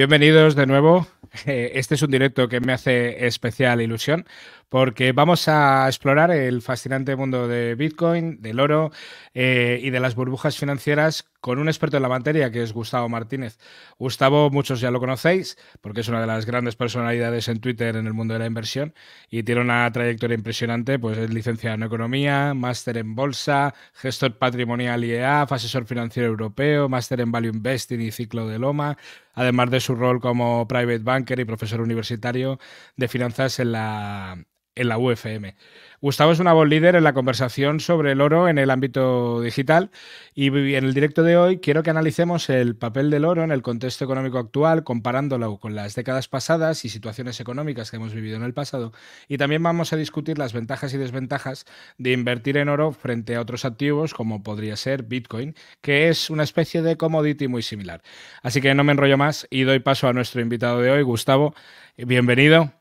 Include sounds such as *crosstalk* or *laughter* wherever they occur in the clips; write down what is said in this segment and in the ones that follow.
Bienvenidos de nuevo. Eh, este es un directo que me hace especial ilusión porque vamos a explorar el fascinante mundo de Bitcoin, del oro eh, y de las burbujas financieras con un experto en la materia que es Gustavo Martínez. Gustavo, muchos ya lo conocéis porque es una de las grandes personalidades en Twitter en el mundo de la inversión y tiene una trayectoria impresionante, pues es licenciado en economía, máster en bolsa, gestor patrimonial IEAF, asesor financiero europeo, máster en value investing y ciclo de Loma, además de su rol como private banker y profesor universitario de finanzas en la en la UFM. Gustavo es una voz líder en la conversación sobre el oro en el ámbito digital y en el directo de hoy quiero que analicemos el papel del oro en el contexto económico actual, comparándolo con las décadas pasadas y situaciones económicas que hemos vivido en el pasado. Y también vamos a discutir las ventajas y desventajas de invertir en oro frente a otros activos como podría ser Bitcoin, que es una especie de commodity muy similar. Así que no me enrollo más y doy paso a nuestro invitado de hoy, Gustavo. Bienvenido.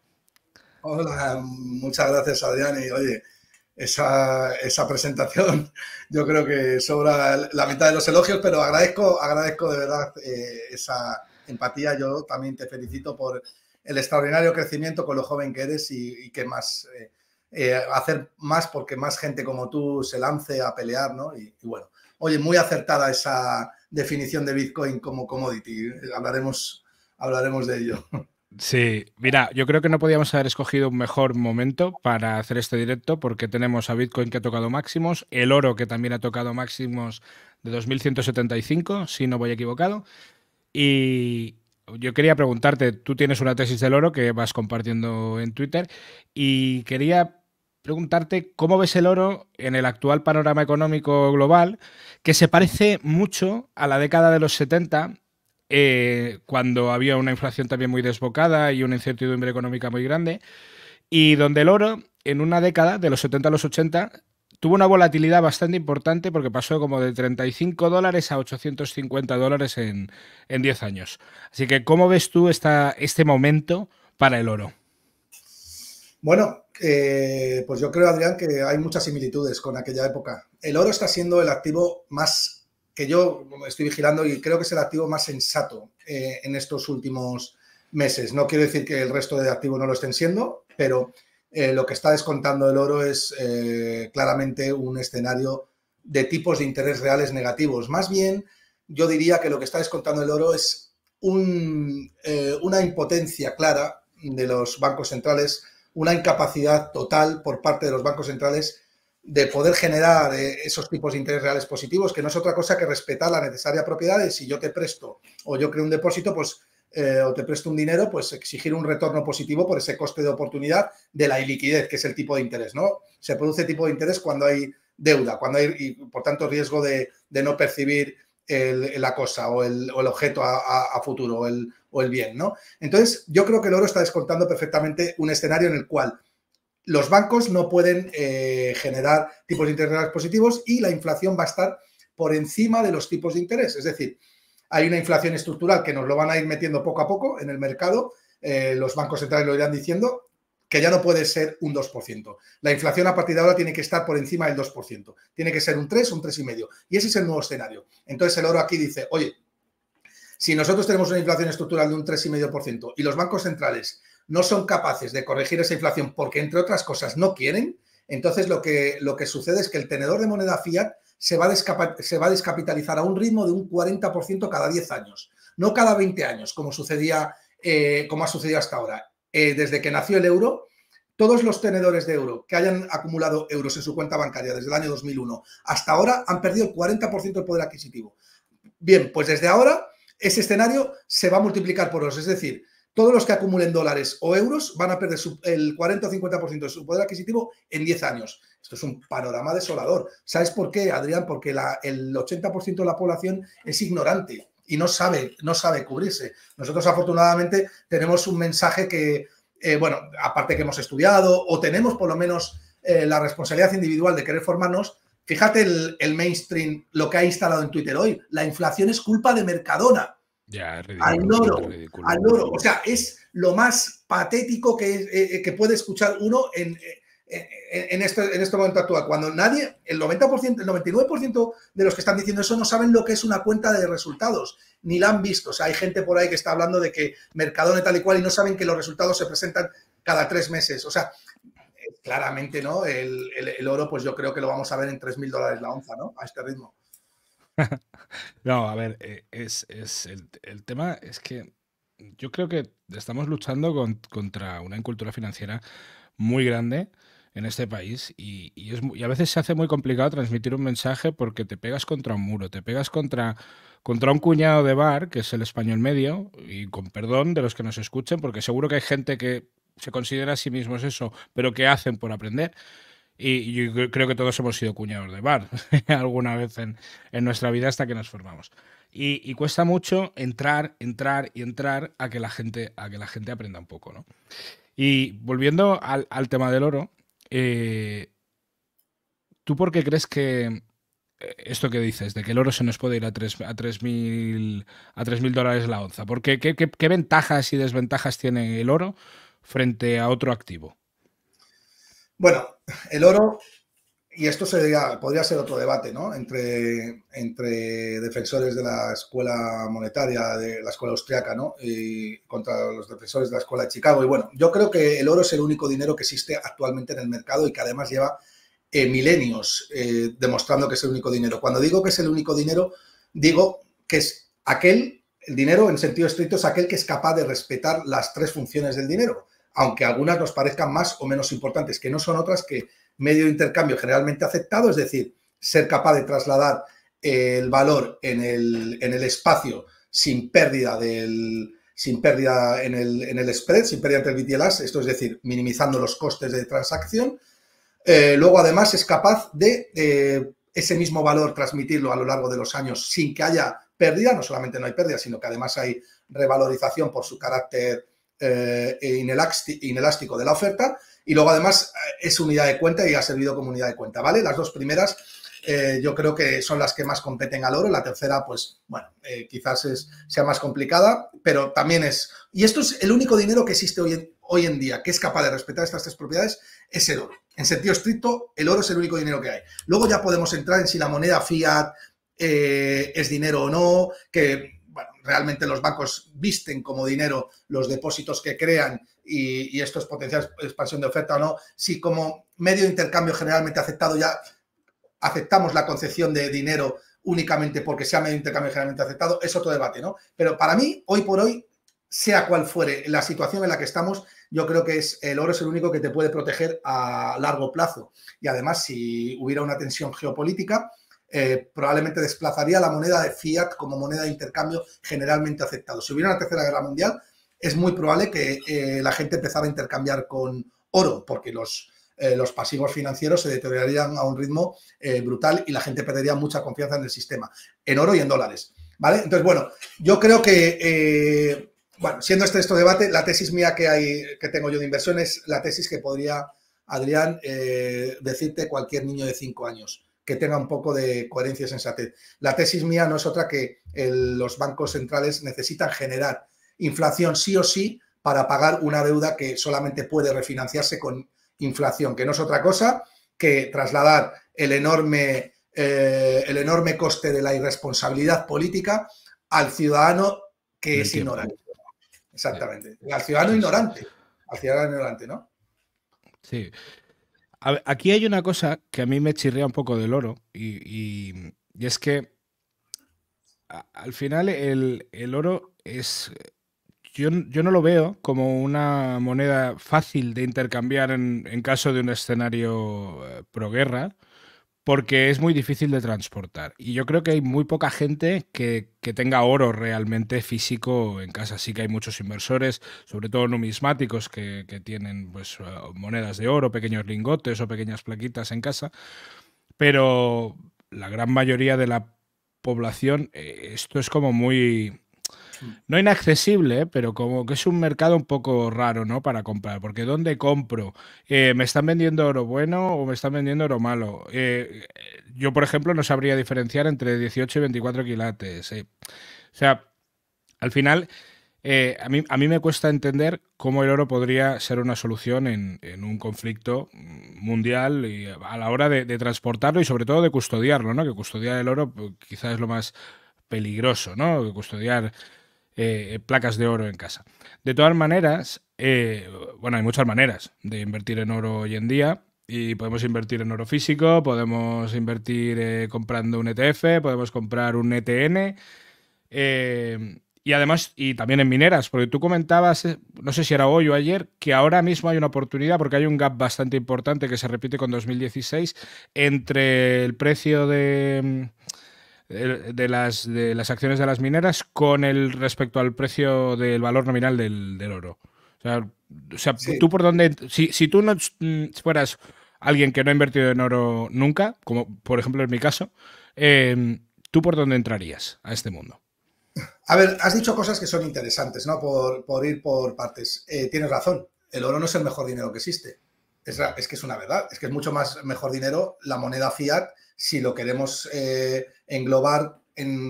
Hola, muchas gracias Adrián y oye, esa, esa, presentación *laughs* yo creo que sobra la mitad de los elogios, pero agradezco, agradezco de verdad eh, esa empatía. Yo también te felicito por el extraordinario crecimiento con lo joven que eres y, que más... Eh, eh, hacer más porque más gente como tú se lance a pelear, ¿no? Y, y, bueno, oye, muy acertada esa definición de Bitcoin como commodity. Hablaremos, hablaremos de ello. *laughs* Sí, mira, yo creo que no podíamos haber escogido un mejor momento para hacer este directo porque tenemos a Bitcoin que ha tocado máximos, el oro que también ha tocado máximos de 2.175, si no voy equivocado. Y yo quería preguntarte, tú tienes una tesis del oro que vas compartiendo en Twitter y quería preguntarte cómo ves el oro en el actual panorama económico global, que se parece mucho a la década de los 70 eh, cuando había una inflación también muy desbocada y una incertidumbre económica muy grande, y donde el oro en una década, de los 70 a los 80, tuvo una volatilidad bastante importante porque pasó como de 35 dólares a 850 dólares en, 10 años. Así que, ¿cómo ves tú este momento para el oro? Bueno, eh, pues yo creo, Adrián, que hay muchas similitudes con aquella época. El oro está siendo el activo más que yo estoy vigilando y creo que es el activo más sensato eh, en estos últimos meses. No quiero decir que el resto de activos no lo estén siendo, pero eh, lo que está descontando el oro es eh, claramente un escenario de tipos de interés reales negativos. Más bien, yo diría que lo que está descontando el oro es una impotencia clara de los bancos centrales, una incapacidad total por parte de los bancos centrales de poder generar eh, esos tipos de interés reales positivos, que no es otra cosa que respetar la necesaria propiedad y si yo te presto o yo creo un depósito, pues eh, o te presto un dinero, pues exigir un retorno positivo por ese coste de oportunidad de la iliquidez, que es el tipo de interés, ¿no? Se produce tipo de interés cuando hay deuda, cuando hay, y, por tanto, riesgo de, no percibir la cosa o el, objeto a, futuro o el, o el bien, ¿no? Entonces, yo creo que el oro está descontando perfectamente un escenario en el cual los bancos no pueden eh, generar tipos de interés positivos y la inflación va a estar por encima de los tipos de interés. Es decir, hay una inflación estructural que nos lo van a ir metiendo poco a poco en el mercado. Eh, los bancos centrales lo irán diciendo, que ya no puede ser un 2%. La inflación a partir de ahora tiene que estar por encima del 2%. Tiene que ser un 3, un 3,5. Y ese es el nuevo escenario. Entonces el oro aquí dice, oye, si nosotros tenemos una inflación estructural de un 3,5% y los bancos centrales no son capaces de corregir esa inflación porque, entre otras cosas, no quieren, entonces lo que, lo que sucede es que el tenedor de moneda fiat se va, a se va descapitalizar a un ritmo de un 40% cada 10 años, no cada 20 años, como, sucedía, eh, como ha sucedido hasta ahora. Eh, desde que nació el euro, todos los tenedores de euro que hayan acumulado euros en su cuenta bancaria desde el año 2001 hasta ahora han perdido el 40% del poder adquisitivo. Bien, pues desde ahora ese escenario se va a multiplicar por dos, es decir, todos los que acumulen dólares o euros van a perder el 40 o 50% de su poder adquisitivo en 10 años. Esto es un panorama desolador. ¿Sabes por qué, Adrián? Porque el 80% de la población es ignorante y no sabe, no sabe cubrirse. Nosotros afortunadamente tenemos un mensaje que, eh, bueno, aparte que hemos estudiado o tenemos por lo menos eh, la responsabilidad individual de querer formarnos, fíjate el, el mainstream, lo que ha instalado en Twitter hoy, la inflación es culpa de Mercadona al oro, al O sea, es lo más patético que, eh, eh, que puede escuchar uno eh, en, este, en este momento actual. Cuando nadie, el 90%, el 99% de los que están diciendo eso no saben lo que es una cuenta de resultados, ni la han visto. O sea, hay gente por ahí que está hablando de que Mercadona tal y cual y no saben que los resultados se presentan cada tres meses. O sea, claramente, ¿no? El, oro, pues yo creo que lo vamos a ver en 3.000 dólares la onza, ¿no? A este ritmo. *laughs* no, a ver, eh, es, es el, el, tema es que yo creo que estamos luchando contra una incultura financiera muy grande en este país y, y, es, y, a veces se hace muy complicado transmitir un mensaje porque te pegas contra un muro, te pegas contra, contra un cuñado de bar, que es el español medio, y con perdón de los que nos escuchen, porque seguro que hay gente que se considera a sí mismos eso, pero que hacen por aprender. Y yo creo que todos hemos sido cuñados de bar *laughs* alguna vez en, nuestra vida hasta que nos formamos. Y, cuesta mucho entrar, entrar y entrar a que la gente, a que la gente aprenda un poco, ¿no? Y volviendo al, tema del oro, eh, ¿tú por qué crees que eh, esto que dices, de que el oro se nos puede ir a 3.000 a a dólares la onza? Porque, ¿qué, qué, ventajas y desventajas tiene el oro frente a otro activo? Bueno, el oro, y esto sería, podría ser otro debate, ¿no? Entre, entre defensores de la escuela monetaria, de la escuela austriaca, ¿no? Y contra los defensores de la escuela de Chicago. Y bueno, yo creo que el oro es el único dinero que existe actualmente en el mercado y que además lleva eh, milenios eh, demostrando que es el único dinero. Cuando digo que es el único dinero, digo que es aquel, el dinero en sentido estricto es aquel que es capaz de respetar las tres funciones del dinero aunque algunas nos parezcan más o menos importantes, que no son otras que medio de intercambio generalmente aceptado, es decir, ser capaz de trasladar el valor en el, espacio sin pérdida del sin pérdida en el, spread, sin pérdida entre el bit esto es decir, minimizando los costes de transacción. Eh, luego, además, es capaz de eh, ese mismo valor transmitirlo a lo largo de los años sin que haya pérdida. No solamente no hay pérdida, sino que además hay revalorización por su carácter eh, e inelástico de la oferta y luego además eh, es unidad de cuenta y ha servido como unidad de cuenta, ¿vale? Las dos primeras eh, yo creo que son las que más competen al oro. La tercera, pues, bueno, quizás sea más complicada, pero también es... Y esto es el único dinero que existe hoy en, hoy en día que es capaz de respetar estas tres propiedades, es el oro. En sentido estricto, el oro es el único dinero que hay. Luego ya podemos entrar en si la moneda fiat es dinero o no, que realmente los bancos visten como dinero los depósitos que crean y, y esto es potencial expansión de oferta o no, si como medio de intercambio generalmente aceptado ya aceptamos la concepción de dinero únicamente porque sea medio de intercambio generalmente aceptado, es otro debate, ¿no? Pero para mí, hoy por hoy, sea cual fuere la situación en la que estamos, yo creo que es, el oro es el único que te puede proteger a largo plazo. Y además, si hubiera una tensión geopolítica, eh, probablemente desplazaría la moneda de fiat como moneda de intercambio generalmente aceptado. Si hubiera una tercera guerra mundial, es muy probable que eh, la gente empezara a intercambiar con oro, porque los, eh, pasivos financieros se deteriorarían a un ritmo brutal y la gente perdería mucha confianza en el sistema, en oro y en dólares. ¿Vale? Entonces, bueno, yo creo que, bueno, siendo este esto debate, la tesis mía que, hay, que tengo yo de inversión es la tesis que podría, Adrián, decirte cualquier niño de cinco años que tenga un poco de coherencia y sensatez. La tesis mía no es otra que los bancos centrales necesitan generar inflación sí o sí para pagar una deuda que solamente puede refinanciarse con inflación, que no es otra cosa que trasladar el enorme, eh, el enorme coste de la irresponsabilidad política al ciudadano que es ignorante. Exactamente. Eh, al ciudadano ignorante. Al ciudadano ignorante, ¿no? Sí aquí hay una cosa que a mí me chirría un poco del oro y, es que al final el, el oro es... Yo, yo, no lo veo como una moneda fácil de intercambiar en, caso de un escenario eh, pro-guerra porque es muy difícil de transportar. Y yo creo que hay muy poca gente que, tenga oro realmente físico en casa. Sí que hay muchos inversores, sobre todo numismáticos, que, tienen pues, eh, monedas de oro, pequeños lingotes o pequeñas plaquitas en casa. Pero la gran mayoría de la población, eh, esto es como muy no inaccesible, ¿eh? pero como que es un mercado un poco raro, ¿no? Para comprar, porque ¿dónde compro? Eh, ¿Me están vendiendo oro bueno o me están vendiendo oro malo? Eh, yo, por ejemplo, no sabría diferenciar entre 18 y 24 quilates. O sea, al final... a, mí, me cuesta entender cómo el oro podría ser una solución en, un conflicto mundial a la hora de, de, transportarlo y sobre todo de custodiarlo, ¿no? Que custodiar el oro pues, quizás es lo más peligroso, ¿no? Que custodiar eh, placas de oro en casa. De todas maneras, eh, bueno, hay muchas maneras de invertir en oro hoy en día. Y podemos invertir en oro físico, podemos invertir eh, comprando un ETF, podemos comprar un ETN. y además, y también en mineras, porque tú comentabas, no sé si era hoy o ayer, que ahora mismo hay una oportunidad, porque hay un gap bastante importante que se repite con 2016, entre el precio de de las, de las acciones de las mineras con el respecto al precio del valor nominal del, oro. O sea, tú por dónde, si, tú no mm, fueras alguien que no ha invertido en oro nunca, como por ejemplo en mi caso, em, ¿tú por dónde entrarías a este mundo? A ver, has dicho cosas que son interesantes, ¿no? Por, ir por partes. Eh, tienes razón, el oro no es el mejor dinero que existe. Es, que es una verdad, es que es mucho más mejor dinero la moneda fiat si lo queremos eh, englobar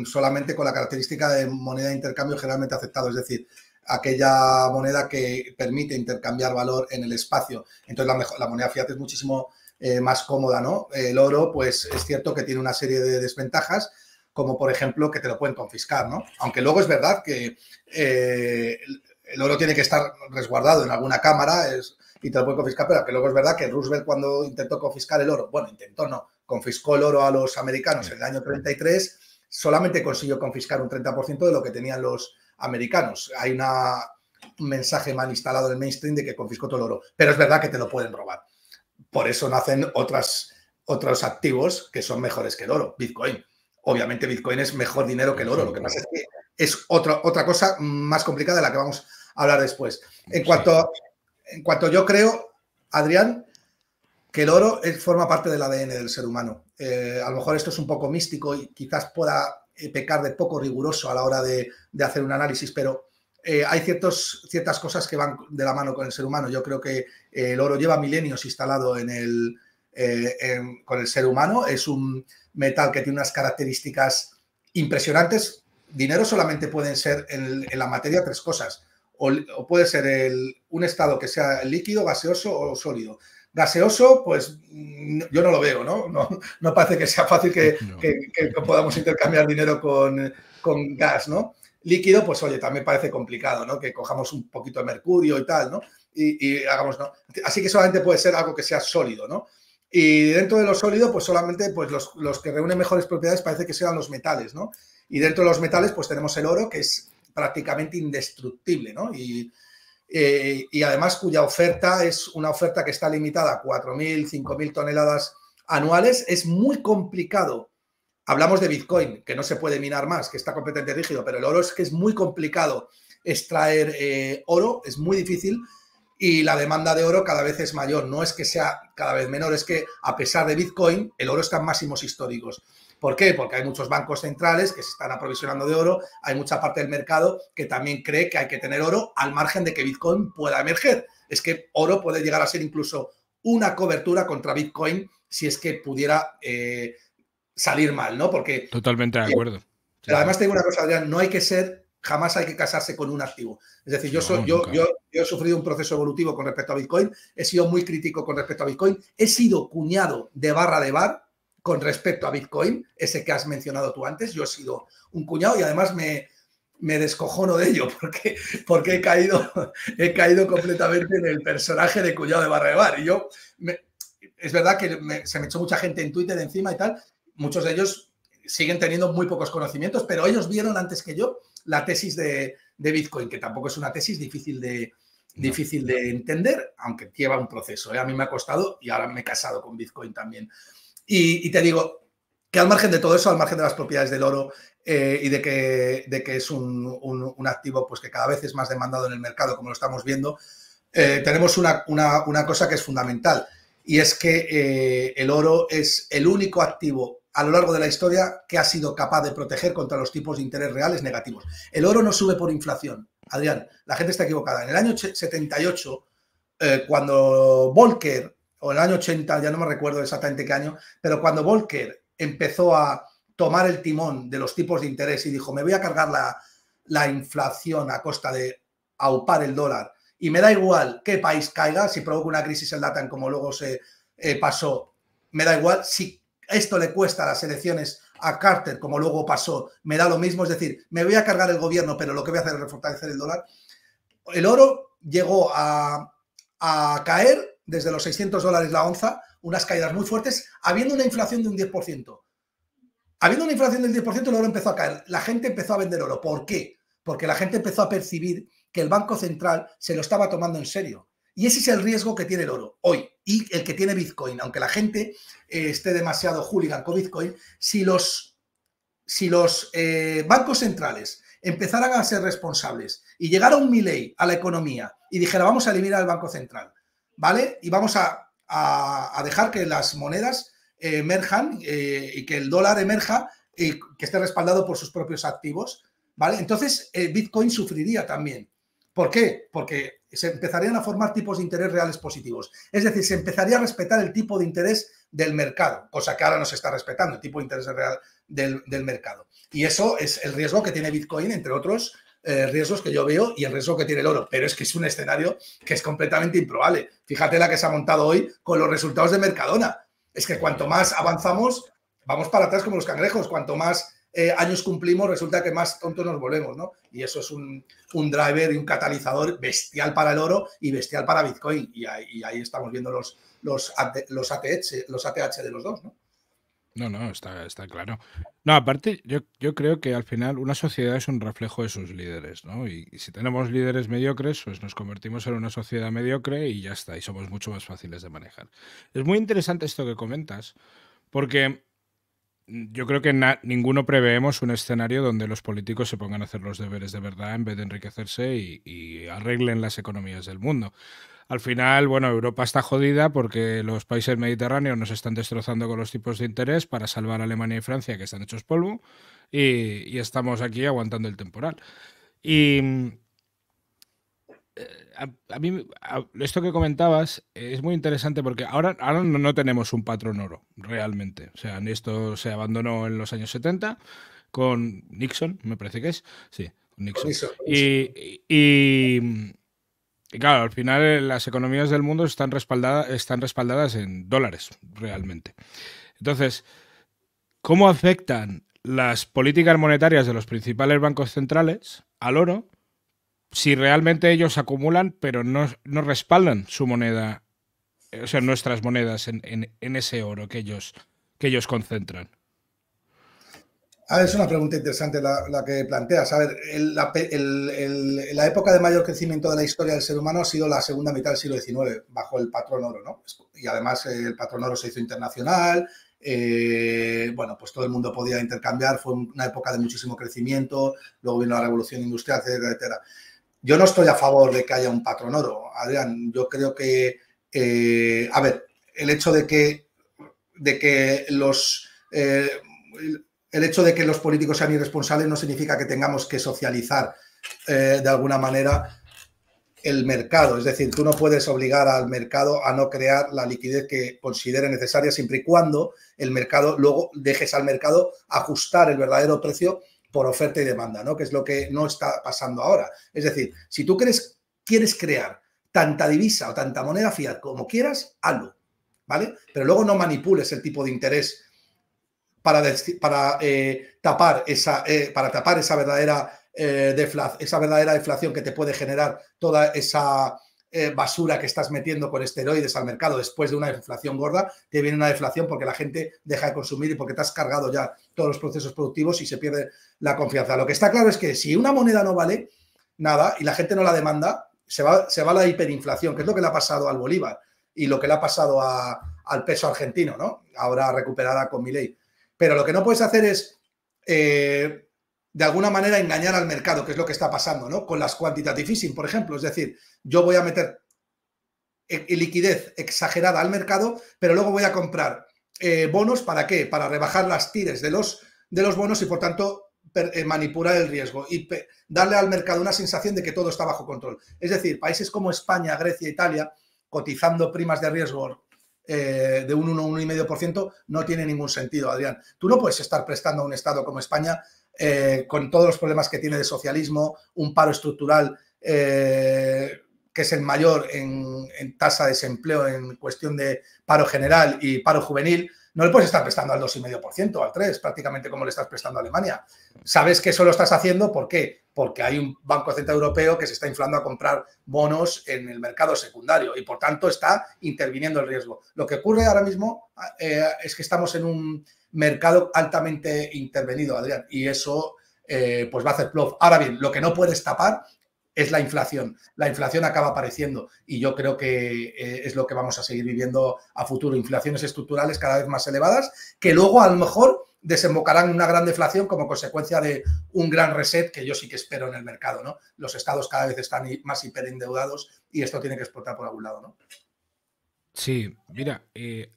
solamente con la característica de moneda de intercambio generalmente aceptado, es decir, aquella moneda que permite intercambiar valor en el espacio. Entonces la, la moneda fiat es muchísimo eh, más cómoda, ¿no? El oro, pues es cierto que tiene una serie de desventajas, como por ejemplo que te lo pueden confiscar, ¿no? Aunque luego es verdad que eh, el oro tiene que estar resguardado en alguna cámara es, y te lo pueden confiscar, pero que luego es verdad que Roosevelt cuando intentó confiscar el oro, bueno, intentó no, confiscó el oro a los americanos en el año 33, solamente consiguió confiscar un 30% de lo que tenían los americanos. Hay un mensaje mal instalado en el mainstream de que confiscó todo el oro, pero es verdad que te lo pueden robar. Por eso nacen otras, otros activos que son mejores que el oro, Bitcoin. Obviamente Bitcoin es mejor dinero que el oro, lo que pasa es que es otra, otra cosa más complicada de la que vamos a hablar después. En cuanto, en cuanto yo creo, Adrián, que el oro forma parte del ADN del ser humano. Eh, a lo mejor esto es un poco místico y quizás pueda eh, pecar de poco riguroso a la hora de, hacer un análisis, pero eh, hay ciertas cosas que van de la mano con el ser humano. Yo creo que el oro lleva milenios instalado en el, con el ser humano. Es un metal que tiene unas características impresionantes. Dinero solamente pueden ser en, la materia tres cosas. O, puede ser un estado que sea líquido, gaseoso o sólido. Gaseoso, pues mm, yo no lo veo, ¿no? No, parece que sea fácil que, podamos intercambiar dinero con, gas, ¿no? Líquido, pues oye, también parece complicado, ¿no? Que cojamos un poquito de mercurio y tal, ¿no? Y, hagamos, Así que solamente puede ser algo que sea sólido, ¿no? Y dentro de lo sólido, pues solamente pues los, los que reúnen mejores propiedades parece que sean los metales, ¿no? Y dentro de los metales, pues tenemos el oro, que es prácticamente indestructible, ¿no? Y, eh, y además cuya oferta es una oferta que está limitada a 4.000, 5.000 toneladas anuales. Es muy complicado. Hablamos de Bitcoin, que no se puede minar más, que está completamente rígido, pero el oro es que es muy complicado extraer eh, oro, es muy difícil y la demanda de oro cada vez es mayor. No es que sea cada vez menor, es que a pesar de Bitcoin, el oro está en máximos históricos. ¿Por qué? Porque hay muchos bancos centrales que se están aprovisionando de oro, hay mucha parte del mercado que también cree que hay que tener oro al margen de que Bitcoin pueda emerger. Es que oro puede llegar a ser incluso una cobertura contra Bitcoin si es que pudiera eh, salir mal, ¿no? Porque... Totalmente de acuerdo. además tengo una cosa, Adrián, no hay que ser, jamás hay que casarse con un activo. Es decir, yo, soy, yo, yo, he sufrido un proceso evolutivo con respecto a Bitcoin, he sido muy crítico con respecto a Bitcoin, he sido cuñado de barra de bar, con respecto a Bitcoin, ese que has mencionado tú antes. Yo he sido un cuñado y además me, descojono de ello *laughs* porque, porque he, caído, he caído completamente en el personaje de cuñado de Barra de Bar. Y yo, es verdad que se me echó mucha gente en Twitter encima y tal. Muchos de ellos siguen teniendo muy pocos conocimientos, pero ellos vieron antes que yo la tesis de, Bitcoin, que tampoco es una tesis difícil de, difícil de entender, aunque lleva un proceso. ¿eh? A mí me ha costado y ahora me he casado con Bitcoin también. Y, te digo que al margen de todo eso, al margen de las propiedades del oro eh, y de que, de que es un, activo pues, que cada vez es más demandado en el mercado, como lo estamos viendo, eh, tenemos una, cosa que es fundamental y es que eh, el oro es el único activo a lo largo de la historia que ha sido capaz de proteger contra los tipos de interés reales negativos. El oro no sube por inflación. Adrián, la gente está equivocada. En el año 78, cuando Volcker o el año 80, ya no me recuerdo exactamente qué año, pero cuando Volcker empezó a tomar el timón de los tipos de interés y dijo, me voy a cargar la, inflación a costa de aupar el dólar y me da igual qué país caiga, si provoca una crisis en latán como luego se eh, pasó, me da igual, si esto le cuesta las elecciones a Carter como luego pasó, me da lo mismo, es decir, me voy a cargar el gobierno, pero lo que voy a hacer es fortalecer el dólar. El oro llegó a, a caer desde los 600 dólares la onza, unas caídas muy fuertes, habiendo una inflación de un 10%. Habiendo una inflación del 10%, el oro empezó a caer. La gente empezó a vender oro. ¿Por qué? Porque la gente empezó a percibir que el Banco Central se lo estaba tomando en serio. Y ese es el riesgo que tiene el oro hoy y el que tiene Bitcoin. Aunque la gente eh, esté demasiado hooligan con Bitcoin, si los, si los eh, bancos centrales empezaran a ser responsables y llegara un miley a la economía y dijera vamos a eliminar al Banco Central, ¿vale? Y vamos a, dejar que las monedas eh, emerjan eh, y que el dólar emerja y que esté respaldado por sus propios activos, ¿vale? Entonces, eh, Bitcoin sufriría también. ¿Por qué? Porque se empezarían a formar tipos de interés reales positivos. Es decir, se empezaría a respetar el tipo de interés del mercado, cosa que ahora no se está respetando, el tipo de interés real del, del mercado. Y eso es el riesgo que tiene Bitcoin, entre otros, eh, riesgos que yo veo y el riesgo que tiene el oro, pero es que es un escenario que es completamente improbable. Fíjate la que se ha montado hoy con los resultados de Mercadona. Es que cuanto más avanzamos, vamos para atrás como los cangrejos, cuanto más eh, años cumplimos, resulta que más tontos nos volvemos, ¿no? Y eso es un, driver y un catalizador bestial para el oro y bestial para Bitcoin. Y ahí, estamos viendo los, los, los, ATH, los ATH de los dos, ¿no? No, no, está, claro. No, aparte, yo, creo que al final una sociedad es un reflejo de sus líderes, ¿no? Y, si tenemos líderes mediocres, pues nos convertimos en una sociedad mediocre y ya está, y somos mucho más fáciles de manejar. Es muy interesante esto que comentas, porque yo creo que ninguno preveemos un escenario donde los políticos se pongan a hacer los deberes de verdad en vez de enriquecerse y, y arreglen las economías del mundo al final, bueno, Europa está jodida porque los países mediterráneos nos están destrozando con los tipos de interés para salvar a Alemania y Francia, que están hechos polvo, y, estamos aquí aguantando el temporal. Y eh, a, mí, esto que comentabas es muy interesante porque ahora, ahora no, tenemos un patrón oro, realmente. O sea, esto se abandonó en los años 70 con Nixon, me parece que es. Sí, Nixon. y y claro, al final eh, las economías del mundo están, respaldadas, están respaldadas en dólares, realmente. Entonces, ¿cómo afectan las políticas monetarias de los principales bancos centrales al oro si realmente ellos acumulan, pero no, respaldan su moneda, eh, o sea, nuestras monedas en, en ese oro que ellos, que ellos concentran? Ah, es una pregunta interesante la, que planteas. A ver, la, época de mayor crecimiento de la historia del ser humano ha sido la segunda mitad del siglo XIX, bajo el patrón oro, ¿no? Y además eh, el patrón oro se hizo internacional, eh, bueno, pues todo el mundo podía intercambiar, fue una época de muchísimo crecimiento, luego vino la revolución industrial, etcétera. etcétera. Yo no estoy a favor de que haya un patrón oro, Adrián, yo creo que, eh, a ver, el hecho de que, de que los el hecho de que los políticos sean irresponsables no significa que tengamos que socializar eh, de alguna manera el mercado. Es decir, tú no puedes obligar al mercado a no crear la liquidez que considere necesaria siempre y cuando el mercado, luego dejes al mercado ajustar el verdadero precio por oferta y demanda, ¿no? Que es lo que no está pasando ahora. Es decir, si tú quieres, quieres crear tanta divisa o tanta moneda fiat como quieras, hazlo, ¿vale? Pero luego no manipules el tipo de interés para, para eh, tapar esa eh, para tapar esa verdadera eh, esa verdadera deflación que te puede generar toda esa basura que estás metiendo con esteroides al mercado después de una inflación gorda, te viene una deflación porque la gente deja de consumir y porque te has cargado ya todos los procesos productivos y se pierde la confianza. Lo que está claro es que si una moneda no vale nada y la gente no la demanda, se va, se va la hiperinflación, que es lo que le ha pasado al Bolívar y lo que le ha pasado al peso argentino, ¿no? Ahora recuperada con mi ley. Pero lo que no puedes hacer es, eh, de alguna manera, engañar al mercado, que es lo que está pasando, ¿no? Con las quantitative easing, por ejemplo. Es decir, yo voy a meter e-, e-, liquidez exagerada al mercado, pero luego voy a comprar eh, bonos, ¿para qué? Para rebajar las tires de los, de los bonos y, por tanto, eh, manipular el riesgo y darle al mercado una sensación de que todo está bajo control. Es decir, países como España, Grecia, Italia, cotizando primas de riesgo eh, de un 1, 1,5% no tiene ningún sentido, Adrián. Tú no puedes estar prestando a un Estado como España eh, con todos los problemas que tiene de socialismo, un paro estructural eh, que es el mayor en, tasa de desempleo en cuestión de paro general y paro juvenil no le puedes estar prestando al 2,5%, al 3%, prácticamente como le estás prestando a Alemania. Sabes que eso lo estás haciendo, ¿por qué? Porque hay un Banco Central Europeo que se está inflando a comprar bonos en el mercado secundario y, por tanto, está interviniendo el riesgo. Lo que ocurre ahora mismo eh, es que estamos en un mercado altamente intervenido, Adrián, y eso eh, pues va a hacer plof. Ahora bien, lo que no puedes tapar es la inflación. La inflación acaba apareciendo y yo creo que eh, es lo que vamos a seguir viviendo a futuro. Inflaciones estructurales cada vez más elevadas que luego a lo mejor desembocarán en una gran deflación como consecuencia de un gran reset que yo sí que espero en el mercado. ¿no? Los estados cada vez están más hiperendeudados y esto tiene que explotar por algún lado. ¿no? Sí, mira, eh,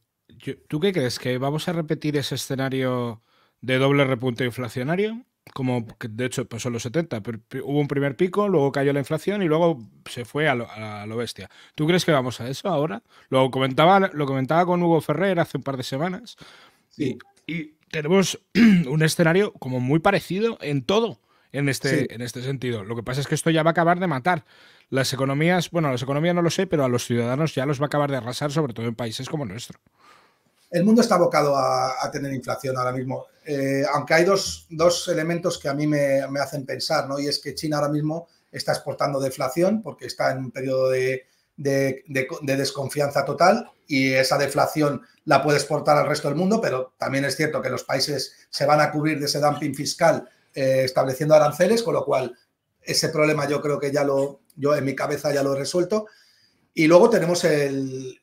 ¿tú qué crees? ¿Que vamos a repetir ese escenario de doble repunte inflacionario? como que de hecho pasó en los 70, hubo un primer pico, luego cayó la inflación y luego se fue a lo, bestia. ¿Tú crees que vamos a eso ahora? Lo comentaba, lo comentaba con Hugo Ferrer hace un par de semanas. Sí. Y tenemos *clears throat* un escenario como muy parecido en todo. En este, en este sentido. Lo que pasa es que esto ya va a acabar de matar. Las economías, bueno, las economías no lo sé, pero a los ciudadanos ya los va a acabar de arrasar, sobre todo en países como nuestro el mundo está abocado a, tener inflación ahora mismo, eh, aunque hay dos, elementos que a mí me, hacen pensar, ¿no? Y es que China ahora mismo está exportando deflación porque está en un periodo de, desconfianza total y esa deflación la puede exportar al resto del mundo, pero también es cierto que los países se van a cubrir de ese dumping fiscal eh, estableciendo aranceles, con lo cual ese problema yo creo que ya lo, yo en mi cabeza ya lo he resuelto. Y luego tenemos el,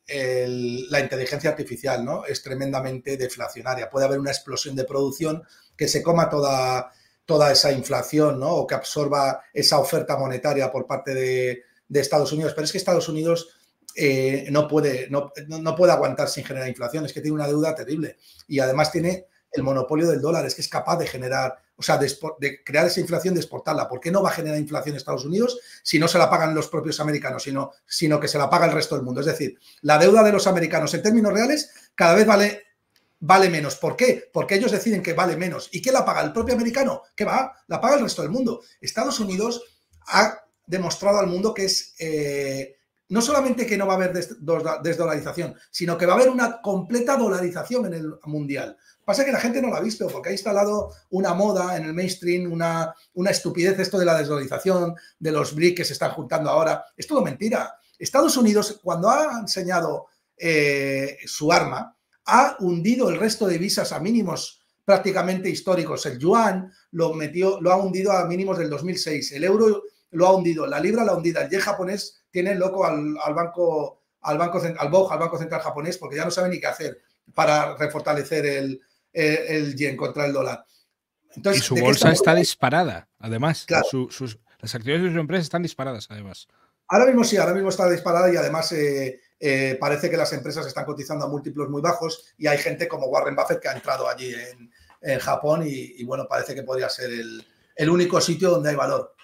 la inteligencia artificial, ¿no? Es tremendamente deflacionaria. Puede haber una explosión de producción que se coma toda, toda esa inflación, ¿no? O que absorba esa oferta monetaria por parte de, Estados Unidos. Pero es que Estados Unidos eh, no, puede, no, no, puede aguantar sin generar inflación. Es que tiene una deuda terrible. Y además tiene el monopolio del dólar. Es que es capaz de generar o sea, de, crear esa inflación, de exportarla. ¿Por qué no va a generar inflación en Estados Unidos si no se la pagan los propios americanos, sino, sino que se la paga el resto del mundo? Es decir, la deuda de los americanos en términos reales cada vez vale, vale menos. ¿Por qué? Porque ellos deciden que vale menos. ¿Y qué la paga? ¿El propio americano? ¿Qué va? La paga el resto del mundo. Estados Unidos ha demostrado al mundo que es... Eh, no solamente que no va a haber desdolarización, sino que va a haber una completa dolarización en el mundial. Pasa que la gente no lo ha visto porque ha instalado una moda en el mainstream, una, una estupidez esto de la desvalorización de los BRIC que se están juntando ahora. Es todo mentira. Estados Unidos, cuando ha enseñado eh, su arma, ha hundido el resto de visas a mínimos prácticamente históricos. El yuan lo, metió, lo ha hundido a mínimos del 2006. El euro lo ha hundido. La libra la ha hundido. El yen japonés tiene loco al, banco al banco al BOJ, al Banco Central japonés, porque ya no sabe ni qué hacer para refortalecer el, eh, el yen contra el dólar. Entonces, y su bolsa está disparada, además. las actividades de su empresa están disparadas, además. Ahora mismo sí, ahora mismo está disparada y además eh, eh, parece que las empresas están cotizando a múltiplos muy bajos y hay gente como Warren Buffett que ha entrado allí en, Japón y, bueno, parece que podría ser el, único sitio donde hay valor.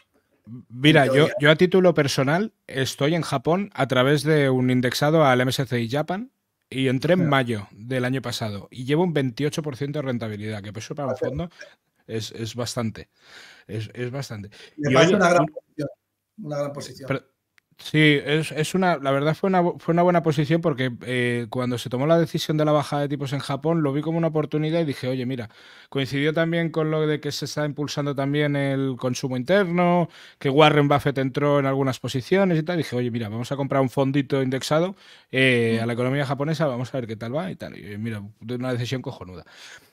Mira, yo, yo a título personal estoy en Japón a través de un indexado al MSCI Japan y entré en mayo del año pasado y llevo un 28% de rentabilidad, que eso para el fondo es, bastante. Es, bastante. Me y parece una gran posición. Una gran posición. Sí, es, una, la verdad fue una, fue una buena posición porque eh, cuando se tomó la decisión de la bajada de tipos en Japón lo vi como una oportunidad y dije, oye, mira, coincidió también con lo de que se está impulsando también el consumo interno, que Warren Buffett entró en algunas posiciones y tal. dije, oye, mira, vamos a comprar un fondito indexado eh, a la mm. economía japonesa, vamos a ver qué tal va y tal. Y mira, una decisión cojonuda.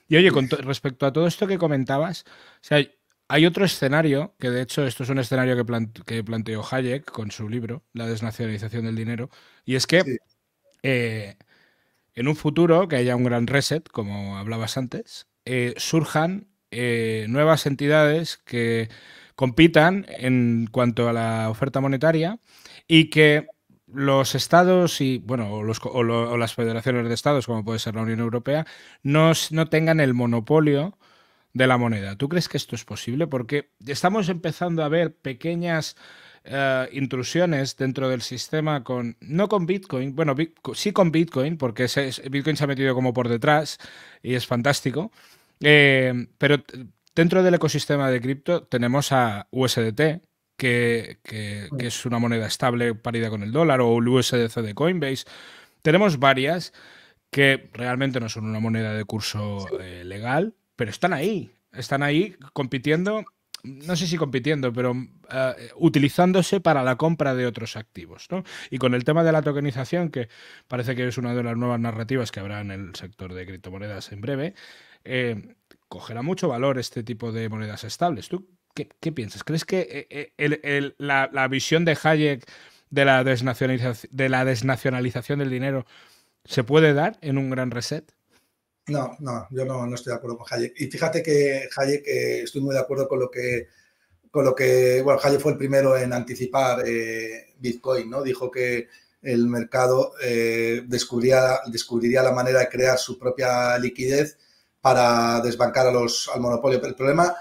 Y oye, respecto a todo esto que comentabas, o sea, hay otro escenario, que de hecho esto es un escenario que, planteó Hayek con su libro, La desnacionalización del dinero, y es que eh, en un futuro que haya un gran reset, como hablabas antes, eh, surjan eh, nuevas entidades que compitan en cuanto a la oferta monetaria y que los estados y bueno o, las federaciones de estados como puede ser la Unión Europea no tengan el monopolio de la moneda. ¿Tú crees que esto es posible? Porque estamos empezando a ver pequeñas eh, intrusiones dentro del sistema con, no con Bitcoin, bueno, sí con Bitcoin, porque Bitcoin se ha metido como por detrás y es fantástico, eh, pero dentro del ecosistema de cripto tenemos a USDT, que, es una moneda estable parida con el dólar, o el USDC de Coinbase. Tenemos varias que realmente no son una moneda de curso eh, legal, pero están ahí, están ahí compitiendo, no sé si compitiendo, pero eh, utilizándose para la compra de otros activos. Y con el tema de la tokenización, que parece que es una de las nuevas narrativas que habrá en el sector de criptomonedas en breve, eh, cogerá mucho valor este tipo de monedas estables. ¿Tú qué, piensas? ¿Crees que eh, la, visión de Hayek de la desnacionalización del dinero se puede dar en un gran reset? No, no, yo no, estoy de acuerdo con Hayek. Y fíjate que Hayek, eh, estoy muy de acuerdo con lo que, con lo que, bueno, Hayek fue el primero en anticipar eh, Bitcoin, ¿no? Dijo que el mercado eh, descubriría la manera de crear su propia liquidez para desbancar a los, al monopolio. Pero el problema,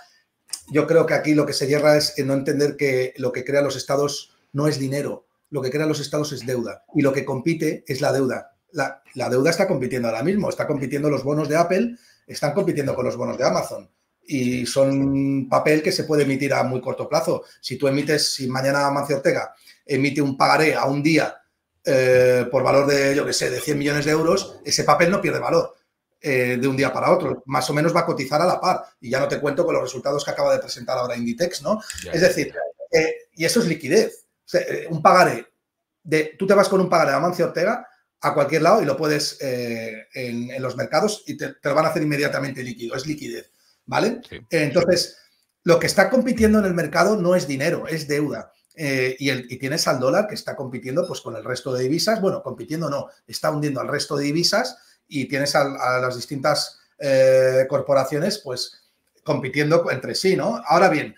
yo creo que aquí lo que se hierra es en no entender que lo que crean los estados no es dinero, lo que crean los estados es deuda y lo que compite es la deuda la, deuda está compitiendo ahora mismo, está compitiendo los bonos de Apple, están compitiendo con los bonos de Amazon. Y son papel que se puede emitir a muy corto plazo. Si tú emites, si mañana Mancio Ortega emite un pagaré a un día eh, por valor de, yo qué sé, de 100 millones de euros, ese papel no pierde valor eh, de un día para otro. Más o menos va a cotizar a la par. Y ya no te cuento con los resultados que acaba de presentar ahora Inditex, ¿no? es decir, eh, y eso es liquidez. un pagaré, de, tú te vas con un pagaré a Mancio Ortega a cualquier lado y lo puedes eh, en, los mercados y te, lo van a hacer inmediatamente líquido, es liquidez, ¿vale? Entonces, lo que está compitiendo en el mercado no es dinero, es deuda. Eh, y, el, tienes al dólar que está compitiendo pues, con el resto de divisas, bueno, compitiendo no, está hundiendo al resto de divisas y tienes a, las distintas eh, corporaciones pues compitiendo entre sí, ¿no? Ahora bien,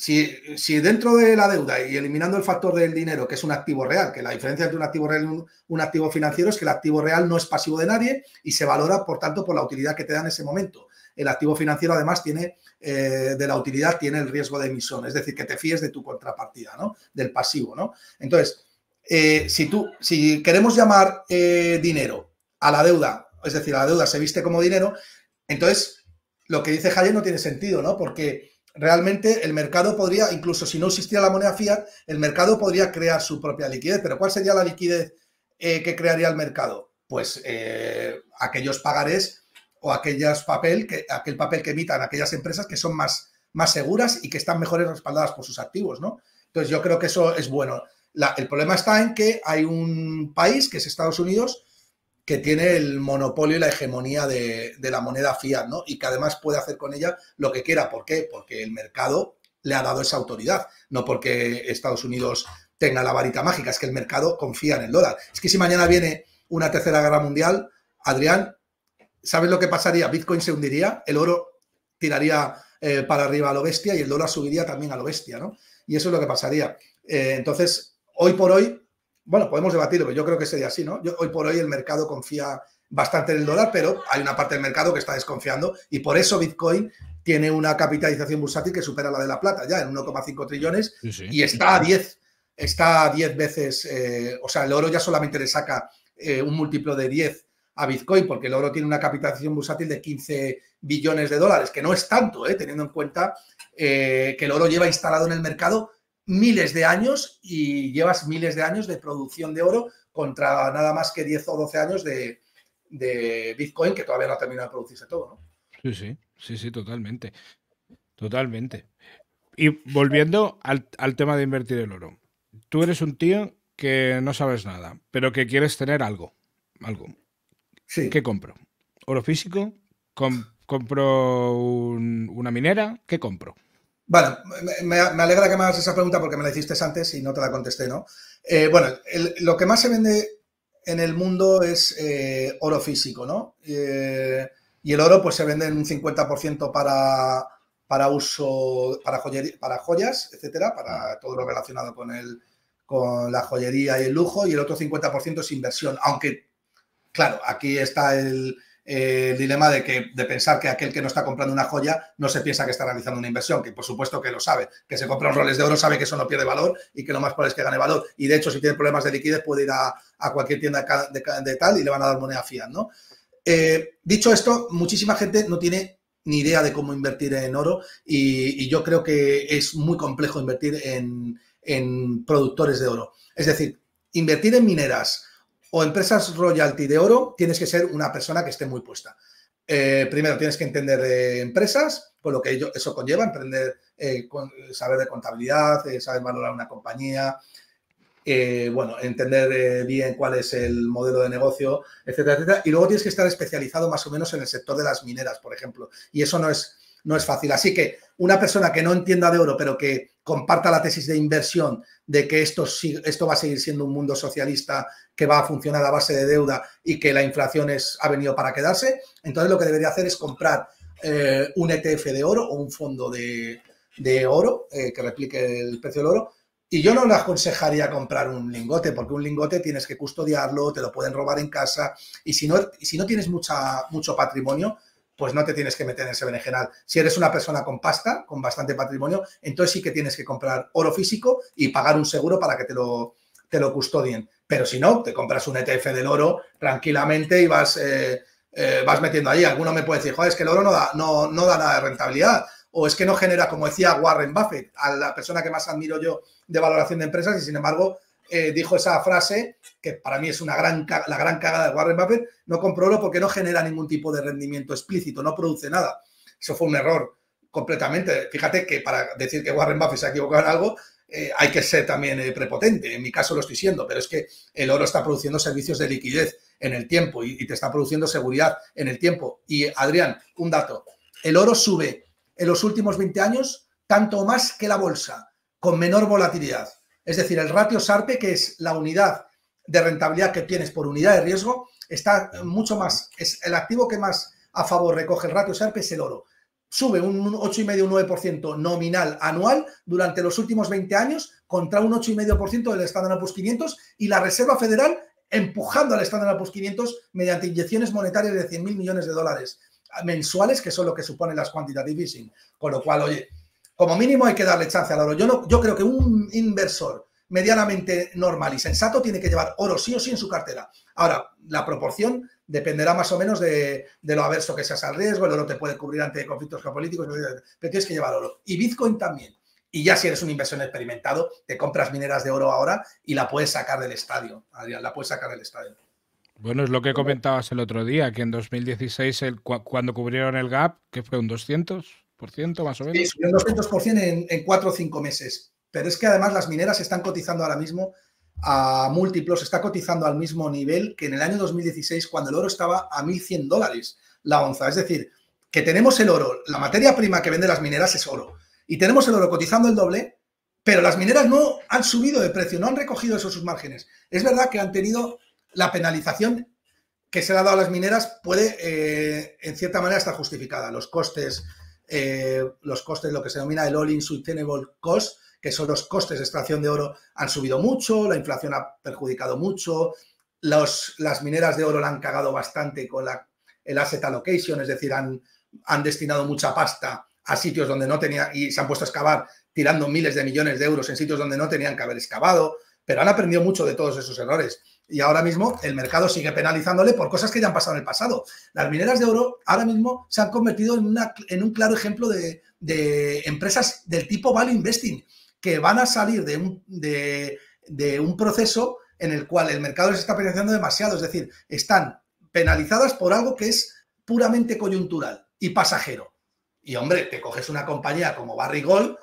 si, dentro de la deuda y eliminando el factor del dinero, que es un activo real, que la diferencia entre un activo real y un, activo financiero es que el activo real no es pasivo de nadie y se valora, por tanto, por la utilidad que te da en ese momento. El activo financiero, además, tiene eh, de la utilidad, tiene el riesgo de emisión, es decir, que te fíes de tu contrapartida, ¿no? Del pasivo, ¿no? Entonces, eh, si tú, si queremos llamar eh, dinero a la deuda, es decir, a la deuda se viste como dinero, entonces lo que dice Hayek no tiene sentido, ¿no? Porque realmente el mercado podría, incluso si no existiera la moneda fiat, el mercado podría crear su propia liquidez. Pero ¿cuál sería la liquidez eh, que crearía el mercado? Pues eh, aquellos pagarés o aquellas papel que, aquel papel que emitan aquellas empresas que son más, más seguras y que están mejores respaldadas por sus activos, ¿no? Entonces yo creo que eso es bueno. el problema está en que hay un país, que es Estados Unidos, que tiene el monopolio y la hegemonía de, la moneda fiat, ¿no? Y que además puede hacer con ella lo que quiera. ¿Por qué? Porque el mercado le ha dado esa autoridad, no porque Estados Unidos tenga la varita mágica, es que el mercado confía en el dólar. Es que si mañana viene una tercera guerra mundial, Adrián, ¿sabes lo que pasaría? Bitcoin se hundiría, el oro tiraría eh, para arriba a lo bestia y el dólar subiría también a lo bestia, ¿no? Y eso es lo que pasaría. Eh, entonces, hoy por hoy, bueno, podemos debatirlo, pero yo creo que sería así, ¿no? hoy por hoy el mercado confía bastante en el dólar, pero hay una parte del mercado que está desconfiando y por eso Bitcoin tiene una capitalización bursátil que supera la de la plata ya en 1,5 trillones y está a 10, está a 10 veces, eh, o sea, el oro ya solamente le saca eh, un múltiplo de 10 a Bitcoin porque el oro tiene una capitalización bursátil de 15 billones de dólares, que no es tanto, eh, teniendo en cuenta que el oro lleva instalado en el mercado miles de años y llevas miles de años de producción de oro contra nada más que 10 o 12 años de, Bitcoin, que todavía no ha terminado de producirse todo, ¿no? Sí, sí, sí, sí, totalmente. Totalmente. Y volviendo al, tema de invertir el oro. Tú eres un tío que no sabes nada, pero que quieres tener algo. Algo. Sí. ¿Qué compro? ¿Oro físico? ¿Compro una minera? ¿Qué compro? Bueno, me, alegra que me hagas esa pregunta porque me la hiciste antes y no te la contesté, ¿no? Eh, bueno, lo que más se vende en el mundo es eh, oro físico, ¿no? Eh, y el oro pues se vende en un 50% para, para uso, para, joyería, para joyas, etcétera, para ah. todo lo relacionado con, el, con la joyería y el lujo, y el otro 50% es inversión, aunque, claro, aquí está el, el dilema de, que, de pensar que aquel que no está comprando una joya no se piensa que está realizando una inversión, que por supuesto que lo sabe, que se compra un roles de oro, sabe que eso no pierde valor y que lo más probable es que gane valor. Y de hecho, si tiene problemas de liquidez, puede ir a, cualquier tienda de, tal y le van a dar moneda fiat, ¿no? Eh, dicho esto, muchísima gente no tiene ni idea de cómo invertir en oro y, yo creo que es muy complejo invertir en, en productores de oro. Es decir, invertir en mineras, o empresas royalty de oro, tienes que ser una persona que esté muy puesta. Eh, primero, tienes que entender de eh, empresas, por lo que eso conlleva, emprender, eh, saber de contabilidad, saber valorar una compañía, bueno, entender bien cuál es el modelo de negocio, etcétera, etcétera. Y luego tienes que estar especializado más o menos en el sector de las mineras, por ejemplo. Y eso no es, no es fácil. Así que una persona que no entienda de oro, pero que comparta la tesis de inversión de que esto, esto va a seguir siendo un mundo socialista que va a funcionar a base de deuda y que la inflación es, ha venido para quedarse, entonces lo que debería hacer es comprar eh, un ETF de oro o un fondo de, oro eh, que replique el precio del oro. Y yo no le aconsejaría comprar un lingote, porque un lingote tienes que custodiarlo, te lo pueden robar en casa, y si no, si no tienes mucha, mucho patrimonio, pues no te tienes que meter en ese berenjenal. Si eres una persona con pasta, con bastante patrimonio, entonces sí que tienes que comprar oro físico y pagar un seguro para que te lo, te lo custodien. Pero si no, te compras un ETF del oro tranquilamente y vas, eh, eh, vas metiendo ahí. Alguno me puede decir, joder, es que el oro no da, no, no da nada de rentabilidad o es que no genera, como decía Warren Buffett, a la persona que más admiro yo de valoración de empresas y sin embargo eh, dijo esa frase, que para mí es una gran, la gran cagada de Warren Buffett, no compro oro porque no genera ningún tipo de rendimiento explícito, no produce nada. Eso fue un error completamente. Fíjate que para decir que Warren Buffett se ha equivocado en algo, eh, hay que ser también eh, prepotente. En mi caso lo estoy siendo, pero es que el oro está produciendo servicios de liquidez en el tiempo y, y te está produciendo seguridad en el tiempo. Y Adrián, un dato. El oro sube en los últimos 20 años tanto más que la bolsa, con menor volatilidad. Es decir, el ratio SARPE, que es la unidad de rentabilidad que tienes por unidad de riesgo, está mucho más, es el activo que más a favor recoge el ratio SARPE es el oro. Sube un 8,5 un 9% nominal anual durante los últimos 20 años contra un 8,5% del Standard Poor's 500 y la Reserva Federal empujando al Standard Poor's 500 mediante inyecciones monetarias de 100.000 millones de dólares mensuales, que son lo que suponen las quantitative easing. Con lo cual, oye, como mínimo hay que darle chance al oro. Yo, no, yo creo que un inversor medianamente normal y sensato tiene que llevar oro sí o sí en su cartera. Ahora, la proporción dependerá más o menos de, lo averso que seas al riesgo, el oro te puede cubrir ante conflictos geopolíticos, Pero tienes que llevar oro. Y Bitcoin también. Y ya si eres un inversor experimentado, te compras mineras de oro ahora y la puedes sacar del estadio. la puedes sacar del estadio. Bueno, es lo que comentabas el otro día, que en 2016, cuando cubrieron el gap, que fue un 200 por ciento más o menos. Sí, 200% en, en 4 o cinco meses. Pero es que además las mineras están cotizando ahora mismo a múltiplos, está cotizando al mismo nivel que en el año 2016 cuando el oro estaba a 1.100 dólares la onza. Es decir, que tenemos el oro, la materia prima que vende las mineras es oro. Y tenemos el oro cotizando el doble, pero las mineras no han subido de precio, no han recogido esos sus márgenes. Es verdad que han tenido la penalización que se le ha dado a las mineras puede, eh, en cierta manera, estar justificada. Los costes, eh, los costes, lo que se denomina el all-in sustainable cost, que son los costes de extracción de oro, han subido mucho, la inflación ha perjudicado mucho, las mineras de oro la han cagado bastante con la, el asset allocation, es decir, han, han destinado mucha pasta a sitios donde no tenía y se han puesto a excavar tirando miles de millones de euros en sitios donde no tenían que haber excavado pero han aprendido mucho de todos esos errores. Y ahora mismo el mercado sigue penalizándole por cosas que ya han pasado en el pasado. Las mineras de oro ahora mismo se han convertido en, un claro ejemplo de, empresas del tipo value investing, que van a salir de un, un proceso en el cual el mercado les está penalizando demasiado. Es decir, están penalizadas por algo que es puramente coyuntural y pasajero. Y hombre, te coges una compañía como Barry Gold,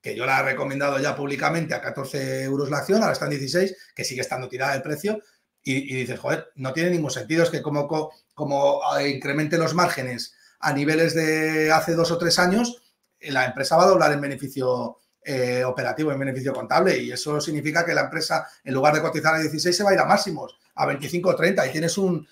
que yo la he recomendado ya públicamente a 14 euros la acción, ahora está en 16, que sigue estando tirada el precio, y, dices, joder, no tiene ningún sentido, es que como, como eh, incremente los márgenes a niveles de hace dos o tres años, eh, la empresa va a doblar en beneficio eh, operativo, en beneficio contable, y eso significa que la empresa, en lugar de cotizar a 16, se va a ir a máximos, a 25 o 30, y tienes un,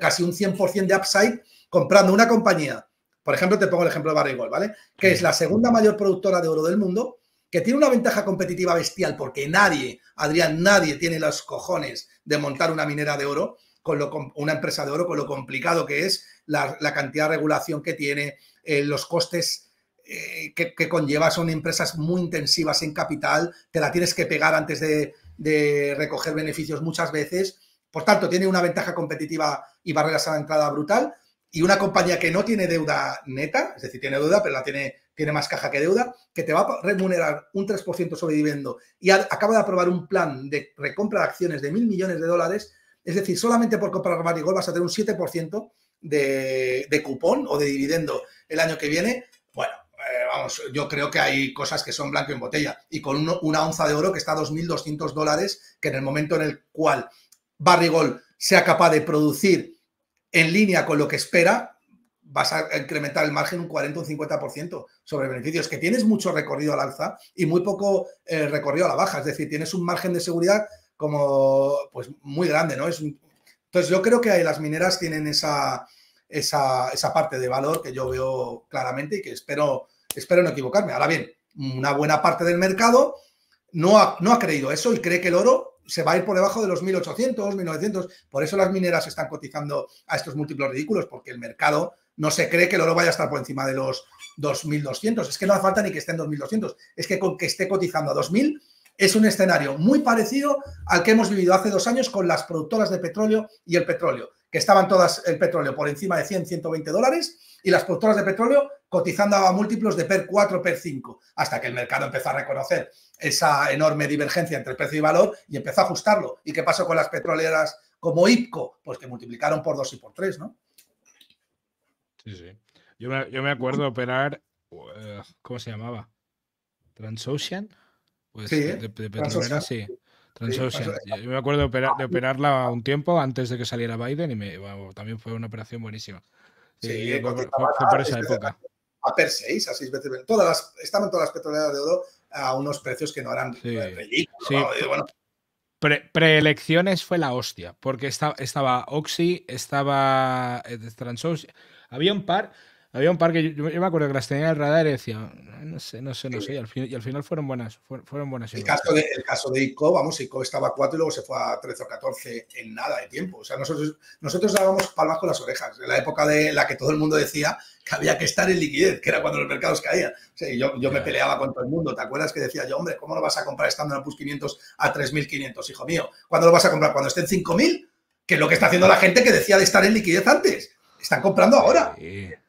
casi un 100% de upside comprando una compañía por ejemplo, te pongo el ejemplo de Barry ¿vale? Que es la segunda mayor productora de oro del mundo, que tiene una ventaja competitiva bestial porque nadie, Adrián, nadie tiene los cojones de montar una minera de oro, con lo, una empresa de oro, con lo complicado que es, la, cantidad de regulación que tiene, eh, los costes eh, que, conlleva, son empresas muy intensivas en capital, te la tienes que pegar antes de recoger beneficios muchas veces. Por tanto, tiene una ventaja competitiva y barreras a la entrada brutal, y una compañía que no tiene deuda neta, es decir, tiene deuda, pero la tiene, tiene más caja que deuda, que te va a remunerar un 3% sobre dividendo y acaba de aprobar un plan de recompra de acciones de mil millones de dólares, es decir, solamente por comprar Barrigol vas a tener un 7% de, cupón o de dividendo el año que viene. Bueno, eh, vamos, yo creo que hay cosas que son blanco en botella. Y con una onza de oro que está a 2.200 dólares, que en el momento en el cual Barrigol sea capaz de producir en línea con lo que espera, vas a incrementar el margen un 40 o un 50% sobre beneficios, que tienes mucho recorrido al alza y muy poco eh, recorrido a la baja. Es decir, tienes un margen de seguridad como pues muy grande, ¿no? Es Entonces yo creo que las mineras tienen esa, esa, esa, parte de valor que yo veo claramente y que espero, espero no equivocarme. Ahora bien, una buena parte del mercado no no ha creído eso y cree que el oro se va a ir por debajo de los 1800, 1900. Por eso las mineras están cotizando a estos múltiplos ridículos, porque el mercado no se cree que el oro vaya a estar por encima de los 2200. Es que no hace falta ni que esté en 2200. Es que con que esté cotizando a 2000 es un escenario muy parecido al que hemos vivido hace dos años con las productoras de petróleo y el petróleo, que estaban todas el petróleo por encima de 100, 120 dólares y las productoras de petróleo cotizando a múltiplos de PER 4, PER 5, hasta que el mercado empezó a reconocer esa enorme divergencia entre precio y valor y empezó a ajustarlo. ¿Y qué pasó con las petroleras como IPCO? Pues que multiplicaron por 2 y por 3, ¿no? Sí, sí. Yo me, yo me acuerdo operar, eh, ¿cómo se llamaba? ¿Transocean? Pues sí, de, petroleras sí. Transocean. Pues, yo me acuerdo de, operarla un tiempo antes de que saliera Biden y me, también fue una operación buenísima. Sí, fue, por esa época a PER 6, a 6 veces. Todas estaban todas las petroleras de oro a unos precios que no eran sí, Pre preelecciones fue la hostia, porque estaba Oxy, estaba eh, Transocean, había un par, había un par que yo, me acuerdo que las tenía en el radar y decía, no sé, no sé, no sé. Y al, final fueron buenas. Fueron, buenas el, caso de, caso de ICO, vamos, ICO estaba a 4 y luego se fue a 13 o 14 en nada de tiempo. O sea, nosotros, nosotros dábamos palmas con las orejas. En la época de la que todo el mundo decía que había que estar en liquidez, que era cuando los mercados caían. yo, yo me peleaba con todo el mundo. ¿Te acuerdas que decía yo, hombre, ¿cómo lo vas a comprar estando en el PUS 500 a 3.500, hijo mío? ¿Cuándo lo vas a comprar? ¿Cuando esté en 5.000? Que es lo que está haciendo la gente que decía de estar en liquidez antes. Están comprando ahora.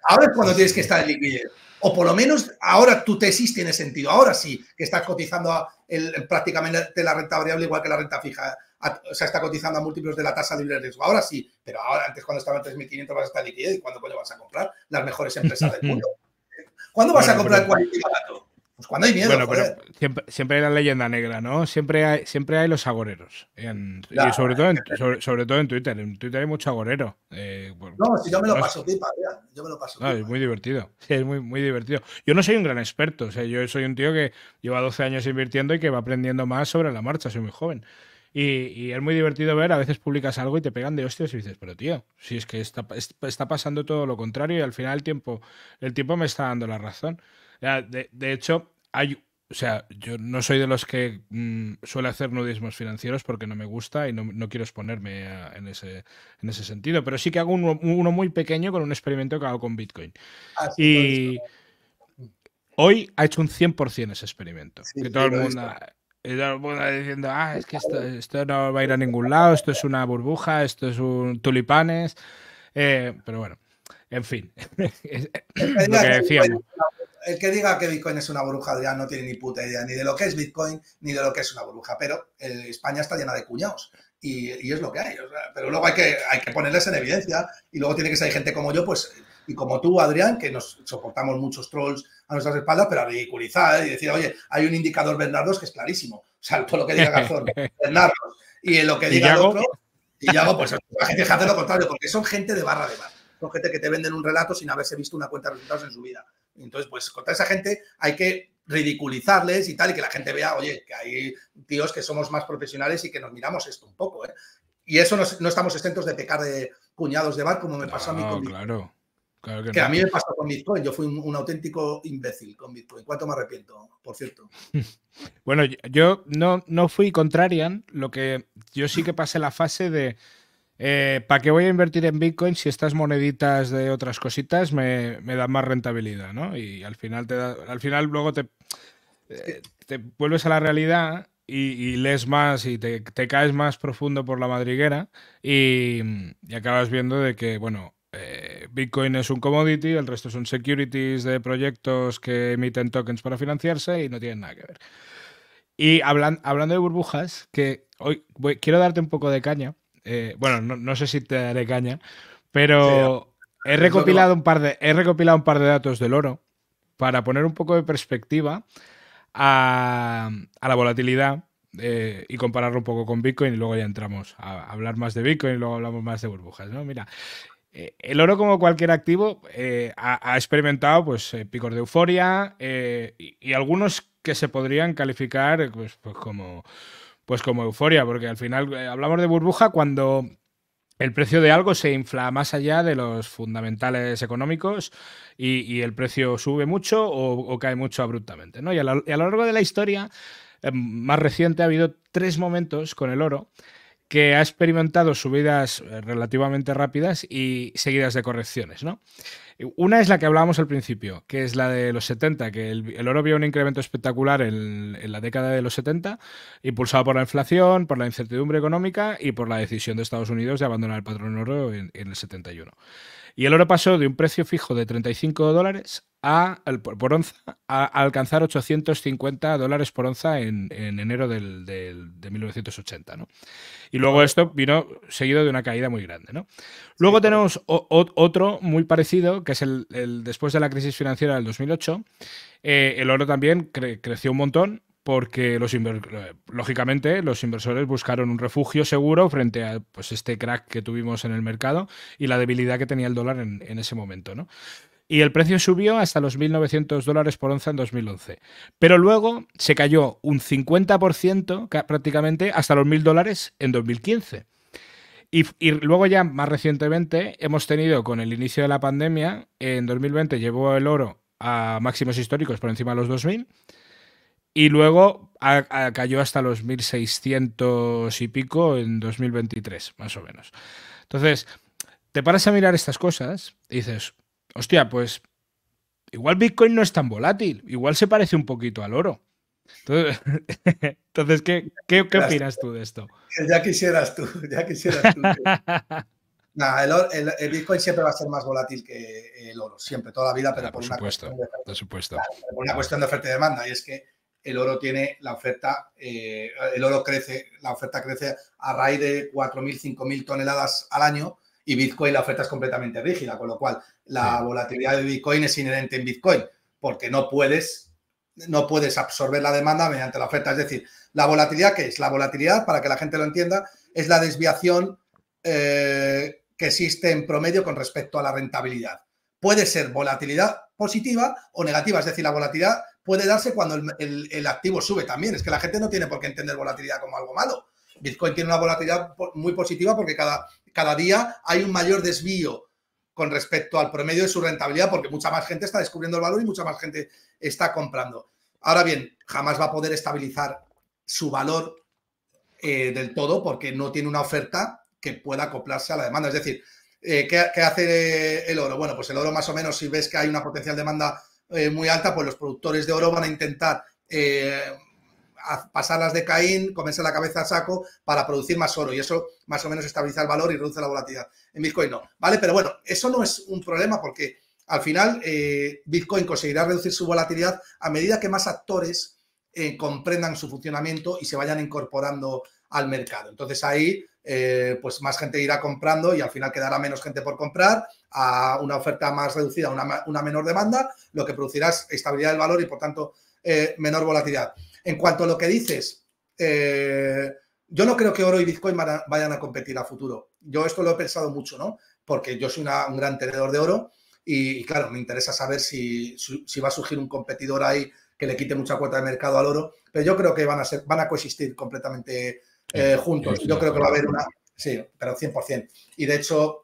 Ahora es cuando tienes que estar en liquidez. O por lo menos ahora tu tesis tiene sentido. Ahora sí, que estás cotizando el, prácticamente la renta variable igual que la renta fija. o sea, está cotizando a múltiplos de la tasa libre de riesgo. Ahora sí, pero ahora antes cuando estaba en 3.500 vas a estar en liquidez. ¿Y cuándo vas a comprar las mejores empresas del *laughs* mundo? ¿Eh? ¿Cuándo vas a comprar el 40 pues bueno, pero siempre, hay la leyenda negra, ¿no? Siempre hay, siempre hay los agoreros. y sobre eh, todo, en, eh, eh. sobre, todo en Twitter. En Twitter hay mucho agorero. no, si yo me lo paso pipa, Yo me lo paso Es muy divertido. *laughs* es muy, muy divertido. Yo no soy un gran experto. O sea, yo soy un tío que lleva 12 años invirtiendo y que va aprendiendo más sobre la marcha. Soy muy joven. Y, es muy divertido ver, a veces publicas algo y te pegan de hostias y dices, pero tío, si es que está, está pasando todo lo contrario y al final tiempo, el tiempo me está dando la razón. De, hecho, hay, o sea, yo no soy de los que mm, suele hacer nudismos financieros porque no me gusta y no, quiero exponerme en, ese, en ese sentido, pero sí que hago uno, muy pequeño con un experimento que hago con Bitcoin. Ah, y hoy ha hecho un 100% ese experimento. que todo el mundo... está diciendo, ah, es que esto, no va a ir a ningún lado, esto es una burbuja, esto es un tulipanes. Eh, pero bueno, en fin, *laughs* lo que decíamos el que diga que Bitcoin es una burbuja Adrián, no tiene ni puta idea ni de lo que es Bitcoin ni de lo que es una burbuja, pero España está llena de cuñados y, es lo que hay. pero luego hay que, hay que ponerles en evidencia y luego tiene que ser gente como yo, pues, y como tú, Adrián, que nos soportamos muchos trolls a nuestras espaldas, pero a ridiculizar y decir, oye, hay un indicador Bernardos que es clarísimo. O sea, lo que diga Garzón, *laughs* Bernardo, y lo que diga otro, y hago, pues, la gente hace lo contrario, porque son gente de barra de bar. Son gente que te venden un relato sin haberse visto una cuenta de resultados en su vida. Entonces, pues contra esa gente hay que ridiculizarles y tal, y que la gente vea, oye, que hay tíos que somos más profesionales y que nos miramos esto un poco, ¿eh? Y eso no, estamos exentos de pecar de cuñados de bar, como me pasó a mí con claro. Claro que, a mí me pasó con Bitcoin. Yo fui un, auténtico imbécil con Bitcoin. ¿Cuánto me arrepiento, por cierto? *laughs* bueno, yo no, no fui contrarian. Lo que yo sí que pasé la fase de eh, ¿para qué voy a invertir en Bitcoin si estas moneditas de otras cositas me, dan más rentabilidad? ¿no? Y al final, te da, al final luego te, eh, vuelves a la realidad y, lees más y te, caes más profundo por la madriguera y, acabas viendo de que, bueno, eh, Bitcoin es un commodity, el resto son securities de proyectos que emiten tokens para financiarse y no tienen nada que ver. Y hablando de burbujas, que hoy quiero darte un poco de caña eh, bueno, no, sé si te daré caña, pero he, recopilado un par de, he recopilado un par de datos del oro para poner un poco de perspectiva a, la volatilidad eh, y compararlo un poco con Bitcoin y luego ya entramos a hablar más de Bitcoin y luego hablamos más de burbujas, ¿no? Mira, eh, el oro como cualquier activo ha, experimentado pues picos de euforia y, algunos que se podrían calificar pues, pues como pues como euforia, porque al final eh, hablamos de burbuja cuando el precio de algo se infla más allá de los fundamentales económicos y, el precio sube mucho o, cae mucho abruptamente. ¿no? Y, a, lo largo de la historia eh, más reciente ha habido tres momentos con el oro que ha experimentado subidas eh, relativamente rápidas y seguidas de correcciones, ¿no? Una es la que hablábamos al principio, que es la de los 70, que el, oro vio un incremento espectacular en, la década de los 70, impulsado por la inflación, por la incertidumbre económica y por la decisión de Estados Unidos de abandonar el patrón oro en, en el 71. Y el oro pasó de un precio fijo de 35 dólares a, por onza a alcanzar 850 dólares por onza en, enero de 1980. Y luego esto vino seguido de una caída muy grande. Luego tenemos otro muy parecido, que es el, después de la crisis financiera del 2008. Eh, el oro también creció un montón, porque los lógicamente los inversores buscaron un refugio seguro frente a pues, este crack que tuvimos en el mercado y la debilidad que tenía el dólar en, ese momento. Y el precio subió hasta los 1.900 dólares por onza en 2011. Pero luego se cayó un 50% prácticamente hasta los 1.000 dólares en 2015. Y, y, luego ya más recientemente hemos tenido con el inicio de la pandemia, en 2020 llevó el oro a máximos históricos por encima de los 2000 y luego cayó hasta los 1.600 y pico en 2023, más o menos. Entonces, te paras a mirar estas cosas y dices, hostia, pues igual Bitcoin no es tan volátil, igual se parece un poquito al oro. Entonces, *laughs* ¿qué, qué, opinas tú de esto? Ya quisieras tú, *laughs* ya quisieras tú. *laughs* el, Bitcoin siempre va a ser más volátil que el oro, siempre, toda la vida, pero por, supuesto, por supuesto. por una cuestión de oferta y demanda. Y es que el oro tiene la oferta, eh, el oro crece, la oferta crece a raíz de 4.000, 5.000 toneladas al año y Bitcoin la oferta es completamente rígida, con lo cual la volatilidad de Bitcoin es inherente en Bitcoin, porque no puedes, no puedes absorber la demanda mediante la oferta. Es decir, la volatilidad, ¿qué es? La volatilidad, para que la gente lo entienda, es la desviación eh, que existe en promedio con respecto a la rentabilidad. Puede ser volatilidad positiva o negativa, es decir, la volatilidad puede darse cuando el, activo sube también. Es que la gente no tiene por qué entender volatilidad como algo malo. Bitcoin tiene una volatilidad muy positiva porque cada, cada día hay un mayor desvío con respecto al promedio de su rentabilidad porque mucha más gente está descubriendo el valor y mucha más gente está comprando. Ahora bien, jamás va a poder estabilizar su valor eh, del todo porque no tiene una oferta que pueda acoplarse a la demanda. Es decir, eh, ¿qué hace el oro? Bueno, pues el oro más o menos si ves que hay una potencial demanda eh, muy alta, pues los productores de oro van a intentar eh, pasar pasarlas de Caín, comerse la cabeza a saco para producir más oro y eso más o menos estabiliza el valor y reduce la volatilidad. En Bitcoin no, ¿vale? Pero bueno, eso no es un problema porque al final eh, Bitcoin conseguirá reducir su volatilidad a medida que más actores comprendan su funcionamiento y se vayan incorporando al mercado. Entonces ahí eh, pues más gente irá comprando y al final quedará menos gente por comprar, a una oferta más reducida, una, una menor demanda, lo que producirá estabilidad del valor y por tanto eh, menor volatilidad. En cuanto a lo que dices, eh, yo no creo que oro y Bitcoin vayan a competir a futuro. Yo esto lo he pensado mucho, ¿no? Porque yo soy un gran tenedor de oro y, claro, me interesa saber si, va a surgir un competidor ahí que le quite mucha cuota de mercado al oro, pero yo creo que van a, ser, van a coexistir completamente eh, juntos. Yo creo que va a haber una, sí, pero 100%. Y de hecho,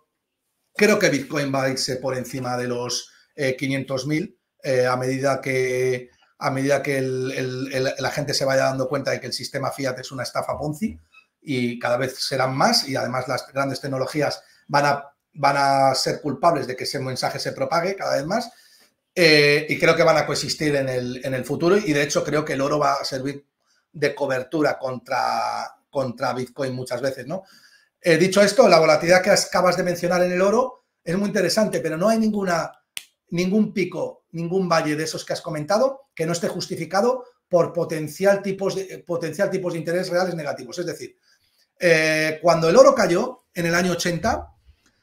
creo que Bitcoin va a irse por encima de los 500.000 eh, eh, a medida que, a medida que la gente se vaya dando cuenta de que el sistema fiat es una estafa Ponzi y cada vez serán más y además las grandes tecnologías van a, van a ser culpables de que ese mensaje se propague cada vez más. y creo que van a coexistir en el, en el futuro y de hecho creo que el oro va a servir de cobertura contra contra Bitcoin muchas veces, ¿no? He eh, dicho esto, la volatilidad que acabas de mencionar en el oro es muy interesante, pero no hay ninguna, ningún pico, ningún valle de esos que has comentado que no esté justificado por potencial tipos de, potencial tipos de interés reales negativos. Es decir, eh, cuando el oro cayó en el año 80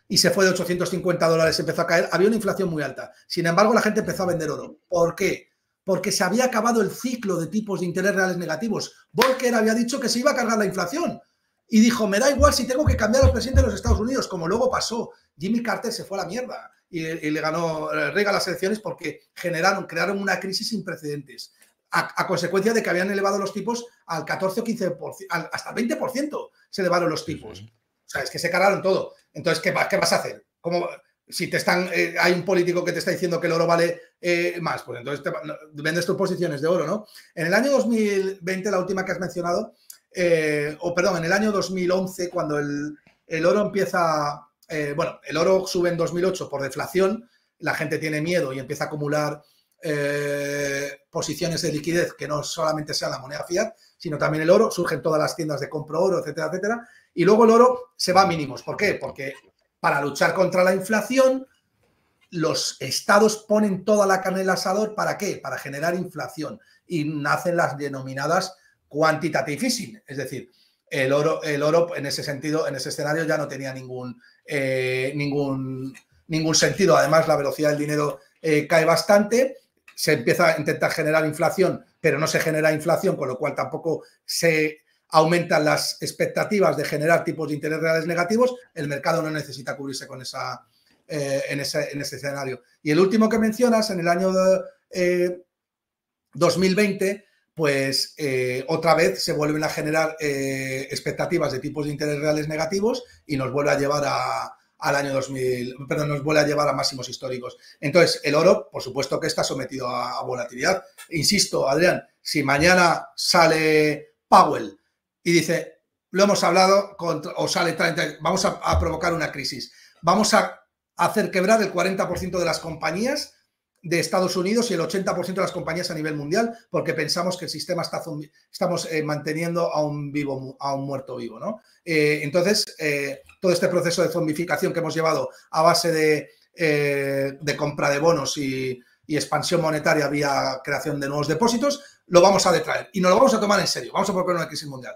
y se fue de 850 dólares, empezó a caer, había una inflación muy alta. Sin embargo, la gente empezó a vender oro. ¿Por qué? porque se había acabado el ciclo de tipos de interés reales negativos. Volcker había dicho que se iba a cargar la inflación y dijo, me da igual si tengo que cambiar al presidente de los Estados Unidos, como luego pasó. Jimmy Carter se fue a la mierda y, le ganó eh, rega las elecciones porque generaron, crearon una crisis sin precedentes. A, consecuencia de que habían elevado los tipos al 14 o 15%, hasta el 20% se elevaron los tipos. O sea, es que se cargaron todo. Entonces, ¿qué, ¿qué vas a hacer? ¿Cómo, si te están, eh, hay un político que te está diciendo que el oro vale eh, más, pues entonces vendes tus posiciones de oro, ¿no? En el año 2020, la última que has mencionado, eh, o perdón, en el año 2011, cuando el, el oro empieza, bueno, el oro sube en 2008 por deflación, la gente tiene miedo y empieza a acumular posiciones de liquidez que no solamente sea la moneda fiat, sino también el oro, surgen todas las tiendas de compro oro, etcétera, etcétera, y luego el oro se va a mínimos. ¿Por qué? Porque para luchar contra la inflación, los estados ponen toda la canela en asador, ¿para qué? Para generar inflación. Y nacen las denominadas quantitative easing, es decir, el oro, el oro en ese sentido, en ese escenario ya no tenía ningún, eh, ningún, ningún sentido. Además, la velocidad del dinero eh, cae bastante, se empieza a intentar generar inflación, pero no se genera inflación, con lo cual tampoco se aumentan las expectativas de generar tipos de interés reales negativos, el mercado no necesita cubrirse con esa, eh, en, ese, escenario. Y el último que mencionas, en el año 2020, eh, pues eh, otra vez se vuelven a generar expectativas de tipos de interés reales negativos y nos vuelve a llevar a, al año 2000, perdón, nos vuelve a llevar a máximos históricos. Entonces, el oro, por supuesto que está sometido a volatilidad. Insisto, Adrián, si mañana sale Powell, y dice, lo hemos hablado, o sale 30, vamos a, provocar una crisis. Vamos a hacer quebrar el 40% de las compañías de Estados Unidos y el 80% de las compañías a nivel mundial porque pensamos que el sistema está estamos eh, manteniendo a un vivo a un muerto vivo, ¿no? Eh, entonces eh, todo este proceso de zombificación que hemos llevado a base de, compra de bonos y, expansión monetaria vía creación de nuevos depósitos lo vamos a detraer y no lo vamos a tomar en serio. Vamos a proponer una crisis mundial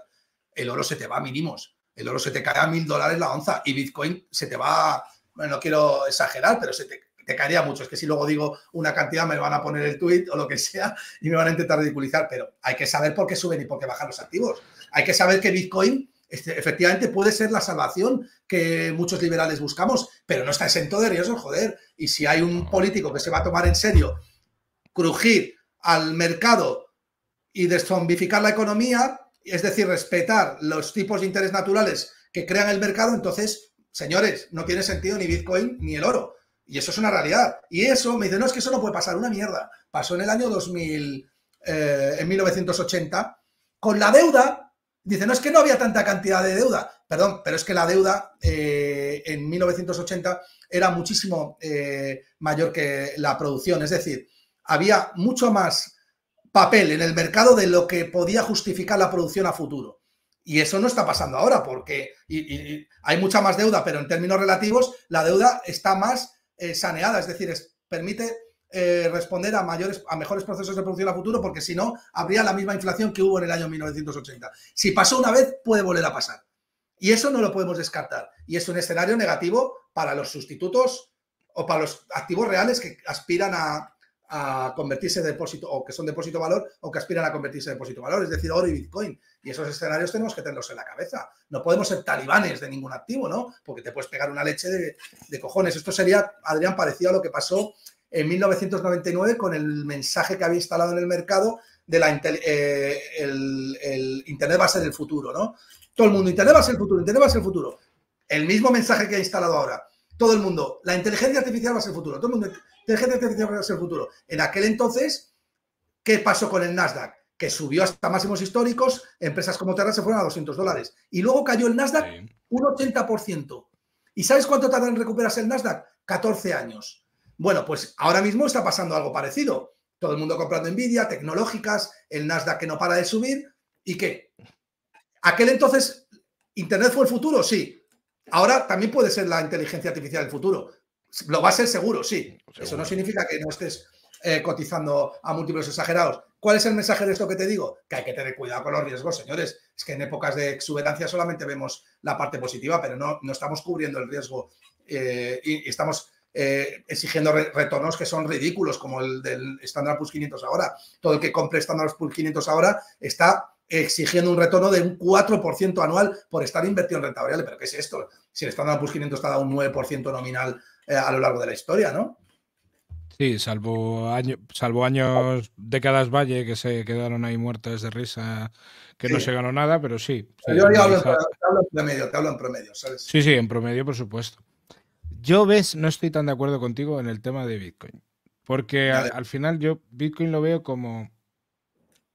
el oro se te va a mínimos. El oro se te cae a mil dólares la onza y Bitcoin se te va, bueno, no quiero exagerar, pero se te, te caería mucho. Es que si luego digo una cantidad me van a poner el tweet o lo que sea y me van a intentar ridiculizar, pero hay que saber por qué suben y por qué bajan los activos. Hay que saber que Bitcoin este, efectivamente puede ser la salvación que muchos liberales buscamos, pero no está exento de riesgo, joder. Y si hay un político que se va a tomar en serio crujir al mercado y deszombificar la economía, es decir, respetar los tipos de interés naturales que crean el mercado, entonces, señores, no tiene sentido ni Bitcoin ni el oro. Y eso es una realidad. Y eso me dicen, no, es que eso no puede pasar, una mierda. Pasó en el año 2000, eh, en 1980, con la deuda. Dice, no, es que no había tanta cantidad de deuda. Perdón, pero es que la deuda eh, en 1980 era muchísimo eh, mayor que la producción. Es decir, había mucho más papel en el mercado de lo que podía justificar la producción a futuro. Y eso no está pasando ahora porque hay mucha más deuda, pero en términos relativos la deuda está más eh, saneada, es decir, es, permite eh, responder a, mayores, a mejores procesos de producción a futuro porque si no, habría la misma inflación que hubo en el año 1980. Si pasó una vez, puede volver a pasar. Y eso no lo podemos descartar. Y es un escenario negativo para los sustitutos o para los activos reales que aspiran a, a convertirse en depósito, o que son depósito valor, o que aspiran a convertirse en depósito valor, es decir, oro y Bitcoin. Y esos escenarios tenemos que tenerlos en la cabeza. No podemos ser talibanes de ningún activo, ¿no? Porque te puedes pegar una leche de, cojones. Esto sería, Adrián, parecido a lo que pasó en 1999 con el mensaje que había instalado en el mercado de la eh, el, el Internet va a ser el futuro, ¿no? Todo el mundo, Internet va a ser el futuro, Internet va a ser el futuro. El mismo mensaje que ha instalado ahora. Todo el mundo, la inteligencia artificial va a ser el futuro. Todo el mundo, Inteligencia artificial es el futuro. En aquel entonces, ¿qué pasó con el Nasdaq? Que subió hasta máximos históricos, empresas como Terra se fueron a 200 dólares. Y luego cayó el Nasdaq un 80%. ¿Y sabes cuánto tardan en recuperarse el Nasdaq? 14 años. Bueno, pues ahora mismo está pasando algo parecido. Todo el mundo comprando Nvidia, tecnológicas, el Nasdaq que no para de subir. ¿Y qué? Aquel entonces, ¿Internet fue el futuro? Sí. Ahora también puede ser la inteligencia artificial el futuro. Lo va a ser seguro, sí. Eso no significa que no estés eh, cotizando a múltiplos exagerados. ¿Cuál es el mensaje de esto que te digo? Que hay que tener cuidado con los riesgos, señores. Es que en épocas de exuberancia solamente vemos la parte positiva, pero no, no estamos cubriendo el riesgo eh, y, estamos eh, exigiendo retornos que son ridículos, como el del Standard Plus 500 ahora. Todo el que compre Standard Plus 500 ahora está exigiendo un retorno de un 4% anual por estar invertido en renta ¿Pero qué es esto? Si el Standard Plus 500 está dando un 9% nominal eh, a lo largo de la historia, ¿no? Sí, salvo, año, salvo años, décadas Valle que se quedaron ahí muertas de risa, que no se ganó nada, pero sí. yo hablo, hablo en promedio, te hablo en promedio, ¿sabes? Sí, sí, en promedio, por supuesto. Yo ves, no estoy tan de acuerdo contigo en el tema de Bitcoin, porque al, final yo Bitcoin lo veo como,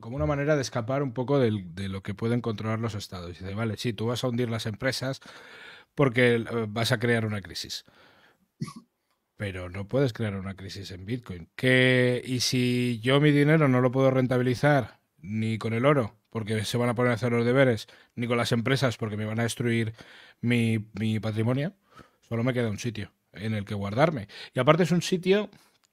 como una manera de escapar un poco de lo que pueden controlar los estados. Y dice, vale, sí, tú vas a hundir las empresas porque eh, vas a crear una crisis. Pero no puedes crear una crisis en Bitcoin. ¿Y si yo mi dinero no lo puedo rentabilizar ni con el oro, porque se van a poner a hacer los deberes, ni con las empresas, porque me van a destruir mi, mi patrimonio? Solo me queda un sitio en el que guardarme. Y aparte es un sitio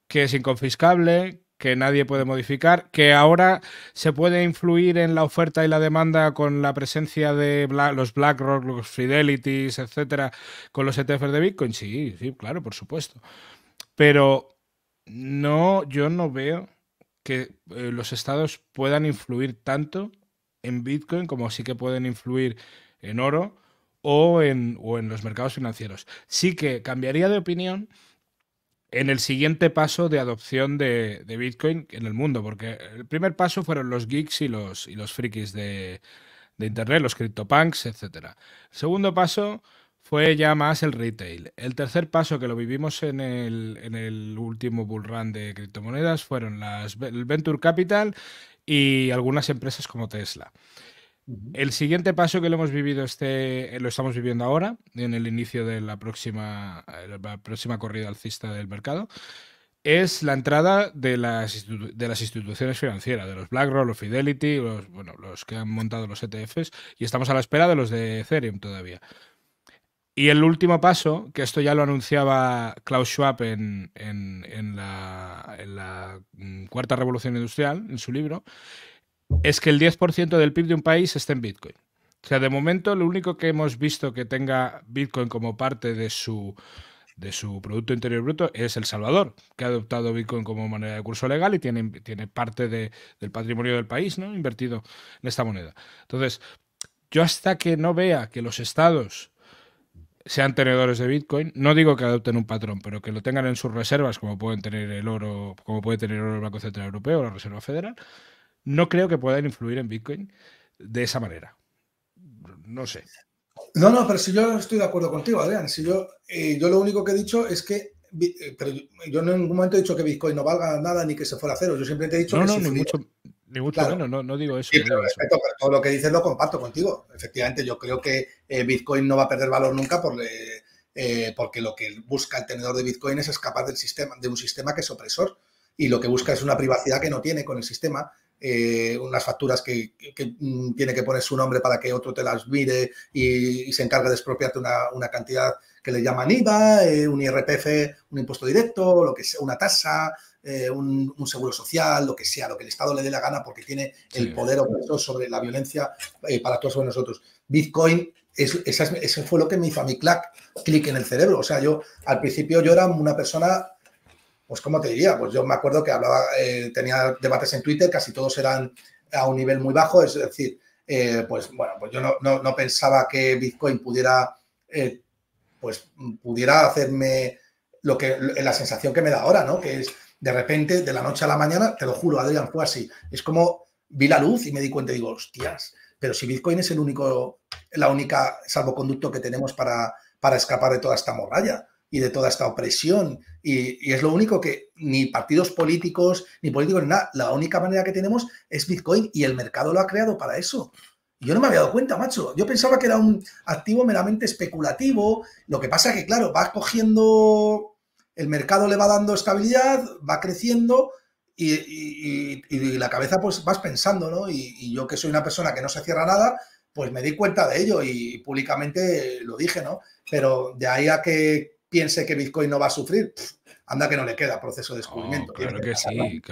que es inconfiscable, que nadie puede modificar, que ahora se puede influir en la oferta y la demanda con la presencia de los BlackRock, los Fidelities, etcétera, con los ETFs de Bitcoin. Sí, sí, claro, por supuesto. Pero no, yo no veo que eh, los estados puedan influir tanto en Bitcoin como sí que pueden influir en oro o en, o en los mercados financieros. Sí que cambiaría de opinión en el siguiente paso de adopción de, Bitcoin en el mundo, porque el primer paso fueron los geeks y los, frikis de, Internet, los CryptoPunks, etc. El segundo paso fue ya más el retail. El tercer paso que lo vivimos en el, último bull run de criptomonedas fueron las, el Venture Capital y algunas empresas como Tesla. El siguiente paso que lo hemos vivido este, lo estamos viviendo ahora, en el inicio de la próxima, eh, la próxima corrida alcista del mercado, es la entrada de las, de las instituciones financieras, de los BlackRock, los Fidelity, los, bueno, los que han montado los ETFs, y estamos a la espera de los de Ethereum todavía. Y el último paso, que esto ya lo anunciaba Klaus Schwab en, en, la, en la mm, cuarta revolución industrial, en su libro, es que el 10% del PIB de un país esté en Bitcoin. O sea, de momento lo único que hemos visto que tenga Bitcoin como parte de su, de su Producto Interior Bruto es El Salvador, que ha adoptado Bitcoin como moneda de curso legal y tiene, tiene parte del patrimonio del país ¿no? invertido en esta moneda. Entonces, yo hasta que no vea que los estados sean tenedores de Bitcoin, no digo que adopten un patrón, pero que lo tengan en sus reservas, como pueden tener el oro, como puede tener el Banco Central Europeo o la Reserva Federal, no creo que puedan influir en Bitcoin de esa manera. No sé. No, no, pero si yo estoy de acuerdo contigo, Adrián. Si yo, eh, yo lo único que he dicho es que eh, pero yo en ningún momento he dicho que Bitcoin no valga nada ni que se fuera a cero. Yo siempre te he dicho no, No, ni mucho, no, digo eso. Sí, pero, todo lo que dices lo comparto contigo. Efectivamente, yo creo que eh, Bitcoin no va a perder valor nunca por, porque lo que busca el tenedor de Bitcoin es escapar del sistema, de un sistema que es opresor. Y lo que busca es una privacidad que no tiene con el sistema. Eh, unas facturas que, mm, tiene que poner su nombre para que otro te las mire y, se encarga de expropiarte una, cantidad que le llaman IVA, eh, un IRPF, un impuesto directo, lo que sea, una tasa, eh, un, seguro social, lo que sea, lo que el Estado le dé la gana porque tiene el poder opuesto sobre la violencia para todos sobre nosotros. Bitcoin, eso fue lo que me hizo a mi clic en el cerebro. O sea, yo al principio yo era una persona pues ¿cómo te diría? Pues yo me acuerdo que hablaba, eh, tenía debates en Twitter, casi todos eran a un nivel muy bajo, es decir, eh, pues bueno, pues yo no, pensaba que Bitcoin pudiera, eh, pues pudiera hacerme lo que, la sensación que me da ahora, ¿no? Que es de repente, de la noche a la mañana, te lo juro, Adrián, fue así. Es como vi la luz y me di cuenta y digo, hostias, pero si Bitcoin es el único, la única salvoconducto que tenemos para, para escapar de toda esta morralla y de toda esta opresión. Y, es lo único que ni partidos políticos, ni políticos, ni nada. La única manera que tenemos es Bitcoin y el mercado lo ha creado para eso. Yo no me había dado cuenta, macho. Yo pensaba que era un activo meramente especulativo. Lo que pasa es que, claro, vas cogiendo, el mercado le va dando estabilidad, va creciendo y, y la cabeza pues vas pensando, ¿no? y yo que soy una persona que no se cierra nada, pues me di cuenta de ello y públicamente lo dije, ¿no? Pero de ahí a que piense que Bitcoin no va a sufrir, anda que no le queda proceso de descubrimiento. claro que, sí.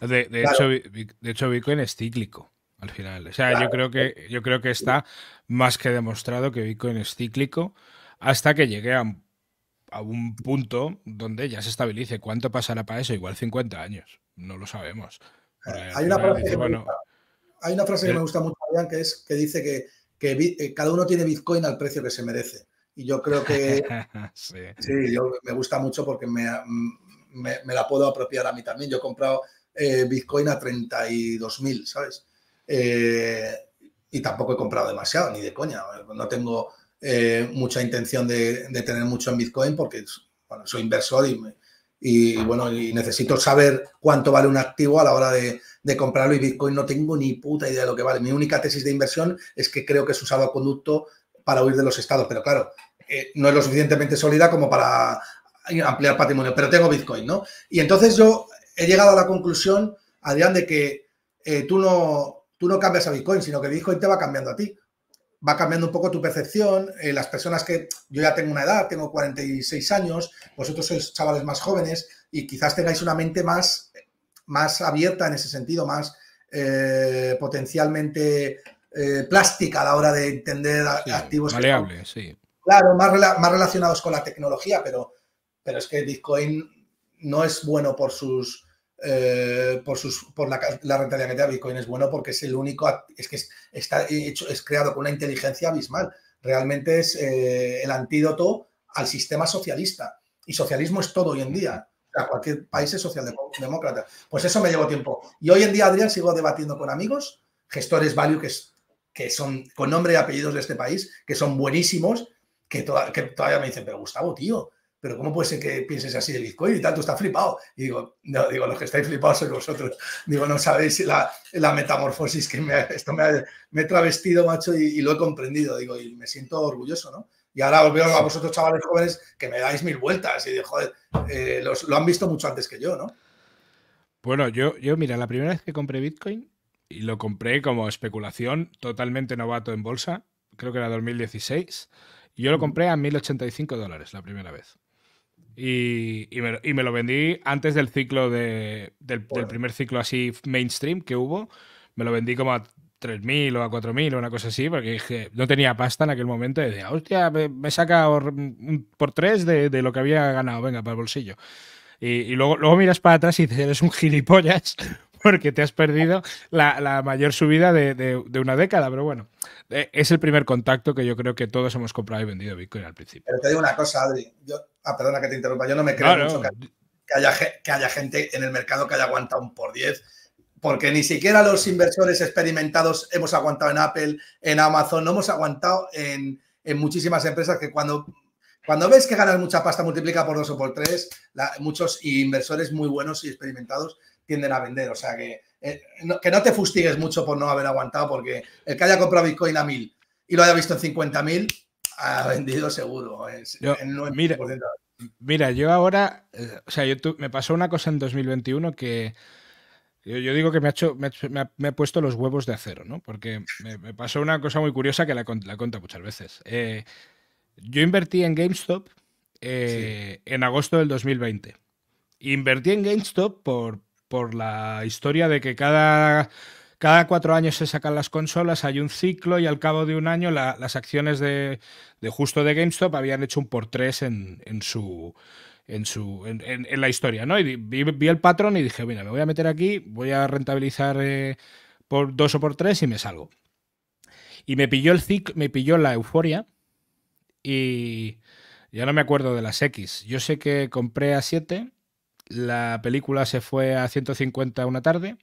De, Hecho, Bitcoin es cíclico al final. O sea, yo, creo que, yo creo que está más que demostrado que Bitcoin es cíclico hasta que llegue a, un punto donde ya se estabilice. ¿Cuánto pasará para eso? Igual 50 años. No lo sabemos. Hay una, frase que ¿eh? me gusta mucho, que es que dice que, eh, cada uno tiene Bitcoin al precio que se merece. Y yo creo que *laughs* sí. yo, me gusta mucho porque mm, me, la puedo apropiar a mí también. Yo he comprado eh, Bitcoin a 32.000, ¿sabes? Eh, y tampoco he comprado demasiado, ni de coña. No tengo eh, mucha intención de, tener mucho en Bitcoin porque soy inversor y, y, bueno, y necesito saber cuánto vale un activo a la hora de, de, comprarlo y Bitcoin no tengo ni puta idea de lo que vale. Mi única tesis de inversión es que creo que es un a conducto para huir de los estados, pero claro, eh, no es lo suficientemente sólida como para ampliar patrimonio, pero tengo Bitcoin, ¿no? Y entonces yo he llegado a la conclusión, Adrián, de que eh, tú, no, tú no cambias a Bitcoin, sino que Bitcoin te va cambiando a ti. Va cambiando un poco tu percepción, eh, las personas que yo ya tengo una edad, tengo 46 años, vosotros sois chavales más jóvenes y quizás tengáis una mente más, más abierta en ese sentido, más potencialmente eh, plástica a la hora de entender activos. Maleable, sí. Claro, más, más relacionados con la tecnología, pero, pero es que Bitcoin no es bueno por sus. Eh, por, sus, por la, la, rentabilidad que Bitcoin es bueno porque es el único, es que es, está hecho, es creado con una inteligencia abismal. Realmente es eh, el antídoto al sistema socialista. Y socialismo es todo hoy en día. cualquier país es socialdemócrata. Pues eso me llevó tiempo. Y hoy en día, Adrián, sigo debatiendo con amigos, gestores value, que es que son con nombre y apellidos de este país, que son buenísimos, que, todavía me dicen, pero Gustavo, tío, pero ¿cómo puede ser que pienses así de Bitcoin y tanto? Está flipado. Y digo, no, digo, los que estáis flipados sois vosotros. Digo, no sabéis la, la metamorfosis que me, esto me, ha, me travestido, macho, y, lo he comprendido. Digo, y me siento orgulloso, ¿no? Y ahora os veo a vosotros, chavales jóvenes, que me dais mil vueltas y digo, joder, eh, los, lo han visto mucho antes que yo, ¿no? Bueno, yo, yo, mira, la primera vez que compré Bitcoin y lo compré como especulación, totalmente novato en bolsa, creo que era 2016. Y yo lo compré a 1085 dólares la primera vez. Y, y, me, lo vendí antes del ciclo de, del, primer ciclo así mainstream que hubo. Me lo vendí como a 3.000 o a 4.000 o una cosa así, porque dije, no tenía pasta en aquel momento. Y decía, hostia, me, saca por tres de, de lo que había ganado, venga, para el bolsillo. Y, luego, luego miras para atrás y dices, eres un gilipollas, *laughs* porque te has perdido la, mayor subida de, una década, pero bueno, eh, es el primer contacto que yo creo que todos hemos comprado y vendido Bitcoin al principio. Pero te digo una cosa, Adri, ah, perdona que te interrumpa, yo no me creo mucho Que, haya, que haya gente en el mercado que haya aguantado un por 10 porque ni siquiera los inversores experimentados hemos aguantado en Apple, en Amazon, no hemos aguantado en, en muchísimas empresas que cuando cuando ves que ganas mucha pasta, multiplica por dos o por tres, muchos inversores muy buenos y experimentados tienden a vender. O sea que, eh, no, que no te fustigues mucho por no haber aguantado, porque el que haya comprado Bitcoin a mil y lo haya visto en 50.000, ha vendido seguro. mira, mira, yo ahora, eh, o sea, yo me pasó una cosa en 2021 que... Yo, digo que me, ha hecho, me, puesto los huevos de acero, ¿no? Porque me, pasó una cosa muy curiosa que la, la muchas veces. Eh, yo invertí en GameStop eh, en agosto del 2020. Invertí en GameStop por, por la historia de que cada, cada cuatro años se sacan las consolas, hay un ciclo y al cabo de un año las acciones de, justo de GameStop habían hecho un por tres en, su en, su, en, la historia, ¿no? vi, el patrón y dije, mira, me voy a meter aquí, voy a rentabilizar eh, por dos o por tres y me salgo. Y me pilló el me pilló la euforia y ya no me acuerdo de las X. Yo sé que compré a 7, la película se fue a 150 una tarde.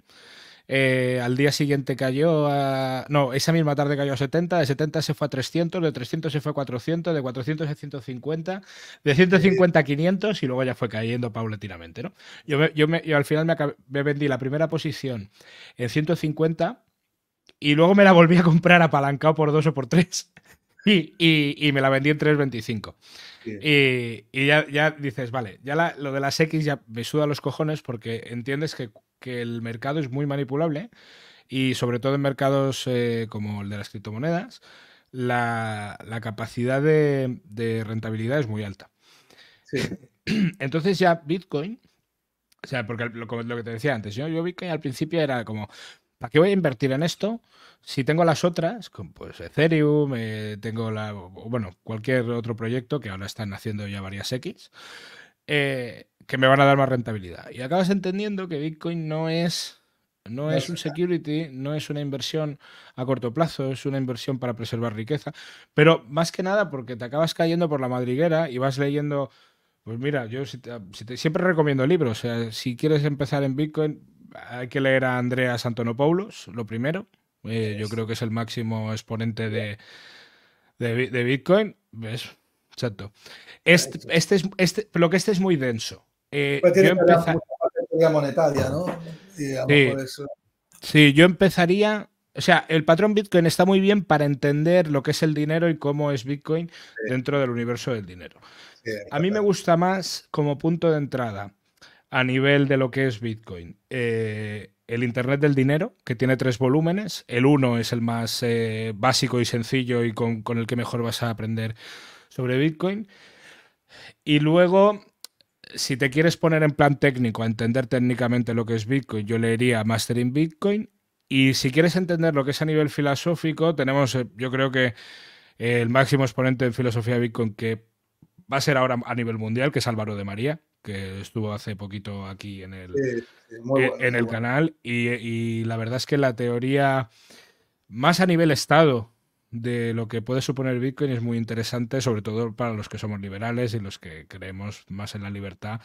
Eh, al día siguiente cayó a. No, esa misma tarde cayó a 70, de 70 se fue a 300, de 300 se fue a 400, de 400 a 150, de 150 a 500 y luego ya fue cayendo paulatinamente, ¿no? Yo, yo, al final me, me, vendí la primera posición en 150 y luego me la volví a comprar apalancado por dos o por tres. Y, me la vendí en 3.25. Y, ya, dices, vale, ya lo de las X ya me suda los cojones porque entiendes que, el mercado es muy manipulable y sobre todo en mercados eh, como el de las criptomonedas, la, la capacidad de, rentabilidad es muy alta. *clears throat* Entonces ya Bitcoin, o sea, porque lo, que te decía antes, yo, yo que al principio era como, ¿para qué voy a invertir en esto? Si tengo las otras, pues Ethereum, eh, tengo bueno, cualquier otro proyecto que ahora están haciendo ya varias X, eh, que me van a dar más rentabilidad. Y acabas entendiendo que Bitcoin no es, no es un security, no es una inversión a corto plazo, es una inversión para preservar riqueza, pero más que nada porque te acabas cayendo por la madriguera y vas leyendo... Pues mira, yo siempre recomiendo libros. O sea, si quieres empezar en Bitcoin, hay que leer a Andreas Antonopoulos, lo primero. Eh, yo creo que es el máximo exponente de, de, Bitcoin. ¿Ves? Exacto. Este, es, este, lo que este es muy denso. Eh, pues yo con monetaria, ¿no? sí. yo empezaría o sea, el patrón Bitcoin está muy bien para entender lo que es el dinero y cómo es Bitcoin dentro del universo del dinero. a mí me gusta más como punto de entrada a nivel de lo que es Bitcoin. Eh, el Internet del Dinero, que tiene tres volúmenes. El uno es el más eh, básico y sencillo y con, el que mejor vas a aprender sobre Bitcoin. Y luego, si te quieres poner en plan técnico, a entender técnicamente lo que es Bitcoin, yo leería Mastering Bitcoin. Y si quieres entender lo que es a nivel filosófico, tenemos, eh, yo creo que el máximo exponente en filosofía Bitcoin que va a ser ahora a nivel mundial, que es Álvaro de María que estuvo hace poquito aquí en el, eh, en el canal. Y, la verdad es que la teoría, más a nivel Estado, de lo que puede suponer Bitcoin es muy interesante, sobre todo para los que somos liberales y los que creemos más en la libertad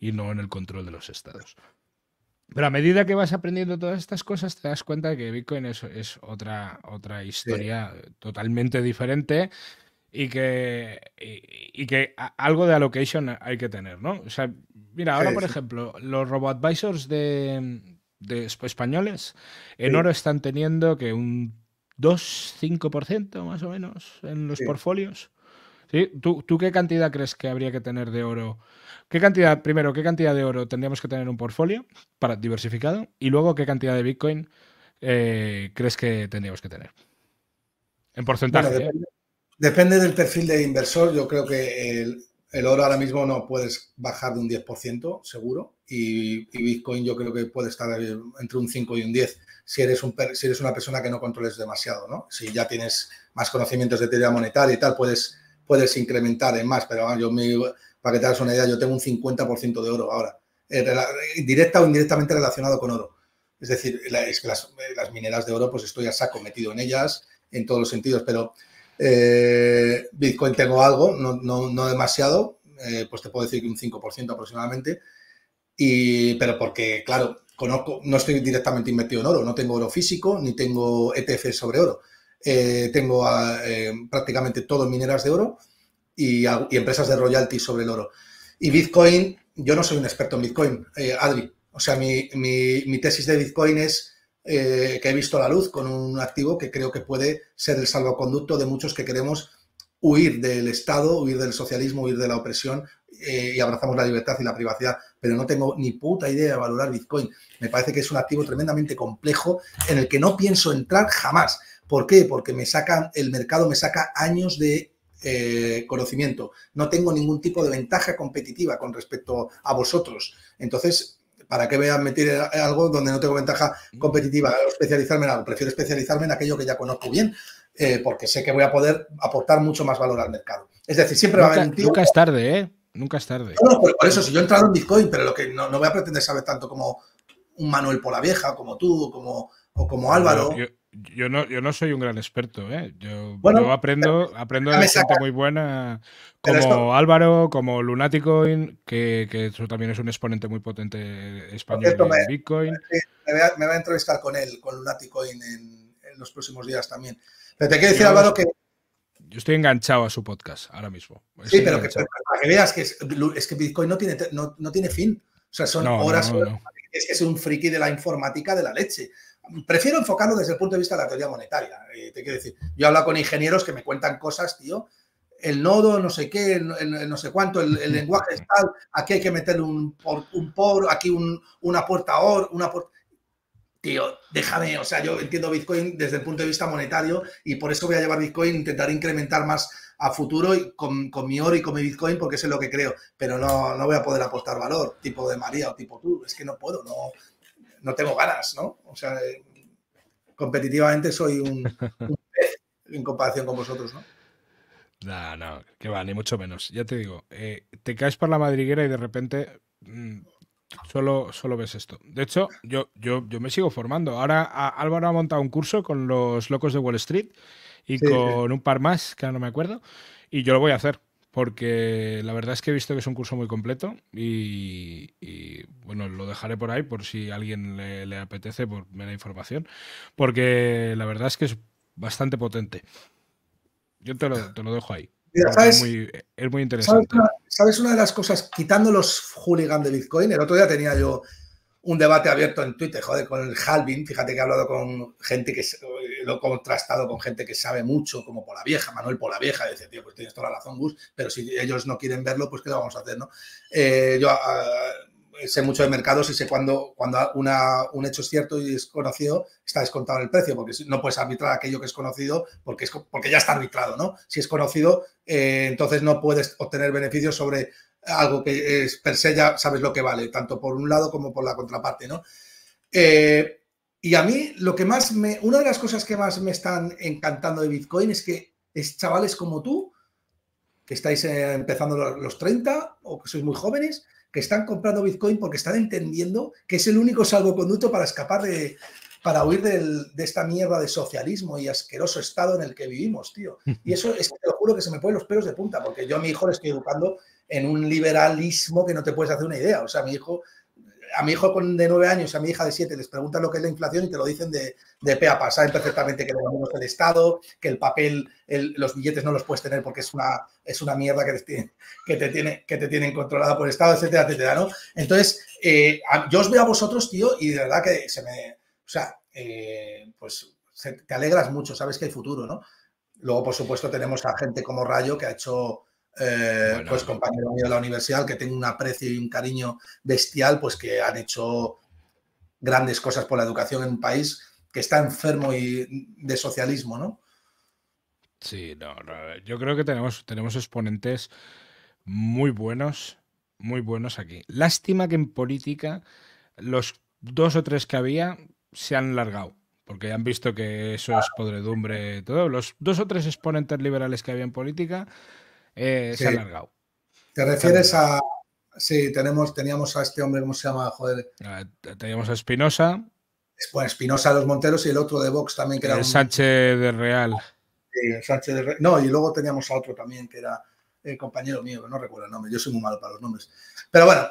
y no en el control de los estados. Pero a medida que vas aprendiendo todas estas cosas, te das cuenta de que Bitcoin es, otra, otra historia totalmente diferente y que, que algo de allocation hay que tener, ¿no? O sea, mira, ahora, por ejemplo, los robo-advisors de, españoles en oro están teniendo que un 2-5% más o menos en los portfolios. ¿Sí? ¿Tú, qué cantidad crees que habría que tener de oro? ¿Qué cantidad, primero, qué cantidad de oro tendríamos que tener en un portfolio para diversificado? Y luego, ¿qué cantidad de Bitcoin eh, crees que tendríamos que tener? En porcentaje. ¿eh? Depende del perfil de inversor. Yo creo que el, oro ahora mismo no puedes bajar de un 10%, seguro. Y, Bitcoin yo creo que puede estar entre un 5 y un 10 si eres, un, si eres una persona que no controles demasiado, ¿no? Si ya tienes más conocimientos de teoría monetaria y tal, puedes, puedes incrementar en más. Pero yo, para que te hagas una idea, yo tengo un 50% de oro ahora, eh, directa o indirectamente relacionado con oro. Es decir, las, mineras de oro, pues estoy a saco metido en ellas en todos los sentidos, pero eh, Bitcoin tengo algo, no, demasiado, eh, pues te puedo decir que un 5% aproximadamente. Y, pero porque, claro, conozco, no estoy directamente invertido en oro, no tengo oro físico ni tengo ETF sobre oro. Eh, tengo ah, prácticamente todo mineras de oro y, empresas de royalty sobre el oro. Y Bitcoin, yo no soy un experto en Bitcoin, Adri. O sea, mi tesis de Bitcoin es eh, que he visto la luz con un activo que creo que puede ser el salvoconducto de muchos que queremos huir del Estado, huir del socialismo, huir de la opresión eh, y abrazamos la libertad y la privacidad. Pero no tengo ni puta idea de valorar Bitcoin. Me parece que es un activo tremendamente complejo en el que no pienso entrar jamás. ¿Por qué? Porque me saca, el mercado me saca años de eh, conocimiento. No tengo ningún tipo de ventaja competitiva con respecto a vosotros. Entonces, ¿Para qué voy a meter algo donde no tengo ventaja mm. competitiva especializarme en algo? Prefiero especializarme en aquello que ya conozco bien, eh, porque sé que voy a poder aportar mucho más valor al mercado. Es decir, siempre va a haber Nunca es tarde, ¿eh? Nunca es tarde. pues por eso, si yo he entrado en Bitcoin, pero lo que no, voy a pretender saber tanto como un Manuel vieja como tú, como, o como Álvaro yo no, soy un gran experto, ¿eh? Yo, aprendo, eh, aprendo de gente muy buena, como Álvaro, como Lunaticoin, que, que eso también es un exponente muy potente español de Bitcoin. Me, me, voy a, entrevistar con él, con Lunaticoin, en, los próximos días también. Pero te quiero decir, Álvaro, que... Yo estoy enganchado a su podcast ahora mismo. sí, pero que, que veas que es, que Bitcoin no tiene, no, tiene fin. O sea, son horas es que es un friki de la informática de la leche prefiero enfocarlo desde el punto de vista de la teoría monetaria. Eh, te quiero decir, yo hablo con ingenieros que me cuentan cosas, tío. El nodo, no sé qué, no sé cuánto, el, lenguaje es tal, aquí hay que meter un, por, un por, aquí un, una puerta OR, una puerta. Tío, déjame, o sea, yo entiendo Bitcoin desde el punto de vista monetario y por eso voy a llevar Bitcoin, intentar incrementar más a futuro y con, con, mi oro y con mi Bitcoin porque es lo que creo, pero no, no voy a poder apostar valor, tipo de María o tipo tú, es que no puedo, no, no tengo ganas, ¿no? O sea, eh, competitivamente soy un, *laughs* en comparación con vosotros, ¿no? No, no, que va, ni mucho menos. Ya te digo, eh, te caes por la madriguera y de repente mm, solo, solo ves esto. De hecho, yo, yo, yo me sigo formando. Ahora Álvaro ha montado un curso con los locos de Wall Street y con un par más, que ahora no me acuerdo, y yo lo voy a hacer porque la verdad es que he visto que es un curso muy completo y, bueno, lo dejaré por ahí por si a alguien le, apetece por la información, porque la verdad es que es bastante potente. Yo te lo, dejo ahí. Es, muy, interesante. ¿sabes una, de las cosas, quitando los hooligans de Bitcoin? El otro día tenía yo un debate abierto en Twitter, joder, con el Halvin. Fíjate que he hablado con gente que lo he contrastado con gente que sabe mucho, como por la vieja, Manuel vieja. dice, tío, pues tienes toda la razón, Gus, pero si ellos no quieren verlo, pues ¿qué vamos a hacer, no? Eh, yo ah, sé mucho de mercados y sé cuando, cuando una, un hecho es cierto y es conocido, está descontado el precio, porque no puedes arbitrar aquello que es conocido porque, es, porque ya está arbitrado, ¿no? Si es conocido, eh, entonces no puedes obtener beneficios sobre algo que es, per se ya sabes lo que vale, tanto por un lado como por la contraparte, ¿no? Eh, y a mí lo que más me, una de las cosas que más me están encantando de Bitcoin es que es chavales como tú, que estáis eh, empezando los 30 o que sois muy jóvenes, que están comprando Bitcoin porque están entendiendo que es el único salvoconducto para escapar de, para huir de esta mierda de socialismo y asqueroso estado en el que vivimos, tío. *laughs* Y eso es que te lo juro que se me ponen los pelos de punta, porque yo a mi hijo le estoy educando en un liberalismo que no te puedes hacer una idea. O sea, mi hijo, a mi hijo de nueve años, a mi hija de siete, les preguntan lo que es la inflación y te lo dicen de, de pe a pa. Saben perfectamente que lo es el Estado, que el papel, los billetes no los puedes tener porque es una, es una mierda que, te tienen, que, te tiene, controlada por el Estado, etcétera, etcétera, ¿no? Entonces, eh, yo os veo a vosotros, tío, y de verdad que se me... O sea, eh, pues te alegras mucho, sabes que hay futuro, ¿no? Luego, por supuesto, tenemos a gente como Rayo que ha hecho eh, pues compañero mío de la universidad, que tengo un aprecio y un cariño bestial, pues que han hecho grandes cosas por la educación en un país que está enfermo y de socialismo, ¿no? Sí, no, yo creo que tenemos, tenemos exponentes muy buenos, muy buenos aquí. Lástima que en política los dos o tres que había se han largado, porque han visto que eso es podredumbre, todo. Los dos o tres exponentes liberales que había en política eh, se ha alargado. ¿Te refieres a, Sí, tenemos, teníamos a este hombre, ¿cómo se llama? Joder. Ah, teníamos a Espinosa. Bueno, Espinosa de los Monteros y el otro de Vox también que era. El eh, Sánchez de Real. Sí, el Sánchez de Real. No, y luego teníamos a otro también que era eh, compañero mío, no recuerdo el nombre, yo soy muy malo para los nombres. Pero bueno,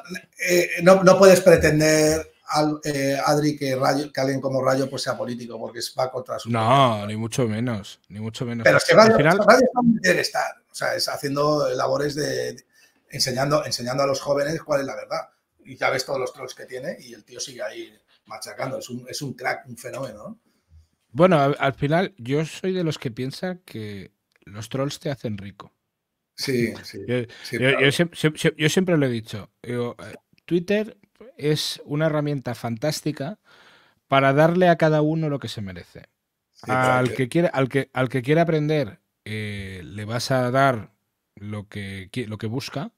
no, no, puedes pretender al, eh, Adri que, alguien como Rayo pues sea político, porque va contra su. No, ni mucho menos, ni mucho menos. Pero es que Rayo, final... está haciendo labores de, enseñando, enseñando a los jóvenes cuál es la verdad. Y ya ves todos los trolls que tiene y el tío sigue ahí machacando. Es un, crack, un fenómeno. Bueno, al final yo soy de los que piensa que los trolls te hacen rico. Sí, sí. siempre, yo siempre, lo he dicho. Eh, Twitter es una herramienta fantástica para darle a cada uno lo que se merece. al, que, quiere, al, que, al que quiera aprender, eh, le vas a dar lo que, lo que busca,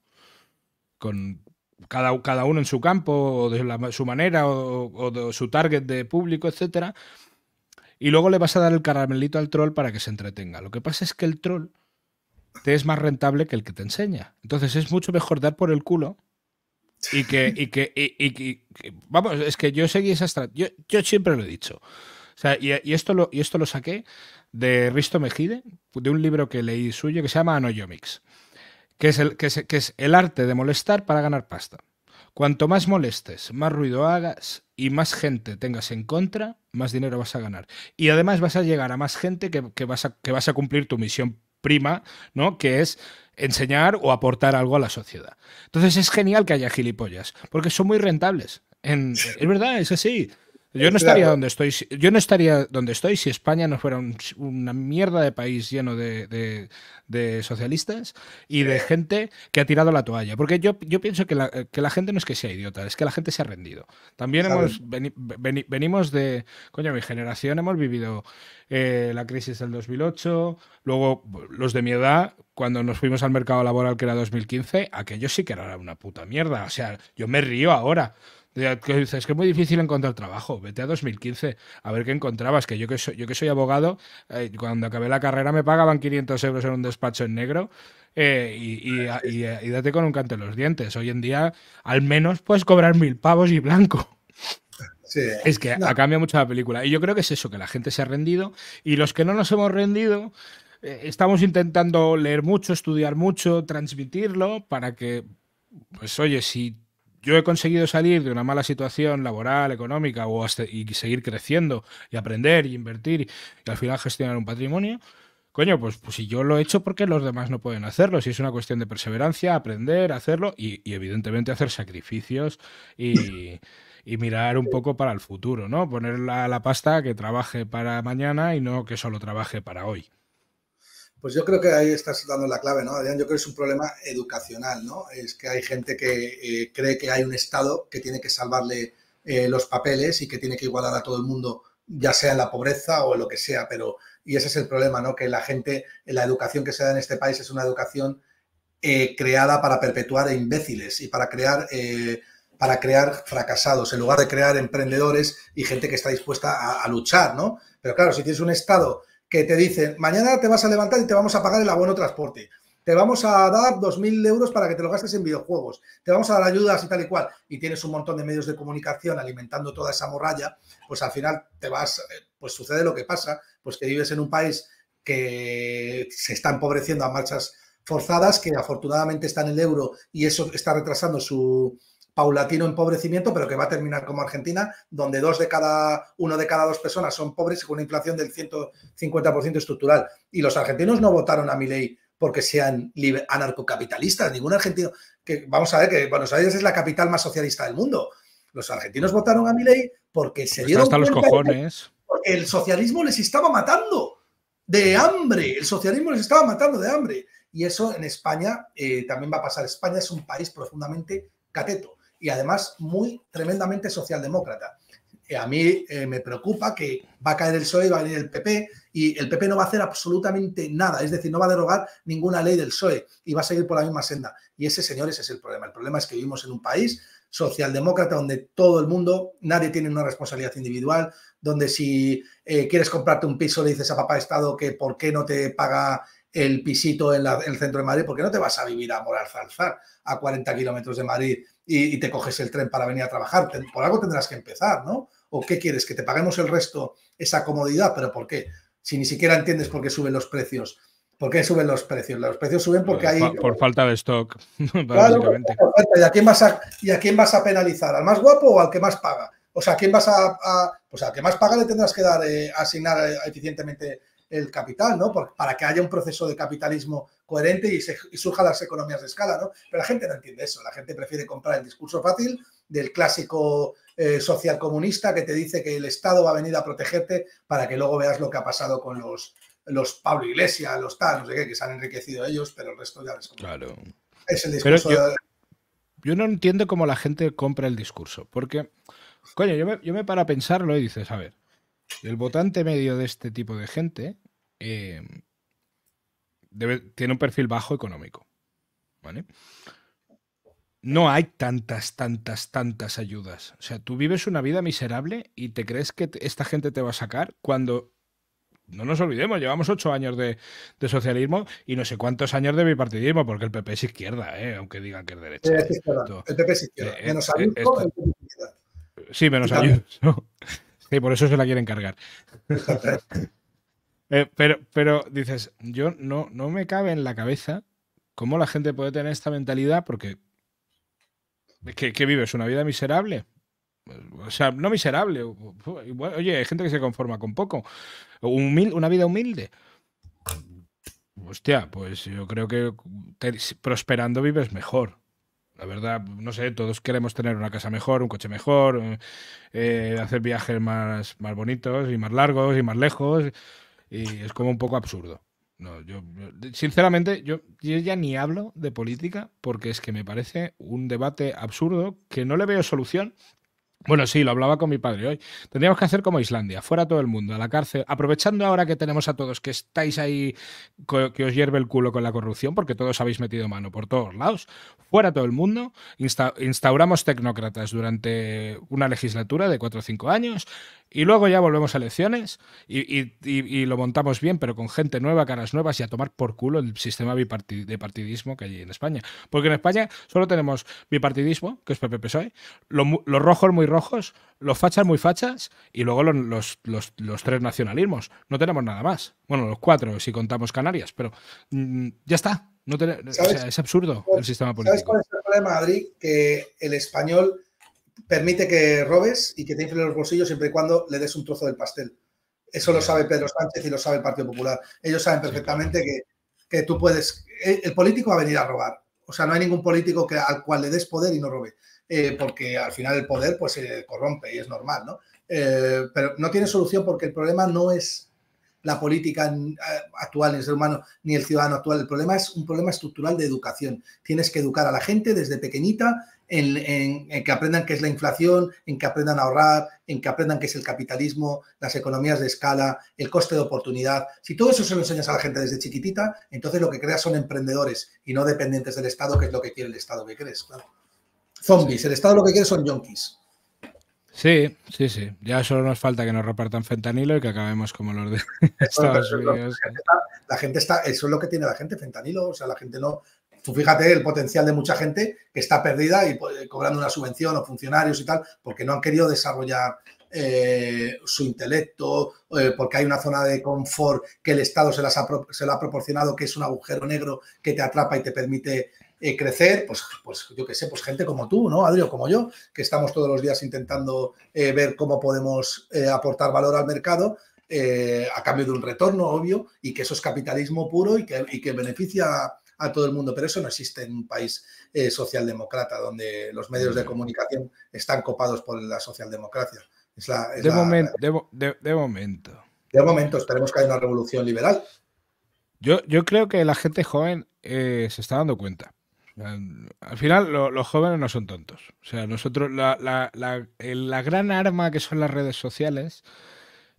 con cada, cada uno en su campo, o de su manera, o, su target de público, etcétera. Y luego le vas a dar el caramelito al troll para que se entretenga. Lo que pasa es que el troll te es más rentable que el que te enseña. Entonces es mucho mejor dar por el culo y que, y que, y, vamos, es que yo seguí esa estrategia. Yo, yo, siempre lo he dicho. O sea, y, esto lo, y esto lo saqué de Risto Mejide, de un libro que leí suyo que se llama Anoyomics, que es el, que es, que es el arte de molestar para ganar pasta. Cuanto más molestes, más ruido hagas y más gente tengas en contra, más dinero vas a ganar. Y además vas a llegar a más gente que, que vas, a, que vas a cumplir tu misión prima, ¿no? Que es enseñar o aportar algo a la sociedad. Entonces es genial que haya gilipollas, porque son muy rentables. En, es verdad, es así. Yo no estaría donde estoy. Yo no estaría donde estoy si España no fuera una mierda de país lleno de, socialistas y de gente que ha tirado la toalla. Porque yo, yo pienso que la, gente no es que sea idiota, es que la gente se ha rendido. También hemos venimos de, coño, mi generación hemos vivido eh, la crisis del 2008, luego los de mi edad, cuando nos fuimos al mercado laboral que era 2015, aquello sí que era una puta mierda. O sea, yo me río ahora. Es que es muy difícil encontrar trabajo. Vete a 2015 a ver qué encontrabas. Que yo que soy, yo que soy abogado, eh, cuando acabé la carrera me pagaban 500 euros en un despacho en negro eh, y, date con un canto en los dientes. Hoy en día, al menos puedes cobrar mil pavos y blanco. es que ha cambiado mucho la película. Y yo creo que es eso, que la gente se ha rendido y los que no nos hemos rendido eh, estamos intentando leer mucho, estudiar mucho, transmitirlo para que, pues oye, si yo he conseguido salir de una mala situación laboral, económica o y seguir creciendo y aprender y invertir y, al final gestionar un patrimonio, coño, pues, pues, si yo lo he hecho, ¿por qué los demás no pueden hacerlo? Si es una cuestión de perseverancia, aprender, hacerlo y, evidentemente hacer sacrificios y, mirar un poco para el futuro, ¿no? Poner la pasta que trabaje para mañana y no que solo trabaje para hoy. Pues yo creo que ahí estás dando la clave, ¿no, Adrián? Yo creo que es un problema educacional, ¿no? Es que hay gente que eh, cree que hay un Estado que tiene que salvarle eh, los papeles y que tiene que igualar a todo el mundo, ya sea en la pobreza o en lo que sea, pero... Y ese es el problema, ¿no? Que la gente, la educación que se da en este país es una educación eh, creada para perpetuar imbéciles y para crear para crear fracasados, en lugar de crear emprendedores y gente que está dispuesta a, a, luchar, ¿no? Pero claro, si tienes un Estado que te dicen, mañana te vas a levantar y te vamos a pagar el abono transporte, te vamos a dar 2.000 euros para que te lo gastes en videojuegos, te vamos a dar ayudas y tal y cual, y tienes un montón de medios de comunicación alimentando toda esa morralla, pues al final te vas, eh, pues sucede lo que pasa, pues que vives en un país que se está empobreciendo a marchas forzadas, que afortunadamente está en el euro y eso está retrasando su, paulatino empobrecimiento, pero que va a terminar como Argentina, donde dos de cada, uno de cada dos personas son pobres con una inflación del 150% estructural. Y los argentinos no votaron a mi ley porque sean anarcocapitalistas. Ningún argentino, que vamos a ver que Buenos Aires es la capital más socialista del mundo. Los argentinos votaron a mi ley porque se dieron los el socialismo les estaba matando de hambre. El socialismo les estaba matando de hambre. Y eso en España eh, también va a pasar. España es un país profundamente cateto y además muy tremendamente socialdemócrata. Eh, a mí eh, me preocupa que va a caer el PSOE, va a venir el PP y el PP no va a hacer absolutamente nada, es decir, no va a derogar ninguna ley del PSOE y va a seguir por la misma senda. Y ese, ese es el problema. El problema es que vivimos en un país socialdemócrata donde todo el mundo, nadie tiene una responsabilidad individual, donde si eh, quieres comprarte un piso le dices a papá Estado que por qué no te paga el pisito en, el centro de Madrid, porque no te vas a vivir a morar a 40 kilómetros de Madrid, y, te coges el tren para venir a trabajar. Por algo tendrás que empezar, ¿no? ¿O qué quieres? ¿Que te paguemos el resto esa comodidad? ¿Pero por qué? Si ni siquiera entiendes por qué suben los precios. ¿Por qué suben los precios? Los precios suben porque hay. Por, *laughs* falta de stock. ¿y, a quién vas a, a quién vas a penalizar? ¿Al más guapo o al que más paga? O sea, ¿a quién vas a.? pues al que más paga le tendrás que dar, eh, asignar eh, eficientemente el capital, ¿no? para que haya un proceso de capitalismo coherente y, se, las economías de escala, ¿no? Pero la gente no entiende eso, la gente prefiere comprar el discurso fácil del clásico eh, social comunista que te dice que el Estado va a venir a protegerte para que luego veas lo que ha pasado con los, los Pablo Iglesias, los tal, no sé qué, que se han enriquecido ellos, pero el resto ya les Claro. Es el discurso. yo, no entiendo cómo la gente compra el discurso, porque, coño, yo me, yo me paro pensarlo y dices, a ver, el votante medio de este tipo de gente eh, tiene un perfil bajo económico. No hay tantas, tantas, tantas ayudas. O sea, tú vives una vida miserable y te crees que esta gente te va a sacar cuando no nos olvidemos, llevamos ocho años de, socialismo y no sé cuántos años de bipartidismo, porque el PP es izquierda, ¿eh? aunque digan que es derecha. es el PP es izquierda. menos Sí, menos Sí, por eso se la quieren cargar. *laughs* Eh, pero, pero dices, yo no, no me cabe en la cabeza cómo la gente puede tener esta mentalidad porque ¿qué, vives? ¿Una vida miserable? O sea, no miserable. Oye, hay gente que se conforma con poco. una vida humilde. Hostia, pues yo creo que prosperando vives mejor. La verdad, no sé, todos queremos tener una casa mejor, un coche mejor, eh, eh, hacer viajes más, más bonitos y más largos y más lejos. Y es como un poco absurdo. No, yo, sinceramente, yo ya ni hablo de política porque es que me parece un debate absurdo que no le veo solución bueno, sí, lo hablaba con mi padre hoy. Tendríamos que hacer como Islandia, fuera todo el mundo, a la cárcel, aprovechando ahora que tenemos a todos que estáis ahí, que os hierve el culo con la corrupción, porque todos habéis metido mano por todos lados, fuera todo el mundo, instauramos tecnócratas durante una legislatura de cuatro o cinco años y luego ya volvemos a elecciones y, lo montamos bien, pero con gente nueva, caras nuevas y a tomar por culo el sistema bipartidismo de partidismo que hay en España. Porque en España solo tenemos bipartidismo, que es PP-PSOE, los rojos muy rojos rojos, los fachas muy fachas y luego los, tres nacionalismos. No tenemos nada más. Bueno, los cuatro si contamos Canarias, pero mm, ya está. es absurdo el sistema político. ¿Sabes cuál es el problema, Madrid? Que el español permite que robes y que te inflen los bolsillos siempre y cuando le des un trozo del pastel. Eso lo sabe Pedro Sánchez y lo sabe el Partido Popular. Ellos saben perfectamente que, tú puedes. El, político va a venir a robar. O sea, no hay ningún político al cual le des poder y no robe. Eh, porque al final el poder pues se corrompe y es normal, ¿no? Eh, pero no tiene solución porque el problema no es la política eh, actual, el humano, ni el ciudadano actual. El problema es un problema estructural de educación. Tienes que educar a la gente desde pequeñita en, que aprendan qué es la inflación, en que aprendan a ahorrar, en que aprendan qué es el capitalismo, las economías de escala, el coste de oportunidad. Si todo eso se lo enseñas a la gente desde chiquitita, entonces lo que creas son emprendedores y no dependientes del Estado, que es lo que quiere el Estado que crees, claro. Zombies. El Estado lo que quiere son yonkis. Sí, sí, sí. Ya solo nos falta que nos repartan fentanilo y que acabemos como los de *laughs* Estados Unidos. La gente, está, eso es lo que tiene la gente, fentanilo. O sea, la gente no. fíjate el potencial de mucha gente que está perdida y pues, cobrando una subvención o funcionarios y tal, porque no han querido desarrollar eh, su intelecto, eh, porque hay una zona de confort que el Estado se, las se ha proporcionado, que es un agujero negro que te atrapa y te permite eh, crecer, pues, pues yo qué sé, pues gente como tú, ¿no, Adrio? Como yo, que estamos todos los días intentando eh, ver cómo podemos eh, aportar valor al mercado a cambio de un retorno, obvio, y que eso es capitalismo puro y que, beneficia a todo el mundo, pero eso no existe en un país socialdemócrata donde los medios de mm. comunicación están copados por la socialdemocracia. de, momento, de, momento. De momento, esperemos que haya una revolución liberal. Yo, yo, creo que la gente joven se está dando cuenta. Em, al final, los jóvenes no son tontos. O sea, nosotros, la, la, la, gran arma que son las redes sociales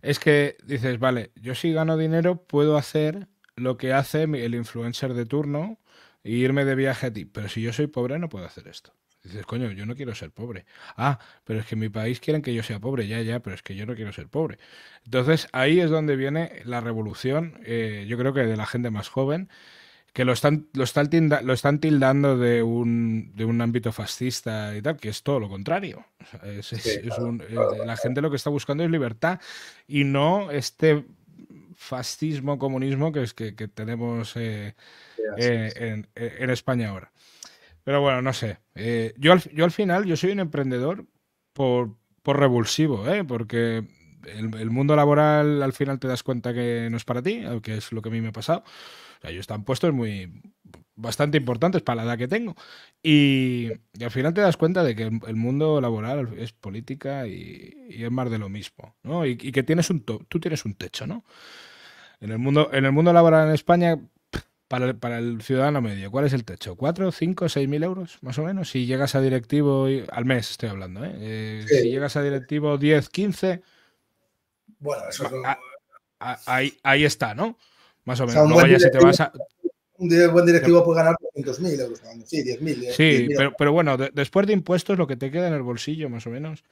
es que dices, vale, yo si gano dinero puedo hacer lo que hace el influencer de turno e irme de viaje a ti. Pero si yo soy pobre, no puedo hacer esto. Dices, coño, yo no quiero ser pobre. Ah, pero es que en mi país quieren que yo sea pobre, ya, ya, pero es que yo no quiero ser pobre. Entonces ahí es donde viene la revolución, eh, yo creo que de la gente más joven que lo están, lo están, lo están tildando de un, de un, ámbito fascista y tal, que es todo lo contrario. la gente lo que está buscando es libertad y no este fascismo, comunismo que, es, que, que tenemos eh, eh, en, eh, en, España ahora. Pero bueno, no sé. yo, al, yo al final, yo soy un emprendedor por, por revulsivo, porque el, el, mundo laboral al final te das cuenta que no es para ti, que es lo que a mí me ha pasado. O sea, ellos están puestos muy bastante importantes para la edad que tengo. Y, al final te das cuenta de que el, mundo laboral es política y, es más de lo mismo, ¿no? Y, que tienes un tú tienes un techo, ¿no? En el mundo, en el mundo laboral en España, para el, ciudadano medio, ¿cuál es el techo? ¿Cuatro, cinco, seis mil euros, más o menos? Si llegas a directivo, al mes estoy hablando, ¿eh? Eh, Si llegas a directivo 10, 15... Bueno, eso es... ahí, ahí está, ¿no? Más o menos. un, buen si te vas a... un buen directivo puede ganar 200.000 euros Sí, 10.000. Eh, sí, pero, pero, bueno, después de impuestos lo que te queda en el bolsillo, más o menos,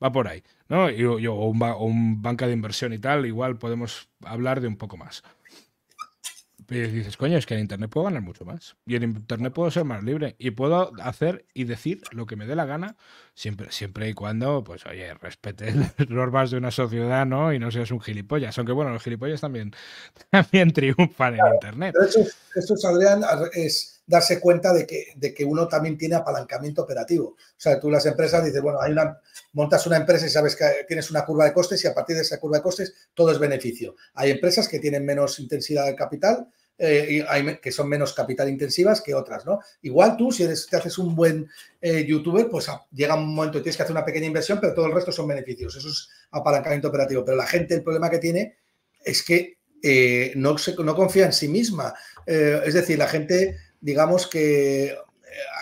va por ahí. ¿no? Y, yo, o un, un, banca de inversión y tal, igual podemos hablar de un poco más. Y dices, coño, es que en Internet puedo ganar mucho más. Y en Internet puedo ser más libre. Y puedo hacer y decir lo que me dé la gana, siempre, siempre y cuando, pues, oye, respete *laughs* las normas de una sociedad, ¿no? Y no seas un gilipollas. Aunque, bueno, los gilipollas también, *laughs* también triunfan en Internet. Pero eso, es, Adrián, es darse cuenta de que, uno también tiene apalancamiento operativo. O sea, tú las empresas dices, bueno, hay una, montas una empresa y sabes que tienes una curva de costes y a partir de esa curva de costes todo es beneficio. Hay empresas que tienen menos intensidad de capital, eh, y que son menos capital intensivas que otras, ¿no? Igual tú, si eres, te haces un buen eh, youtuber, pues llega un momento y tienes que hacer una pequeña inversión, pero todo el resto son beneficios. Eso es apalancamiento operativo. Pero la gente, el problema que tiene es que eh, no, no confía en sí misma. es decir, la gente digamos que eh,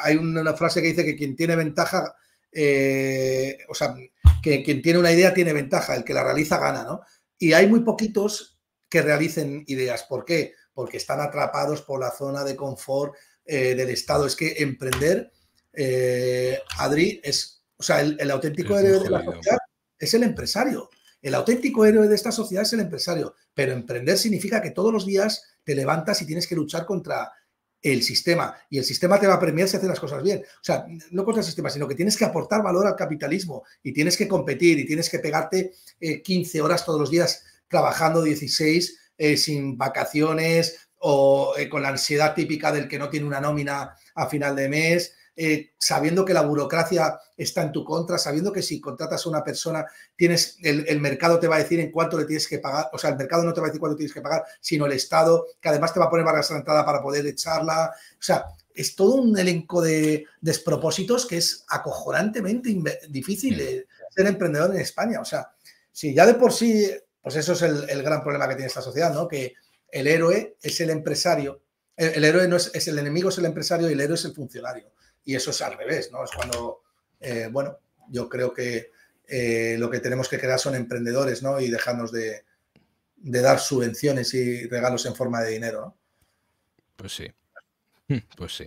hay una frase que dice que quien tiene ventaja, eh, o sea, que quien tiene una idea tiene ventaja, el que la realiza gana, ¿no? Y hay muy poquitos que realicen ideas. ¿Por qué? Porque están atrapados por la zona de confort eh, del Estado. Es que emprender, Adri, es, o sea, el auténtico héroe de la sociedad es el empresario. El auténtico héroe de esta sociedad es el empresario. Pero emprender significa que todos los días te levantas y tienes que luchar contra el sistema. Y el sistema te va a premiar si haces las cosas bien. O sea, no contra el sistema, sino que tienes que aportar valor al capitalismo y tienes que competir y tienes que pegarte 15 eh, horas todos los días trabajando 16 eh, sin vacaciones o eh, con la ansiedad típica del que no tiene una nómina a final de mes eh, sabiendo que la burocracia está en tu contra, sabiendo que si contratas a una persona, tienes el, el, mercado te va a decir en cuánto le tienes que pagar, o sea, el mercado no te va a decir cuánto tienes que pagar, sino el Estado, que además te va a poner barras de entrada para poder echarla. O sea, es todo un elenco de despropósitos que es acojonantemente difícil ser emprendedor en España. O sea, si ya de por sí, pues eso es el, gran problema que tiene esta sociedad, ¿no? Que el héroe es el empresario, el, héroe no es, es, el enemigo, es el empresario y el héroe es el funcionario y eso es al revés, ¿no? Es cuando, eh, bueno, yo creo que eh, lo que tenemos que crear son emprendedores, ¿no? Y dejarnos de, dar subvenciones y regalos en forma de dinero, ¿no? Pues sí, *laughs* pues sí.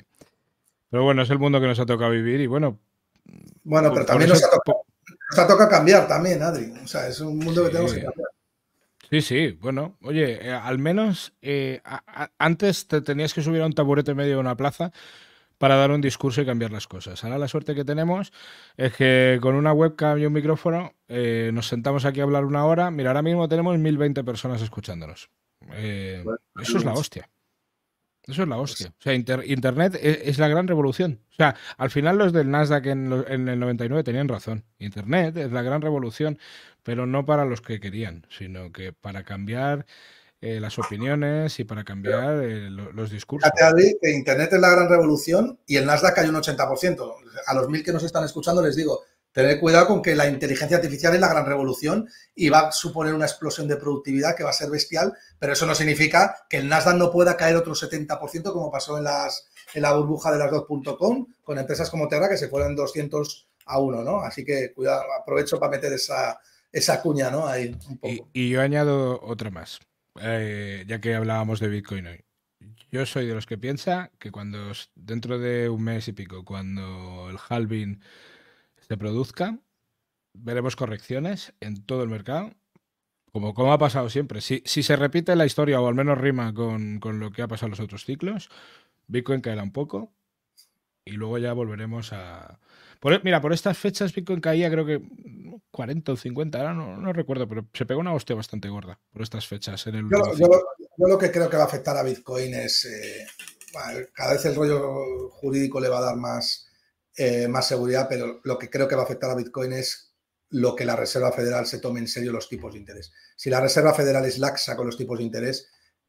Pero bueno, es el mundo que nos ha tocado vivir y bueno. Bueno, pero también nos, ha tocado, cambiar también, Adri. O sea, es un mundo que tenemos que cambiar. Sí, sí, bueno, oye, eh, al menos antes te tenías que subir a un taburete medio de una plaza para dar un discurso y cambiar las cosas. Ahora la suerte que tenemos es que con una webcam y un micrófono eh, nos sentamos aquí a hablar una hora. Mira, ahora mismo tenemos 1020 personas escuchándonos. Eh, eso es la hostia. Eso es la pues hostia. O sea, Internet e-, es, la gran revolución. O sea, al final los del Nasdaq en, en, el 99 tenían razón. Internet es la gran revolución, pero no para los que querían, sino que para cambiar eh, las opiniones y para cambiar eh, los discursos. Internet es la gran revolución y el Nasdaq cayó un 80%. A los mil que nos están escuchando les digo, tener cuidado con que la inteligencia artificial es la gran revolución y va a suponer una explosión de productividad que va a ser bestial, pero eso no significa que el Nasdaq no pueda caer otro 70% como pasó en, las, en la burbuja de las 2.com con empresas como Terra que se fueron 200 a 1, ¿no? Así que cuidado, aprovecho para meter esa, esa cuña, ¿no? Ahí un poco. y yo añado otra más. Eh, ya que hablábamos de Bitcoin hoy. Yo soy de los que piensa que cuando dentro de un mes y pico, cuando el halving se produzca, veremos correcciones en todo el mercado, como, como ha pasado siempre. Si, se repite la historia o al menos rima con, con lo que ha pasado en los otros ciclos, Bitcoin caerá un poco y luego ya volveremos a, e, mira, por estas fechas Bitcoin caía creo que 40 o 50, ahora no, recuerdo, pero se pegó una hostia bastante gorda por estas fechas. En el yo, lo que creo que va a afectar a Bitcoin es, eh, cada vez el rollo jurídico le va a dar más, eh, más seguridad, pero lo que creo que va a afectar a Bitcoin es lo que la Reserva Federal se tome en serio los tipos de interés. Si la Reserva Federal es laxa con los tipos de interés,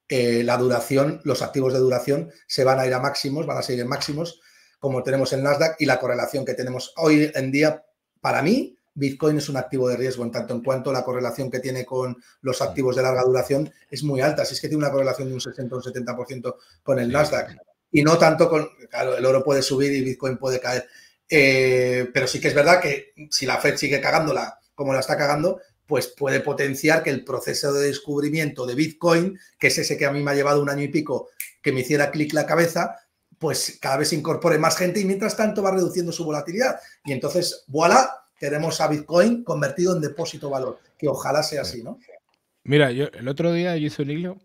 eh, la duración, los activos de duración se van a ir a máximos, van a seguir en máximos como tenemos el Nasdaq y la correlación que tenemos hoy en día, para mí, Bitcoin es un activo de riesgo, en tanto en cuanto la correlación que tiene con los mm. activos de larga duración es muy alta. Si es que tiene una correlación de un 60 o un 70% con el Nasdaq. Y no tanto con, claro, el oro puede subir y Bitcoin puede caer. Eh, pero sí que es verdad que si la Fed sigue cagándola como la está cagando, pues puede potenciar que el proceso de descubrimiento de Bitcoin, que es ese que a mí me ha llevado un año y pico que me hiciera clic la cabeza, pues cada vez se incorpore más gente y mientras tanto va reduciendo su volatilidad. Y entonces, voilà, tenemos a Bitcoin convertido en depósito valor, que ojalá sea así, ¿no? Mira, yo el otro día yo hice un hilo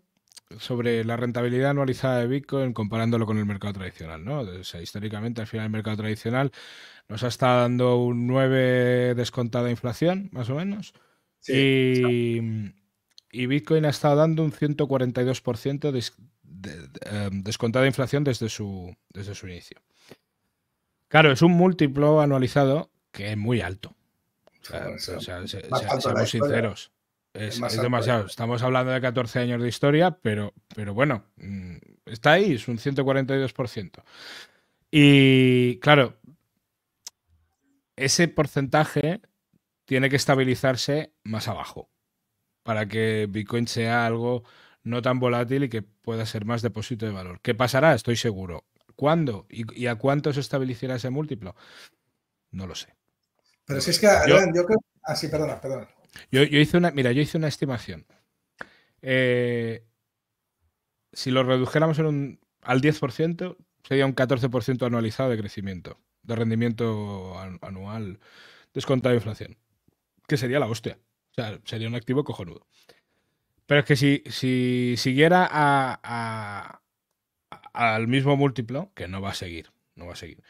sobre la rentabilidad anualizada de Bitcoin comparándolo con el mercado tradicional, ¿no? históricamente al final el mercado tradicional nos ha estado dando un 9 descontada inflación, más o menos. y, y, Bitcoin ha estado dando un 142% de. Em, descontada inflación desde su, desde su inicio. Claro, es un múltiplo anualizado que es muy alto. seamos sinceros. Es, demasiado. Estamos hablando de 14 años de historia, pero, pero bueno, mm, está ahí, es un 142%. Y claro, ese porcentaje tiene que estabilizarse más abajo para que Bitcoin sea algo no tan volátil y que pueda ser más depósito de valor. ¿Qué pasará? Estoy seguro. ¿Cuándo? ¿Y, a cuánto se establecerá ese múltiplo? No lo sé. Pero si es que, yo, creo... Ah, sí, perdona, perdona. Yo, hice una, mira, yo hice una estimación. Eh, si lo redujéramos en un, al 10%, sería un 14% anualizado de crecimiento, de rendimiento anual descontado de inflación, que sería la hostia. O sea, sería un activo cojonudo. Pero es que si, si siguiera al mismo múltiplo, que no va a seguir, no va a seguir,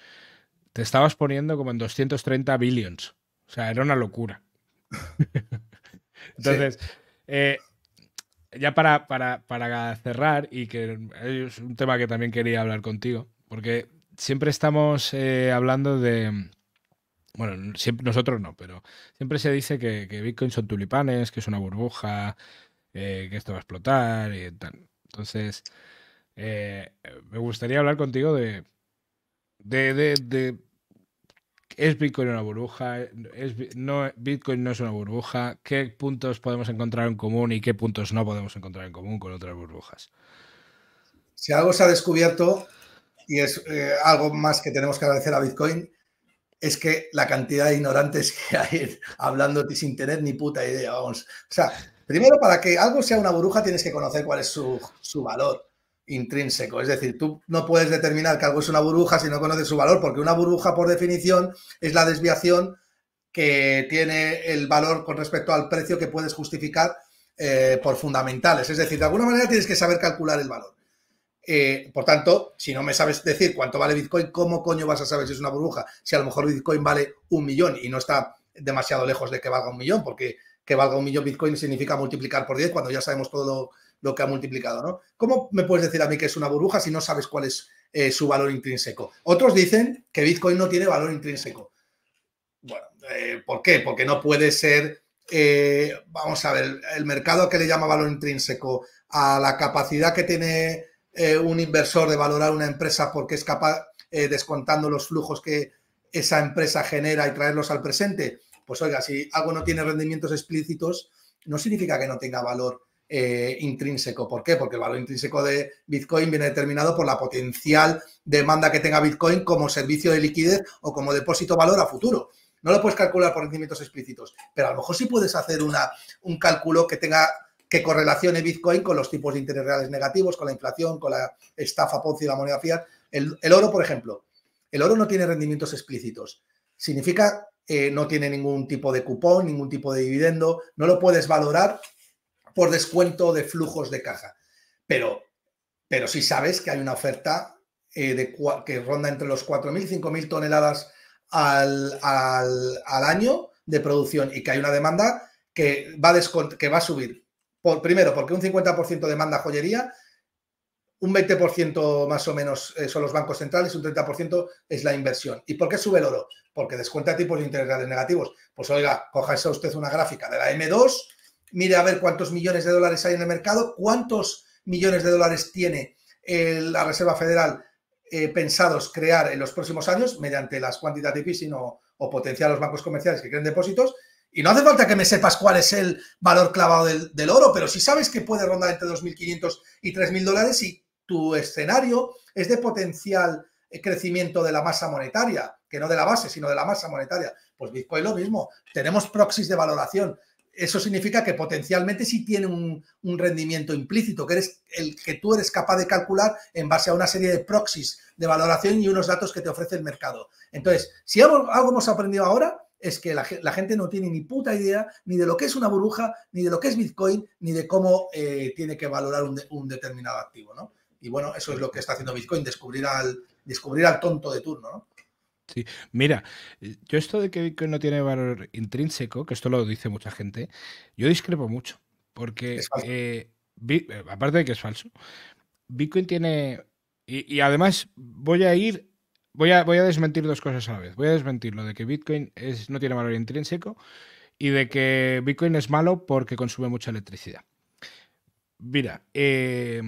te estabas poniendo como en 230 billions. O sea, era una locura. *laughs* Entonces, eh, ya para, para, cerrar, y que es un tema que también quería hablar contigo, porque siempre estamos eh, hablando de... Bueno, nosotros no, pero siempre se dice que Bitcoin son tulipanes, que es una burbuja, eh, que esto va a explotar y tal. Entonces, eh, me gustaría hablar contigo de, de, ¿Es Bitcoin una burbuja? ¿Es, no, ¿Bitcoin no es una burbuja? ¿Qué puntos podemos encontrar en común y qué puntos no podemos encontrar en común con otras burbujas? Si algo se ha descubierto, y es eh, algo más que tenemos que agradecer a Bitcoin, es que la cantidad de ignorantes *laughs* que hay hablando sin tener ni puta idea, vamos. O sea, Primero, para que algo sea una burbuja tienes que conocer cuál es su, valor intrínseco. Es decir, tú no puedes determinar que algo es una burbuja si no conoces su valor, porque una burbuja, por definición, es la desviación que tiene el valor con respecto al precio que puedes justificar eh, por fundamentales. Es decir, de alguna manera tienes que saber calcular el valor. Eh, por tanto, si no me sabes decir cuánto vale Bitcoin, ¿cómo coño vas a saber si es una burbuja? Si a lo mejor Bitcoin vale un millón y no está demasiado lejos de que valga un millón, porque que valga un millón Bitcoin significa multiplicar por 10 cuando ya sabemos todo lo, que ha multiplicado, ¿no? ¿Cómo me puedes decir a mí que es una burbuja si no sabes cuál es eh, su valor intrínseco? Otros dicen que Bitcoin no tiene valor intrínseco. Bueno, eh, ¿por qué? Porque no puede ser, eh, vamos a ver, el, el mercado que le llama valor intrínseco a la capacidad que tiene un inversor de valorar una empresa porque es capaz, descontando los flujos que esa empresa genera y traerlos al presente, pues oiga, si algo no tiene rendimientos explícitos, no significa que no tenga valor eh, intrínseco. ¿Por qué? Porque el valor intrínseco de Bitcoin viene determinado por la potencial demanda que tenga Bitcoin como servicio de liquidez o como depósito valor a futuro. No lo puedes calcular por rendimientos explícitos, pero a lo mejor sí puedes hacer una, un cálculo que tenga que correlacione Bitcoin con los tipos de interés reales negativos, con la inflación, con la estafa Ponzi y la moneda fiat. el oro, por ejemplo, el oro no tiene rendimientos explícitos, significa que eh, no tiene ningún tipo de cupón, ningún tipo de dividendo, no lo puedes valorar por descuento de flujos de caja. Pero, pero sí sabes que hay una oferta eh, de, que ronda entre los 4.000 y 5.000 toneladas al, año de producción y que hay una demanda que va a, que va a subir. Por, primero, porque un 50% demanda joyería un 20% más o menos eh, son los bancos centrales, un 30% es la inversión. ¿Y por qué sube el oro? Porque descuenta tipos de interés negativos. Pues oiga, cójase usted una gráfica de la M2, mire a ver cuántos millones de dólares hay en el mercado, cuántos millones de dólares tiene eh, la Reserva Federal eh, pensados crear en los próximos años mediante las quantitative easing o, o potenciar los bancos comerciales que creen depósitos. Y no hace falta que me sepas cuál es el valor clavado del, oro, pero si sabes que puede rondar entre 2.500 y 3.000 dólares y tu escenario es de potencial eh, crecimiento de la masa monetaria, que no de la base, sino de la masa monetaria. Pues Bitcoin lo mismo, tenemos proxies de valoración. Eso significa que potencialmente sí tiene un, rendimiento implícito, que eres el que tú eres capaz de calcular en base a una serie de proxies de valoración y unos datos que te ofrece el mercado. Entonces, si algo, hemos aprendido ahora, es que la, gente no tiene ni puta idea ni de lo que es una burbuja, ni de lo que es Bitcoin, ni de cómo eh, tiene que valorar un, un determinado activo, ¿no? Y bueno, eso es lo que está haciendo Bitcoin, descubrir al, descubrir al tonto de turno, ¿no? Sí, mira, yo esto de que Bitcoin no tiene valor intrínseco, que esto lo dice mucha gente, yo discrepo mucho, porque eh, aparte de que es falso, Bitcoin tiene, y, además voy a ir, voy a, voy a, desmentir dos cosas a la vez, voy a desmentir lo de que Bitcoin es, no tiene valor intrínseco y de que Bitcoin es malo porque consume mucha electricidad. Mira, eh,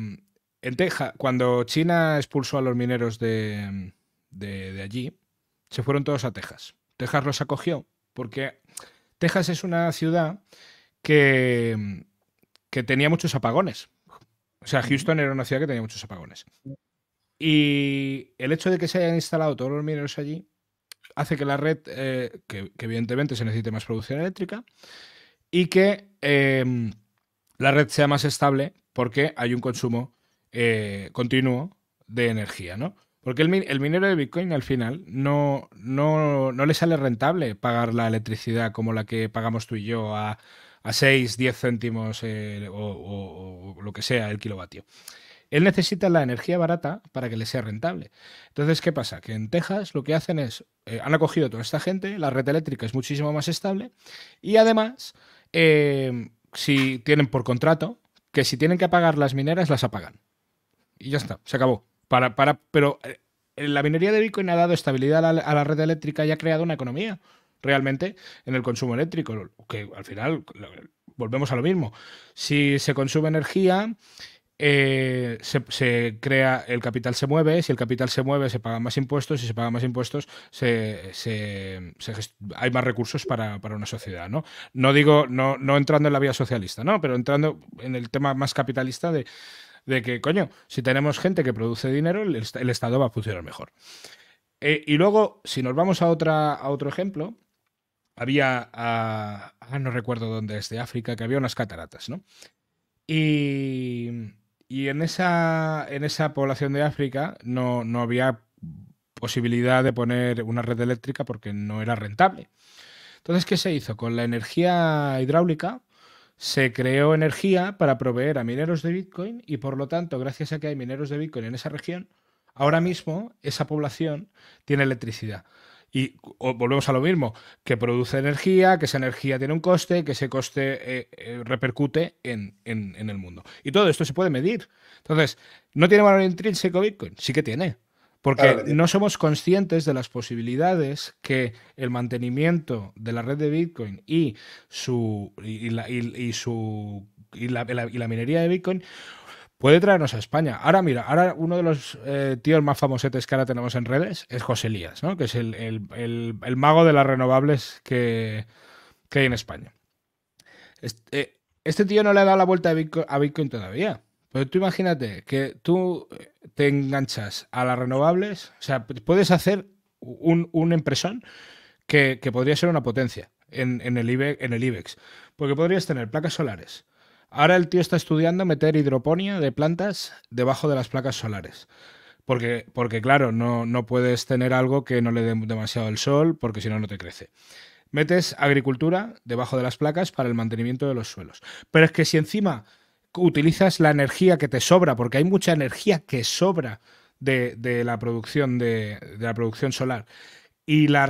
en Texas, cuando China expulsó a los mineros de, allí, se fueron todos a Texas. Texas los acogió porque Texas es una ciudad que, tenía muchos apagones. O sea, Houston era una ciudad que tenía muchos apagones. Y el hecho de que se hayan instalado todos los mineros allí hace que la red, eh, que, evidentemente se necesite más producción eléctrica, y que eh, la red sea más estable porque hay un consumo eh, continuo de energía, ¿no? Porque el, minero de Bitcoin al final no, no, no, le sale rentable pagar la electricidad como la que pagamos tú y yo a, a 6, 10 céntimos eh, o, lo que sea el kilovatio. Él necesita la energía barata para que le sea rentable. Entonces, ¿qué pasa? Que en Texas lo que hacen es, eh, han acogido a toda esta gente, la red eléctrica es muchísimo más estable y además, si tienen por contrato, que si tienen que apagar las mineras, las apagan. Y ya está, se acabó. Para, para, pero eh, la minería de Bitcoin ha dado estabilidad a la, red eléctrica y ha creado una economía realmente en el consumo eléctrico, que al final volvemos a lo mismo. Si se consume energía, eh, se, crea, el capital se mueve, si el capital se mueve se pagan más impuestos, si se pagan más impuestos hay más recursos para, para, una sociedad, ¿no? No digo, no, no entrando en la vía socialista, ¿no? Pero entrando en el tema más capitalista de de que, coño, si tenemos gente que produce dinero, el, Estado va a funcionar mejor. Eh, y luego, si nos vamos a, otra, a otro ejemplo, había, ah, no recuerdo dónde es, de África, que había unas cataratas, ¿no? Y, en, esa, en esa población de África no, no había posibilidad de poner una red eléctrica porque no era rentable. Entonces, ¿qué se hizo? Con la energía hidráulica se creó energía para proveer a mineros de Bitcoin y por lo tanto, gracias a que hay mineros de Bitcoin en esa región, ahora mismo esa población tiene electricidad. Y volvemos a lo mismo, que produce energía, que esa energía tiene un coste, que ese coste eh, eh, repercute en, en, el mundo. Y todo esto se puede medir. Entonces, ¿no tiene valor intrínseco Bitcoin? Sí que tiene. Porque no somos conscientes de las posibilidades que el mantenimiento de la red de Bitcoin y su y, la, y, su y la, y la, minería de Bitcoin puede traernos a España. Ahora mira, ahora uno de los eh, tíos más famosetes que ahora tenemos en redes es José Elías, ¿no? que es el, mago de las renovables que, hay en España. Este, eh, este, tío no le ha dado la vuelta a Bitcoin todavía. Pero tú imagínate que tú eh, te enganchas a las renovables, o sea, puedes hacer un, un que, podría ser una potencia en, el IBEX, en el IBEX, e porque podrías tener placas solares. Ahora el tío está estudiando meter hidroponía de plantas debajo de las placas solares. Porque, porque claro, no, no puedes tener algo que no le dé demasiado el sol, porque si no, no te crece. Metes agricultura debajo de las placas para el mantenimiento de los suelos. Pero es que si encima utilizas la energía que te sobra, porque hay mucha energía que sobra de, la, producción de la producción solar y la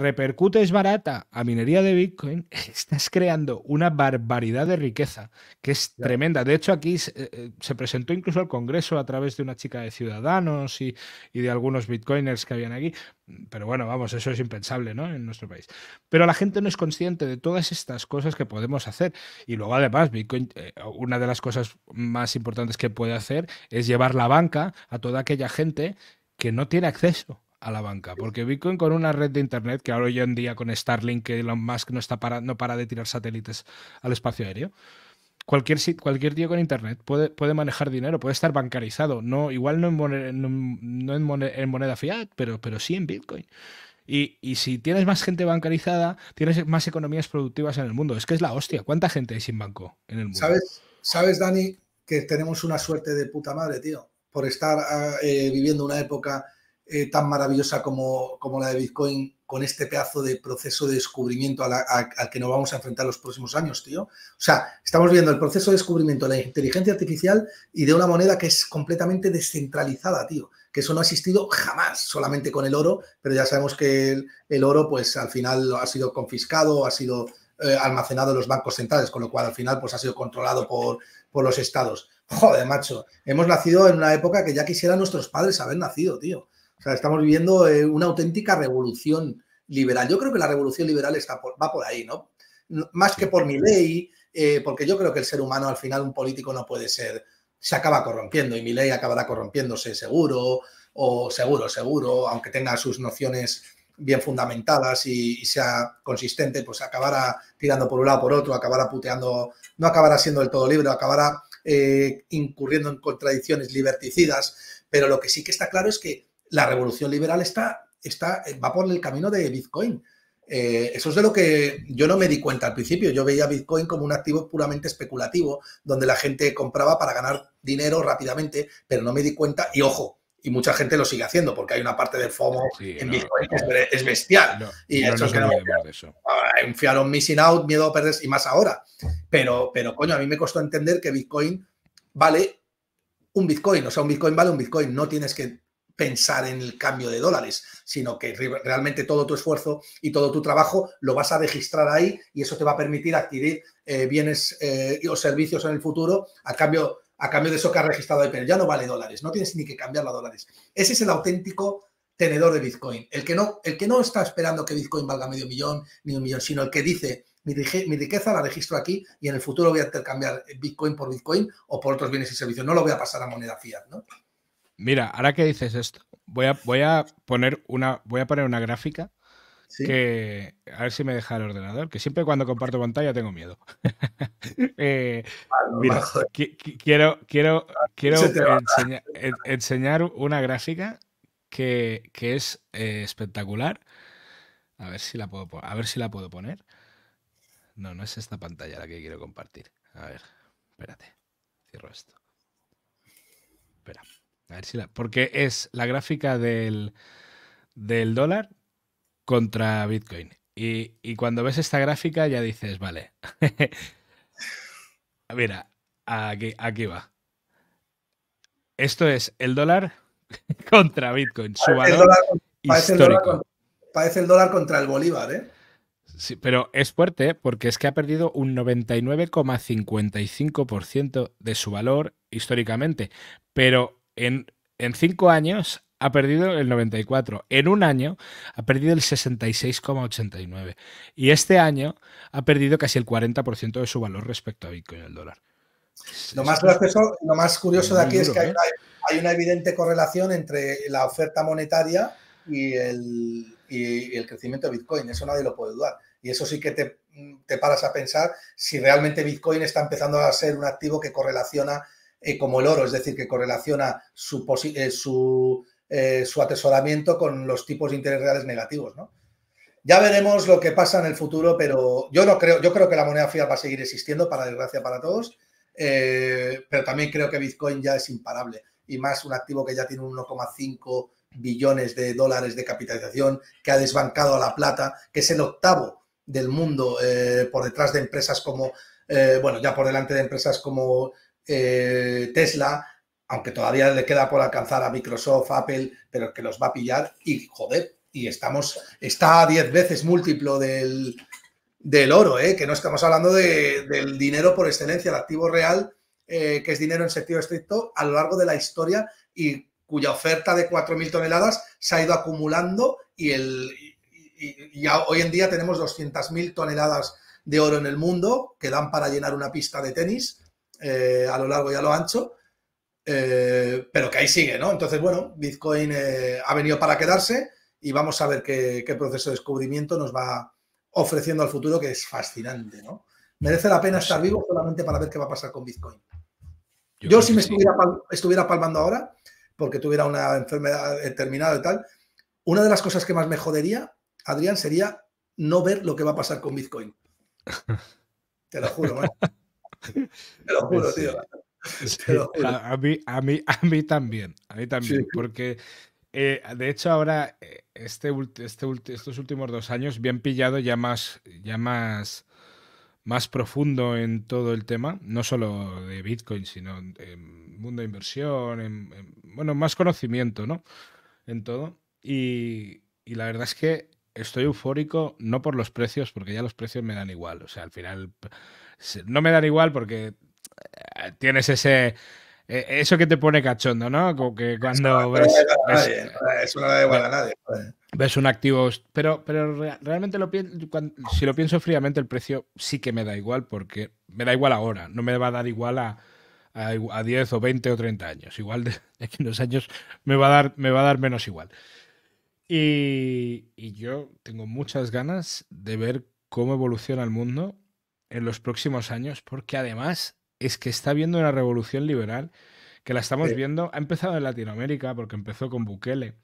es barata a minería de Bitcoin, *laughs* estás creando una barbaridad de riqueza que es tremenda. De hecho, aquí eh, eh, se, presentó incluso al Congreso a través de una chica de Ciudadanos y, de algunos Bitcoiners que habían aquí. Pero bueno, vamos, eso es impensable ¿no? en nuestro país. Pero la gente no es consciente de todas estas cosas que podemos hacer. Y luego, además, Bitcoin, eh, una de las cosas más importantes que puede hacer es llevar la banca a toda aquella gente que no tiene acceso a la banca. Porque Bitcoin con una red de Internet, que ahora hoy en día con Starlink, que Elon Musk no, está para, no para de tirar satélites al espacio aéreo, cualquier, cualquier tío con Internet puede, puede manejar dinero, puede estar bancarizado. No, igual no en moneda, fiat, pero, pero sí en Bitcoin. Y, si tienes más gente bancarizada, tienes más economías productivas en el mundo. Es que es la hostia. ¿Cuánta gente hay sin banco en el mundo? ¿Sabes, sabes Dani, que tenemos una suerte de puta madre, tío? Por estar ah, eh, viviendo una época eh, tan maravillosa como, como, la de Bitcoin con este pedazo de proceso de descubrimiento al que nos vamos a enfrentar los próximos años, tío. O sea, estamos viendo el proceso de descubrimiento de la inteligencia artificial y de una moneda que es completamente descentralizada, tío. Que eso no ha existido jamás, solamente con el oro, pero ya sabemos que el, oro, pues al final ha sido confiscado, ha sido eh, almacenado en los bancos centrales, con lo cual al final pues ha sido controlado por, por los estados. Joder, macho, hemos nacido en una época que ya quisieran nuestros padres haber nacido, tío estamos viviendo eh, una auténtica revolución liberal. Yo creo que la revolución liberal está va por ahí, ¿no? Más que por mi ley, eh, porque yo creo que el ser humano al final, un político no puede ser, se acaba corrompiendo y mi ley acabará corrompiéndose seguro, o seguro, seguro, aunque tenga sus nociones bien fundamentadas y, sea consistente, pues acabará tirando por un lado por otro, acabará puteando, no acabará siendo del todo libre, acabará eh, incurriendo en contradicciones liberticidas, pero lo que sí que está claro es que la revolución liberal está, está, va por el camino de Bitcoin. Eh, eso es de lo que yo no me di cuenta al principio. Yo veía Bitcoin como un activo puramente especulativo, donde la gente compraba para ganar dinero rápidamente, pero no me di cuenta. Y ojo, y mucha gente lo sigue haciendo, porque hay una parte del FOMO en Bitcoin que es bestial. y eso es que de eso. missing out, miedo a perder y más ahora. Pero, pero coño, a mí me costó entender que Bitcoin vale un Bitcoin. O sea, un Bitcoin vale un Bitcoin. No tienes que pensar en el cambio de dólares, sino que realmente todo tu esfuerzo y todo tu trabajo lo vas a registrar ahí y eso te va a permitir adquirir eh, bienes eh, o servicios en el futuro a cambio, a cambio de eso que has registrado ahí, pero ya no vale dólares, no tienes ni que cambiarlo a dólares. Ese es el auténtico tenedor de Bitcoin, el que no, el que no está esperando que Bitcoin valga medio millón ni un millón, sino el que dice mi, riqueza la registro aquí y en el futuro voy a intercambiar Bitcoin por Bitcoin o por otros bienes y servicios. No lo voy a pasar a moneda fiat, ¿no? Mira, ahora que dices esto, voy a, voy a poner una, voy a poner una gráfica que a ver si me deja el ordenador, que siempre cuando comparto pantalla tengo miedo. *laughs* Eh, mira, quiero, quiero, ah, quiero enseñar una gráfica que, es eh, espectacular. A ver si la puedo a ver si la puedo poner. No, no es esta pantalla la que quiero compartir. A ver, espérate. Cierro esto. Espera. Porque es la gráfica del, dólar contra Bitcoin. Y, cuando ves esta gráfica ya dices, vale. *laughs* Mira, aquí, aquí va. Esto es el dólar *laughs* contra Bitcoin, su valor parece El dólar, parece el dólar contra el bolívar, ¿eh? Sí, pero es fuerte porque es que ha perdido un 99,55% de su valor históricamente. Pero en, cinco años ha perdido el 94. En un año ha perdido el 66,89. Y este año ha perdido casi el 40% de su valor respecto a Bitcoin el dólar. Lo más, curioso de aquí es que ¿eh? hay una, evidente correlación entre la oferta monetaria y el, crecimiento de Bitcoin. Eso nadie lo puede dudar. Y eso sí que te paras a pensar si realmente Bitcoin está empezando a ser un activo que correlaciona eh, como el oro, es decir, que correlaciona su, eh, eh, su, atesoramiento con los tipos de interés reales negativos, ¿no? Ya veremos lo que pasa en el futuro, pero yo no creo, yo creo que la moneda fía va a seguir existiendo, para desgracia para todos, pero también creo que Bitcoin ya es imparable y más un activo que ya tiene 1,5 billones de dólares de capitalización, que ha desbancado a la plata, que es el octavo del mundo por detrás de empresas como bueno, ya por delante de empresas como eh, Tesla, aunque todavía le queda por alcanzar a Microsoft, Apple, pero que los va a pillar y joder, y estamos, está a 10 veces múltiplo del, del oro, ¿eh? que no estamos hablando del dinero por excelencia, el activo real, eh, que es dinero en sentido estricto, a lo largo de la historia y cuya oferta de 4.000 toneladas se ha ido acumulando y, el, hoy en día tenemos 200.000 toneladas de oro en el mundo que dan para llenar una pista de tenis eh, a lo largo y a lo ancho, eh, pero que ahí sigue, ¿no? Entonces, bueno, Bitcoin eh, ha venido para quedarse y vamos a ver qué, proceso de descubrimiento nos va ofreciendo al futuro, que es fascinante, ¿no? Merece la pena estar vivo solamente para ver qué va a pasar con Bitcoin. Yo, si me estuviera, estuviera palmando ahora, porque tuviera una enfermedad determinada y tal, una de las cosas que más me jodería, Adrián, sería no ver lo que va a pasar con Bitcoin. *laughs* Te lo juro, ¿no? Te lo juro, tío. a, mí, a, mí, también, a mí también, porque eh, de hecho ahora eh, este, este, estos últimos dos años bien pillado ya más, ya más, más profundo en todo el tema, no solo de Bitcoin, sino en mundo de inversión, bueno, más conocimiento, ¿no? En todo. Y, y la verdad es que estoy eufórico, no por los precios, porque ya los precios me dan igual, o sea, al final no me da igual porque eh, tienes ese... Eh, eso que te pone cachondo, ¿no? que cuando ves, pues, no da igual a nadie. Pues. Ves un activo. Pero, pero realmente lo si lo pienso fríamente, el precio sí que me da igual, porque me da igual ahora. No me va a dar igual a, a, 10 o 20 o 30 años. Igual de, aquí *laughs* unos años me va a dar, me va a dar menos igual. Y, y yo tengo muchas ganas de ver cómo evoluciona el mundo en los próximos años, porque además es que está habiendo una revolución liberal que la estamos viendo. Ha empezado en Latinoamérica porque empezó con Bukele.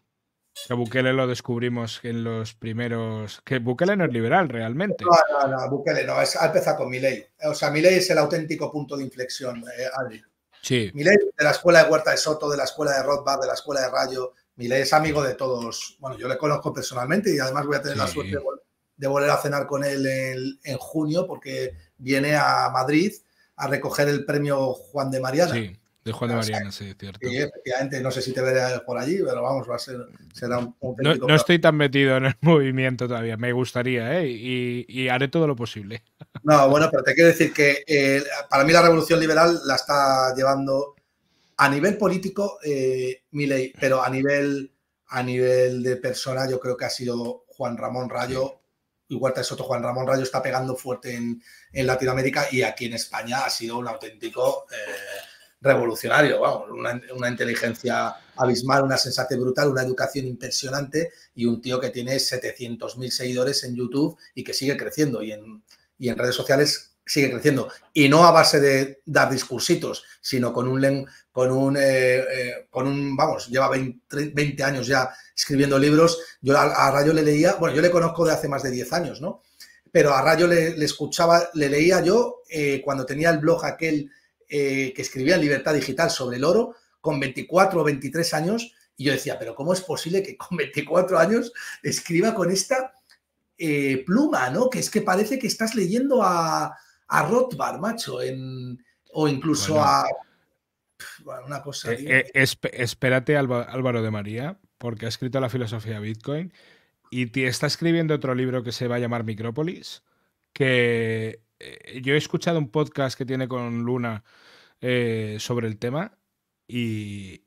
Que Bukele lo descubrimos en los primeros. Que Bukele no es liberal realmente. No, no, no, Bukele no, ha empezado con Milei. O sea, Milei es el auténtico punto de inflexión, eh, Adri. Sí. Milei de la escuela de Huerta de Soto, de la escuela de Rothbard, de la escuela de Rayo. Milei es amigo de todos. Bueno, yo le conozco personalmente y además voy a tener la suerte de volver de volver a cenar con él en, junio porque viene a Madrid a recoger el premio Juan de Mariana. Sí, de Juan de Mariana, sí, cierto. Y efectivamente, no sé si te veré por allí, pero vamos, va a ser, será un, no, no, estoy tan metido en el *laughs* movimiento todavía, me gustaría, ¿eh? Y, haré todo lo posible. *laughs* No, bueno, pero te quiero decir que eh, para mí la revolución liberal la está llevando a nivel político, eh, ley, pero a nivel, a nivel de persona, yo creo que ha sido Juan Ramón Rayo igual que Soto Juan Ramón Rayo está pegando fuerte en, Latinoamérica y aquí en España ha sido un auténtico eh, revolucionario, una, inteligencia abismal, una sensación brutal, una educación impresionante y un tío que tiene 700.000 seguidores en YouTube y que sigue creciendo y en, y en redes sociales sigue creciendo. Y no a base de dar discursitos, sino con un, con un, eh, eh, con un vamos, lleva 20, años ya escribiendo libros. Yo a, Rayo le leía, bueno, yo le conozco de hace más de 10 años, ¿no? Pero a Rayo le, escuchaba, le leía yo eh, cuando tenía el blog aquel que escribía en Libertad Digital sobre el oro, con 24 o 23 años, y yo decía, pero ¿cómo es posible que con 24 años escriba con esta pluma, ¿no? Que es que parece que estás leyendo a, a Rothbard, macho, o incluso a bueno, una cosa. Eh, eh espérate, Álvaro de María, porque ha escrito la filosofía Bitcoin y te está escribiendo otro libro que se va a llamar Micrópolis, que eh, yo he escuchado un podcast que tiene con Luna eh, sobre el tema y...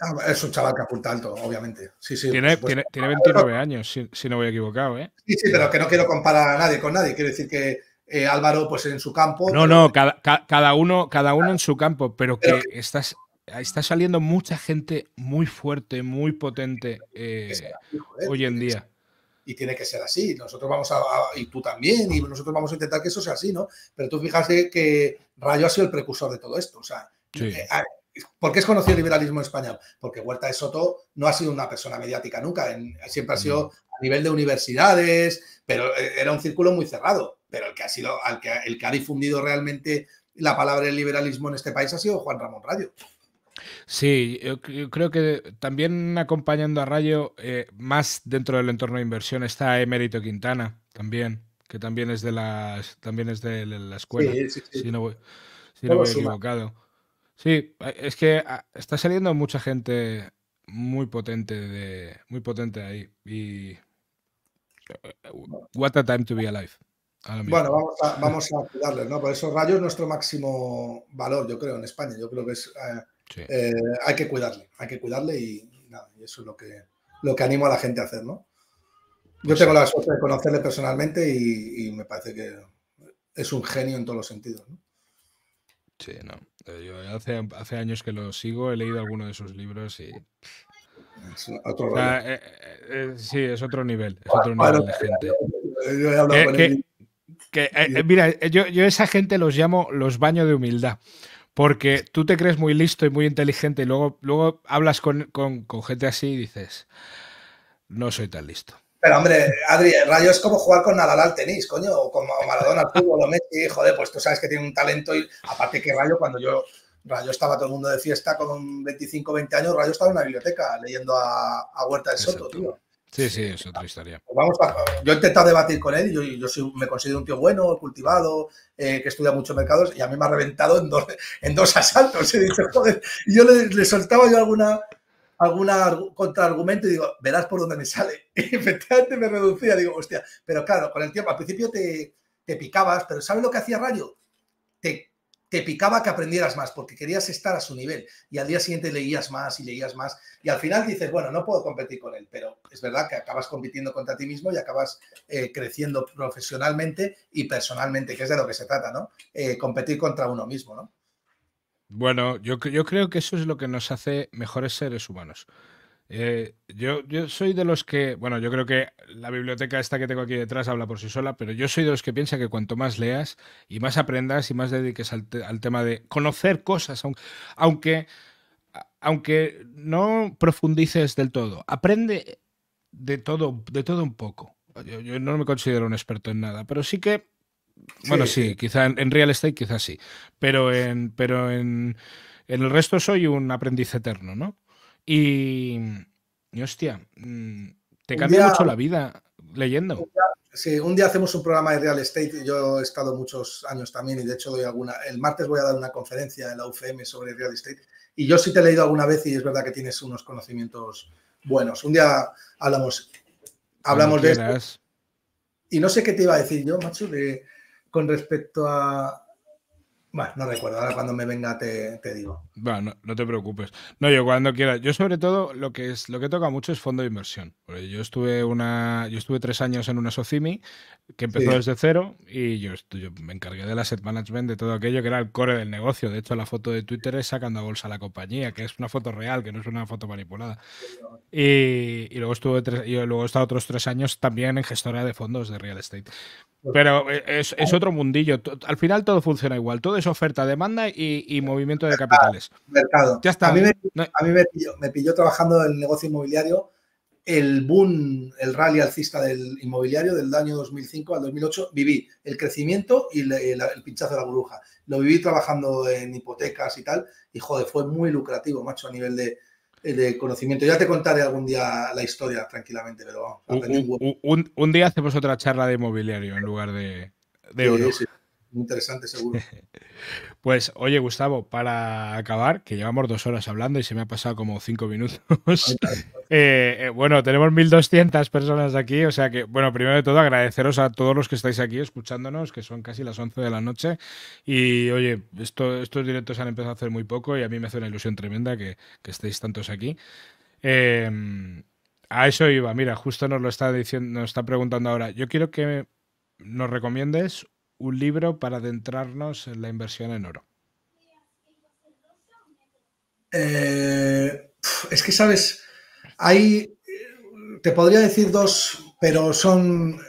Ah, es un chaval que apunta alto, obviamente. Sí, tiene, tiene, 29 años, si, si, no voy equivocado. ¿eh? Sí, sí, pero que no quiero comparar a nadie con nadie. Quiero decir que eh, Álvaro pues en su campo. No, no, cada, uno, cada uno en su campo, pero que estás, está saliendo mucha gente muy fuerte, muy potente eh, eh, hoy en día. Y tiene que ser así. Nosotros vamos a, y tú también, y nosotros vamos a intentar que eso sea así, ¿no? Pero tú fíjate que Rayo ha sido el precursor de todo esto. O sea, ¿por qué es conocido el liberalismo español, Porque Huerta de Soto no ha sido una persona mediática nunca. siempre ha sido a nivel de universidades, pero era un círculo muy cerrado pero el que ha sido, el que ha difundido realmente la palabra del liberalismo en este país ha sido Juan Ramón Rayo. Sí, yo, creo que también acompañando a Rayo, eh, más dentro del entorno de inversión, está Emérito Quintana, también, que también es de las, también es de la escuela, sí, si no si equivocado. Sí, es que ah, está saliendo mucha gente muy potente de, muy potente ahí. Y eh, eh, what a time to be alive. Bueno, vamos a, vamos cuidarles, ¿no? Por eso Rayo es nuestro máximo valor, yo creo, en España. Yo creo que es, eh, eh, hay que cuidarle, hay que cuidarle y, eso es lo que, lo que animo a la gente a hacer, ¿no? Yo pues tengo la suerte de conocerle personalmente y, me parece que es un genio en todos los sentidos, ¿no? Sí, no. Eh, yo hace, años que lo sigo, he leído algunos de sus libros y sí, es otro nivel. Es otro nivel de gente. Yo he hablado con él que, eh, eh, mira, eh, yo, yo, esa gente los llamo los baños de humildad. Porque tú te crees muy listo y muy inteligente y luego, luego hablas con, gente así y dices, no soy tan listo. Pero hombre, Adri, rayo es como jugar con Nadal al tenis, coño, o con Maradona al fútbol o Messi, joder, pues tú sabes que tiene un talento y aparte que Rayo, cuando yo, Rayo estaba todo el mundo de fiesta con 25, 20 años, Rayo estaba en una biblioteca leyendo a, a Huerta del Soto, tío. Sí, sí, es otra historia. yo he intentado debatir con él y yo, me considero un tío bueno, cultivado, eh, que estudia muchos mercados y a mí me ha reventado en dos, en dos asaltos. *laughs* Y yo le, soltaba yo alguna, alguna contraargumento y digo, verás por dónde me sale. *laughs* Y efectivamente me reducía, digo, hostia, pero claro, con el tiempo, al principio te, picabas, pero ¿sabes lo que hacía Rayo? Te, te picaba que aprendieras más porque querías estar a su nivel y al día siguiente leías más y leías más y al final dices, bueno, no puedo competir con él, pero es verdad que acabas compitiendo contra ti mismo y acabas eh, creciendo profesionalmente y personalmente, que es de lo que se trata, ¿no? Eh, competir contra uno mismo, ¿no? Bueno, yo, yo creo que eso es lo que nos hace mejores seres humanos. Eh, yo, yo soy de los que, bueno, yo creo que la biblioteca esta que tengo aquí detrás habla por sí sola, pero yo soy de los que piensa que cuanto más leas y más aprendas y más dediques al, tema de conocer cosas, aunque, aunque no profundices del todo, aprende de todo, de todo un poco. Yo, no me considero un experto en nada, pero sí que, bueno, sí, quizá en, real estate quizás sí, pero en, pero en el resto soy un aprendiz eterno, ¿no? Y, hostia, mm, te cambia mucho la vida leyendo. sí, un día hacemos un programa de real estate. Yo he estado muchos años también y de hecho doy alguna. El martes voy a dar una conferencia en la UFM sobre real estate. Y yo sí te he leído alguna vez y es verdad que tienes unos conocimientos buenos. Un día hablamos, hablamos de esto. Y no sé qué te iba a decir yo, macho, de, con respecto a, bueno, no recuerdo, ahora cuando me venga te, digo. Bueno, no, te preocupes. No, yo cuando quiera. Yo sobre todo lo que es lo que toca mucho es fondo de inversión. yo estuve una, yo estuve tres años en una Socimi que empezó desde cero y yo, yo, me encargué del asset management, de todo aquello que era el core del negocio. De hecho, la foto de Twitter es sacando a bolsa a la compañía, que es una foto real, que no es una foto manipulada. Y, y luego estuve tres, y luego he estado otros tres años también en gestora de fondos de real estate. Pero eh, es, es, otro mundillo. Al final todo funciona igual. Todo es oferta, demanda y, movimiento de capitales. Mercado. Ya está. A mí, me, pilló, trabajando en el negocio inmobiliario el boom, el rally alcista del inmobiliario del año 2005 al 2008. Viví el crecimiento y el, el, pinchazo de la burbuja. Lo viví trabajando en hipotecas y tal. Y joder, fue muy lucrativo, macho, a nivel de, eh, de conocimiento. Ya te contaré algún día la historia tranquilamente, pero vamos. Un, un, un, día hacemos otra charla de mobiliario en lugar de, de sí, oro. Sí, interesante, seguro. *laughs* Pues oye, Gustavo, para acabar, que llevamos dos horas hablando y se me ha pasado como cinco minutos. *laughs* Eh, eh, bueno, tenemos 1.200 personas aquí, o sea que, bueno, primero de todo agradeceros a todos los que estáis aquí escuchándonos, que son casi las 11 de la noche. Y oye, esto, estos directos han empezado a hacer muy poco y a mí me hace una ilusión tremenda que, estéis tantos aquí. Em, a eso iba, mira, justo nos lo está diciendo, nos está preguntando ahora. Yo quiero que nos recomiendes un libro para adentrarnos en la inversión en oro? Eh, es que, sabes, hay, eh, te podría decir dos, pero son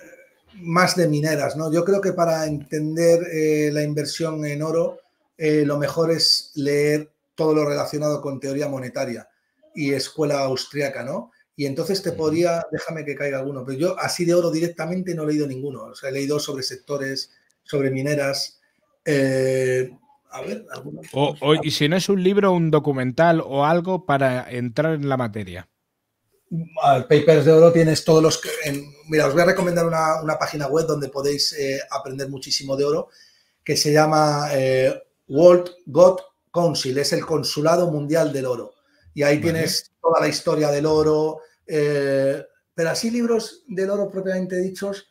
más de mineras, ¿no? Yo creo que para entender eh, la inversión en oro, lo mejor es leer todo lo relacionado con teoría monetaria y escuela austriaca ¿no? Y entonces te podría, déjame que caiga alguno, pero yo así de oro directamente no he leído ninguno. O sea, he leído sobre sectores, sobre mineras. Eh, a ver, o, y si no es un libro, un documental o algo para entrar en la materia. Al ah, Papers de Oro tienes todos los... Que, mira, os voy a recomendar una, página web donde podéis eh, aprender muchísimo de oro, que se llama eh, World Gold Council, es el Consulado Mundial del Oro. Y ahí tienes toda la historia del oro, pero así libros del oro propiamente dichos,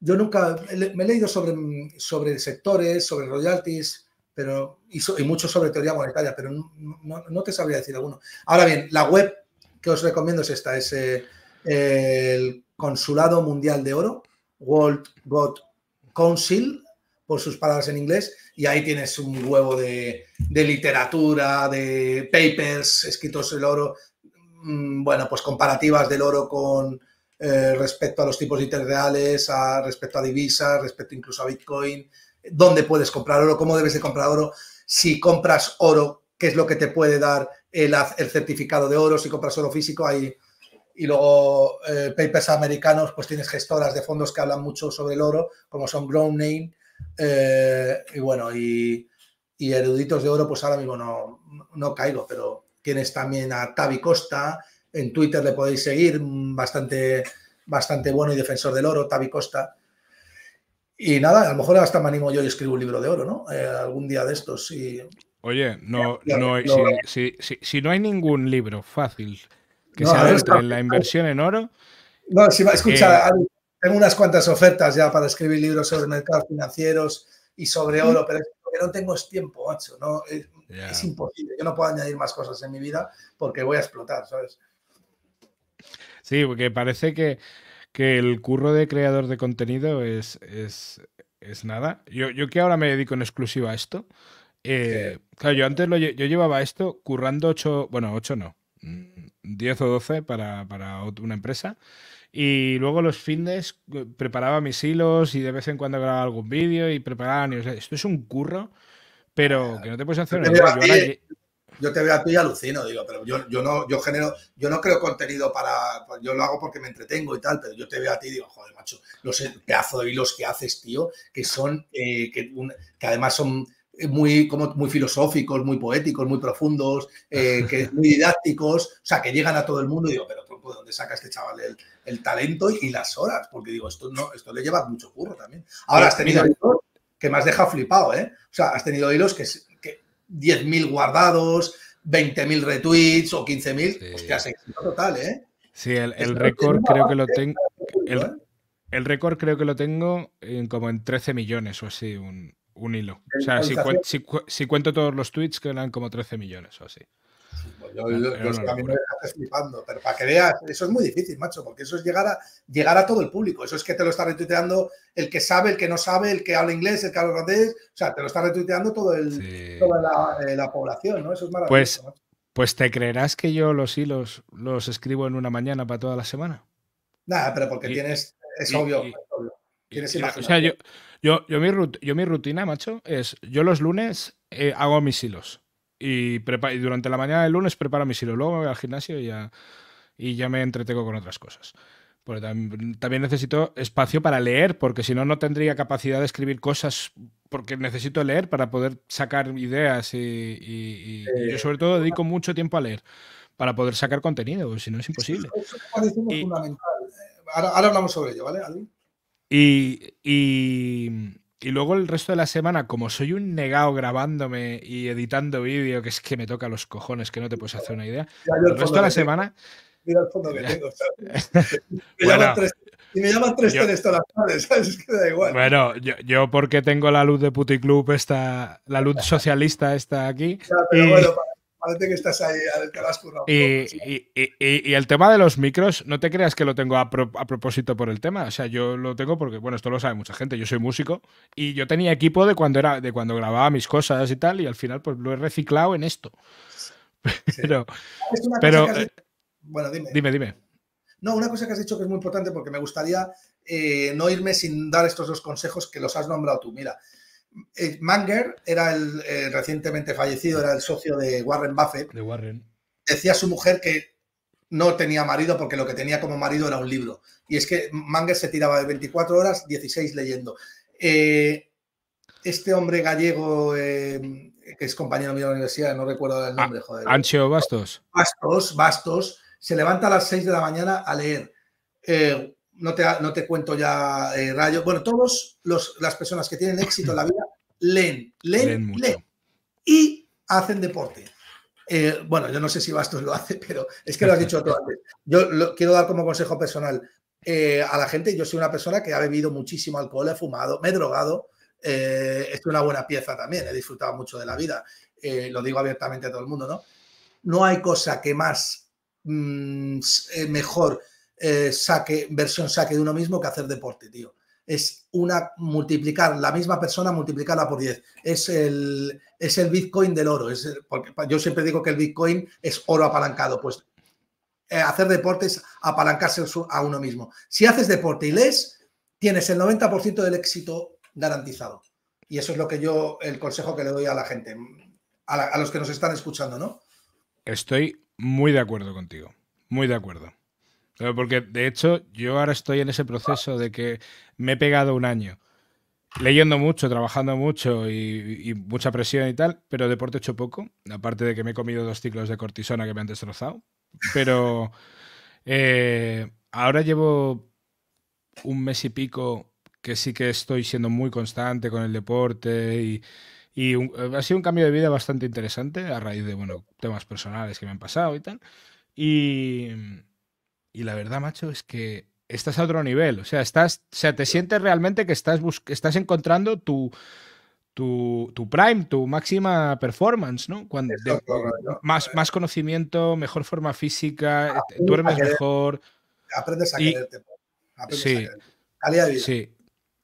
yo nunca me he leído sobre, sobre sectores, sobre royalties, pero y, mucho sobre teoría monetaria, pero no, te sabría decir alguno. Ahora bien, la web que os recomiendo es esta, es eh, el Consulado Mundial de Oro, World Gold Council, por sus palabras en inglés, y ahí tienes un huevo de, de literatura, de papers escritos el oro, mm, bueno, pues comparativas del oro con, eh, respecto a los tipos de interés reales, a, respecto a divisas, respecto incluso a Bitcoin, dónde puedes comprar oro, cómo debes de comprar oro, si compras oro, qué es lo que te puede dar el, certificado de oro, si compras oro físico, hay, y luego eh, papers americanos, pues tienes gestoras de fondos que hablan mucho sobre el oro, como son Browning. Eh, y bueno, y, eruditos de oro, pues ahora mismo no, no caigo, pero tienes también a Tavi Costa, en Twitter le podéis seguir, mm, bastante, bastante bueno y defensor del oro, Tavi Costa. Y nada, a lo mejor hasta me animo yo y escribo un libro de oro, ¿no? Eh, algún día de estos. sí Oye, no, no, si, no hay ningún libro fácil que se adentre en la inversión en oro. No, si va, escucha, eh, tengo unas cuantas ofertas ya para escribir libros sobre mercados financieros y sobre oro, pero es que no tengo tiempo, macho. No, es, es imposible. Yo no puedo añadir más cosas en mi vida porque voy a explotar, ¿sabes? Sí, porque parece que, el curro de creador de contenido es, nada. Yo, que ahora me dedico en exclusiva a esto. Eh, claro, yo antes yo llevaba esto currando 8, bueno, 8 no, 10 mm, o 12 para, una empresa. Y luego los fines eh, preparaba mis hilos y de vez en cuando grababa algún vídeo y preparaba. esto es un curro, pero que no te puedes hacer una idea yo te veo a ti y alucino, digo, pero yo, yo no, yo genero, yo no creo contenido para, pues, yo lo hago porque me entretengo y tal, pero yo te veo a ti y digo, joder, macho, los pedazos de hilos que haces, tío, que son, eh, que, que además son muy, como, muy filosóficos, muy poéticos, muy profundos, eh, que *laughs* muy didácticos, o sea, que llegan a todo el mundo y digo, pero ¿de pues, dónde saca este chaval el, talento y, las horas? Porque digo, esto no, esto le lleva mucho curro también. Ahora has tenido hilos que me has dejado flipado, ¿eh? O sea, has tenido hilos que, que 10.000 guardados, 20.000 retweets o 15.000. Sí. Hostia, total, ¿eh? Sí, ¿eh? el, récord creo que lo tengo. El, récord creo que lo tengo como en 13 millones o así, un, hilo. O sea, si, si, cuento todos los tweets, que eran como 13 millones o así. Yo, flipando, pero para que veas, eso es muy difícil, macho, porque eso es llegar a, llegar a todo el público. Eso es que te lo está retuiteando el que sabe, el que no sabe, el que habla inglés, el que habla francés. O sea, te lo está retuiteando todo toda eh, la, población, ¿no? Eso es maravilloso. Pues, pues te creerás que yo los hilos los escribo en una mañana para toda la semana. Nada, pero porque tienes. Es obvio, o sea, yo, yo, yo, mi, rutina, macho, es yo los lunes eh, hago mis hilos y, durante la mañana del lunes preparo mi silo, Luego me voy al gimnasio y ya, y ya me entretengo con otras cosas. también, necesito espacio para leer, porque si no, no tendría capacidad de escribir cosas, porque necesito leer para poder sacar ideas y, yo eh, sobre todo dedico mucho tiempo a leer para poder sacar contenido, si no es imposible. Eso parece fundamental. Eh, ahora, hablamos sobre ello, ¿vale, y y luego el resto de la semana, como soy un negado grabándome y editando vídeo, que es que me toca los cojones, que no te puedes hacer una idea, el resto de la semana... Mira el fondo que tengo, *laughs* y me llaman tres teles todas las tardes, *laughs* ¿sabes? Es que da igual. Bueno, yo, yo porque tengo la luz de Puticlub, esta, la luz socialista está aquí. bueno, Parece que estás ahí, al y, y, el tema de los micros, no te creas que lo tengo a, propósito por el tema. O sea, yo lo tengo porque, bueno, esto lo sabe mucha gente. Yo soy músico y yo tenía equipo de cuando era, de cuando grababa mis cosas y tal, y al final pues lo he reciclado en esto. *laughs* Pero. pero eh, Bueno, dime. Dime, dime. No, una cosa que has dicho que es muy importante porque me gustaría eh, no irme sin dar estos dos consejos que los has nombrado tú. Mira, eh, Manger era el eh, recientemente fallecido, era el socio de Warren Buffett. De Warren. Decía su mujer que no tenía marido porque lo que tenía como marido era un libro. Y es que Manger se tiraba de 24 horas, 16 leyendo. Eh, este hombre gallego, que es compañero mío de la universidad, no recuerdo el ah, nombre, joder. Ancho Bastos. Bastos, Bastos, se levanta a las 6 de la mañana a leer no te, cuento ya eh, Bueno, todas las personas que tienen éxito en la vida leen, leen, leen, y hacen deporte. Eh, bueno, yo no sé si Bastos lo hace, pero es que lo has dicho todo antes. Yo lo, quiero dar como consejo personal eh, a la gente. Yo soy una persona que ha bebido muchísimo alcohol, he fumado, me he drogado. es una buena pieza también, he disfrutado mucho de la vida. lo digo abiertamente a todo el mundo, ¿no? No hay cosa que más mm, mejor eh, saque, versión saque de uno mismo que hacer deporte, tío. Es una multiplicar, la misma persona multiplicarla por 10. Es el, es el Bitcoin del oro. Es porque yo siempre digo que el Bitcoin es oro apalancado. Pues eh, hacer deporte es apalancarse a uno mismo. Si haces deporte y lees, tienes el 90% del éxito garantizado. Y eso es lo que yo, el consejo que le doy a la gente, a los que nos están escuchando, ¿no? Estoy muy de acuerdo contigo. Muy de acuerdo. Porque de hecho yo ahora estoy en ese proceso de que me he pegado un año leyendo mucho, trabajando mucho y, mucha presión y tal, pero deporte hecho poco, aparte de que me he comido dos ciclos de cortisona que me han destrozado. Pero *laughs* eh, ahora llevo un mes y pico que sí que estoy siendo muy constante con el deporte y, ha sido un cambio de vida bastante interesante a raíz de bueno, temas personales que me han pasado y tal. Y, y la verdad, macho, es que estás a otro nivel. O sea, estás, o sea, te sientes realmente que estás, estás encontrando tu, tu, prime, tu máxima performance, ¿no? Cuando Más, más conocimiento, mejor forma física, ah, eh, duermes mejor. Aprendes a sí,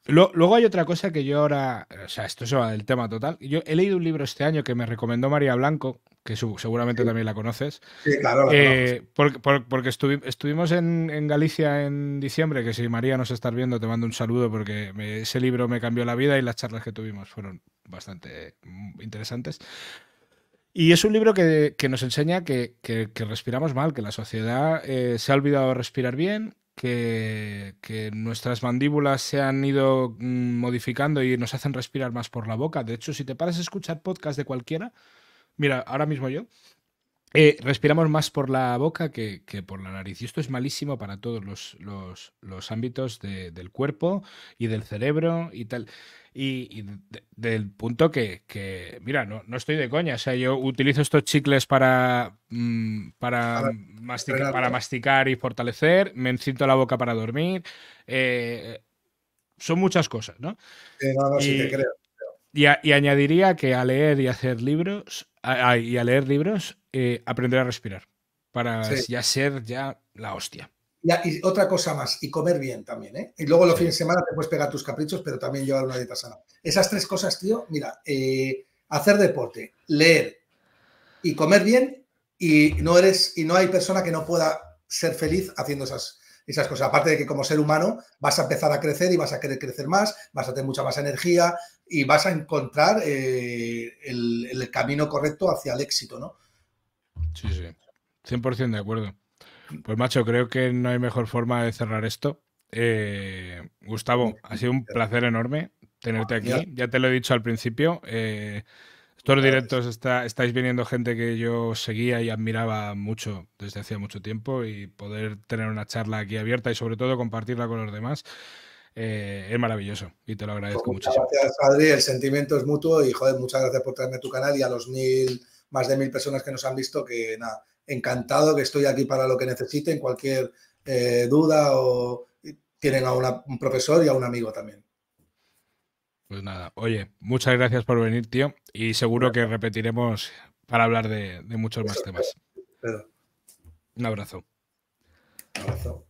Luego hay otra cosa que yo ahora, o sea, esto se va del tema total. Yo he leído un libro este año que me recomendó María Blanco, que seguramente también la conoces. Sí, claro, eh, porque estuvimos en, Galicia en diciembre, que si María nos está viendo, te mando un saludo porque ese libro me cambió la vida y las charlas que tuvimos fueron bastante mm, interesantes. Y es un libro que, nos enseña que, respiramos mal, que la sociedad eh, se ha olvidado de respirar bien, que, que, nuestras mandíbulas se han ido mm, modificando y nos hacen respirar más por la boca. De hecho, si te paras a escuchar podcast de cualquiera, Mira, ahora mismo yo. Eh, respiramos más por la boca que, por la nariz. Y esto es malísimo para todos los, ámbitos del cuerpo y del cerebro y tal. Y, del punto que, mira, no, no, estoy de coña. O sea, yo utilizo estos chicles para, mm, para, masticar, para masticar y fortalecer. Me encinto la boca para dormir. Eh, son muchas cosas, ¿no? y, sí te creo. y añadiría que a leer y hacer libros y a leer libros, eh, aprender a respirar para ya ser ya la hostia. y otra cosa más, y comer bien también, ¿eh? Y luego los fines de semana te puedes pegar tus caprichos, pero también llevar una dieta sana. Esas tres cosas, tío, mira, eh, hacer deporte, leer y comer bien, y no eres, y no hay persona que no pueda ser feliz haciendo esas, esas cosas. Aparte de que como ser humano vas a empezar a crecer y vas a querer crecer más, vas a tener mucha más energía y vas a encontrar eh, el, camino correcto hacia el éxito, ¿no? Sí, sí. 100% de acuerdo. Pues macho, creo que no hay mejor forma de cerrar esto. Eh, Gustavo, ha sido un placer enorme tenerte aquí. Ya te lo he dicho al principio. Eh, todos directos está, estáis viniendo gente que yo seguía y admiraba mucho desde hacía mucho tiempo y poder tener una charla aquí abierta y sobre todo compartirla con los demás eh, es maravilloso y te lo agradezco pues muchas muchísimo. Gracias, Adri. El sentimiento es mutuo y joder, muchas gracias por traerme tu canal y a los mil, más de mil personas que nos han visto que nada, encantado que estoy aquí para lo que necesiten, cualquier eh, duda o tienen a un profesor y a un amigo también. Pues nada, oye, muchas gracias por venir, tío, y seguro que repetiremos para hablar de, muchos más temas. Un abrazo. Un abrazo.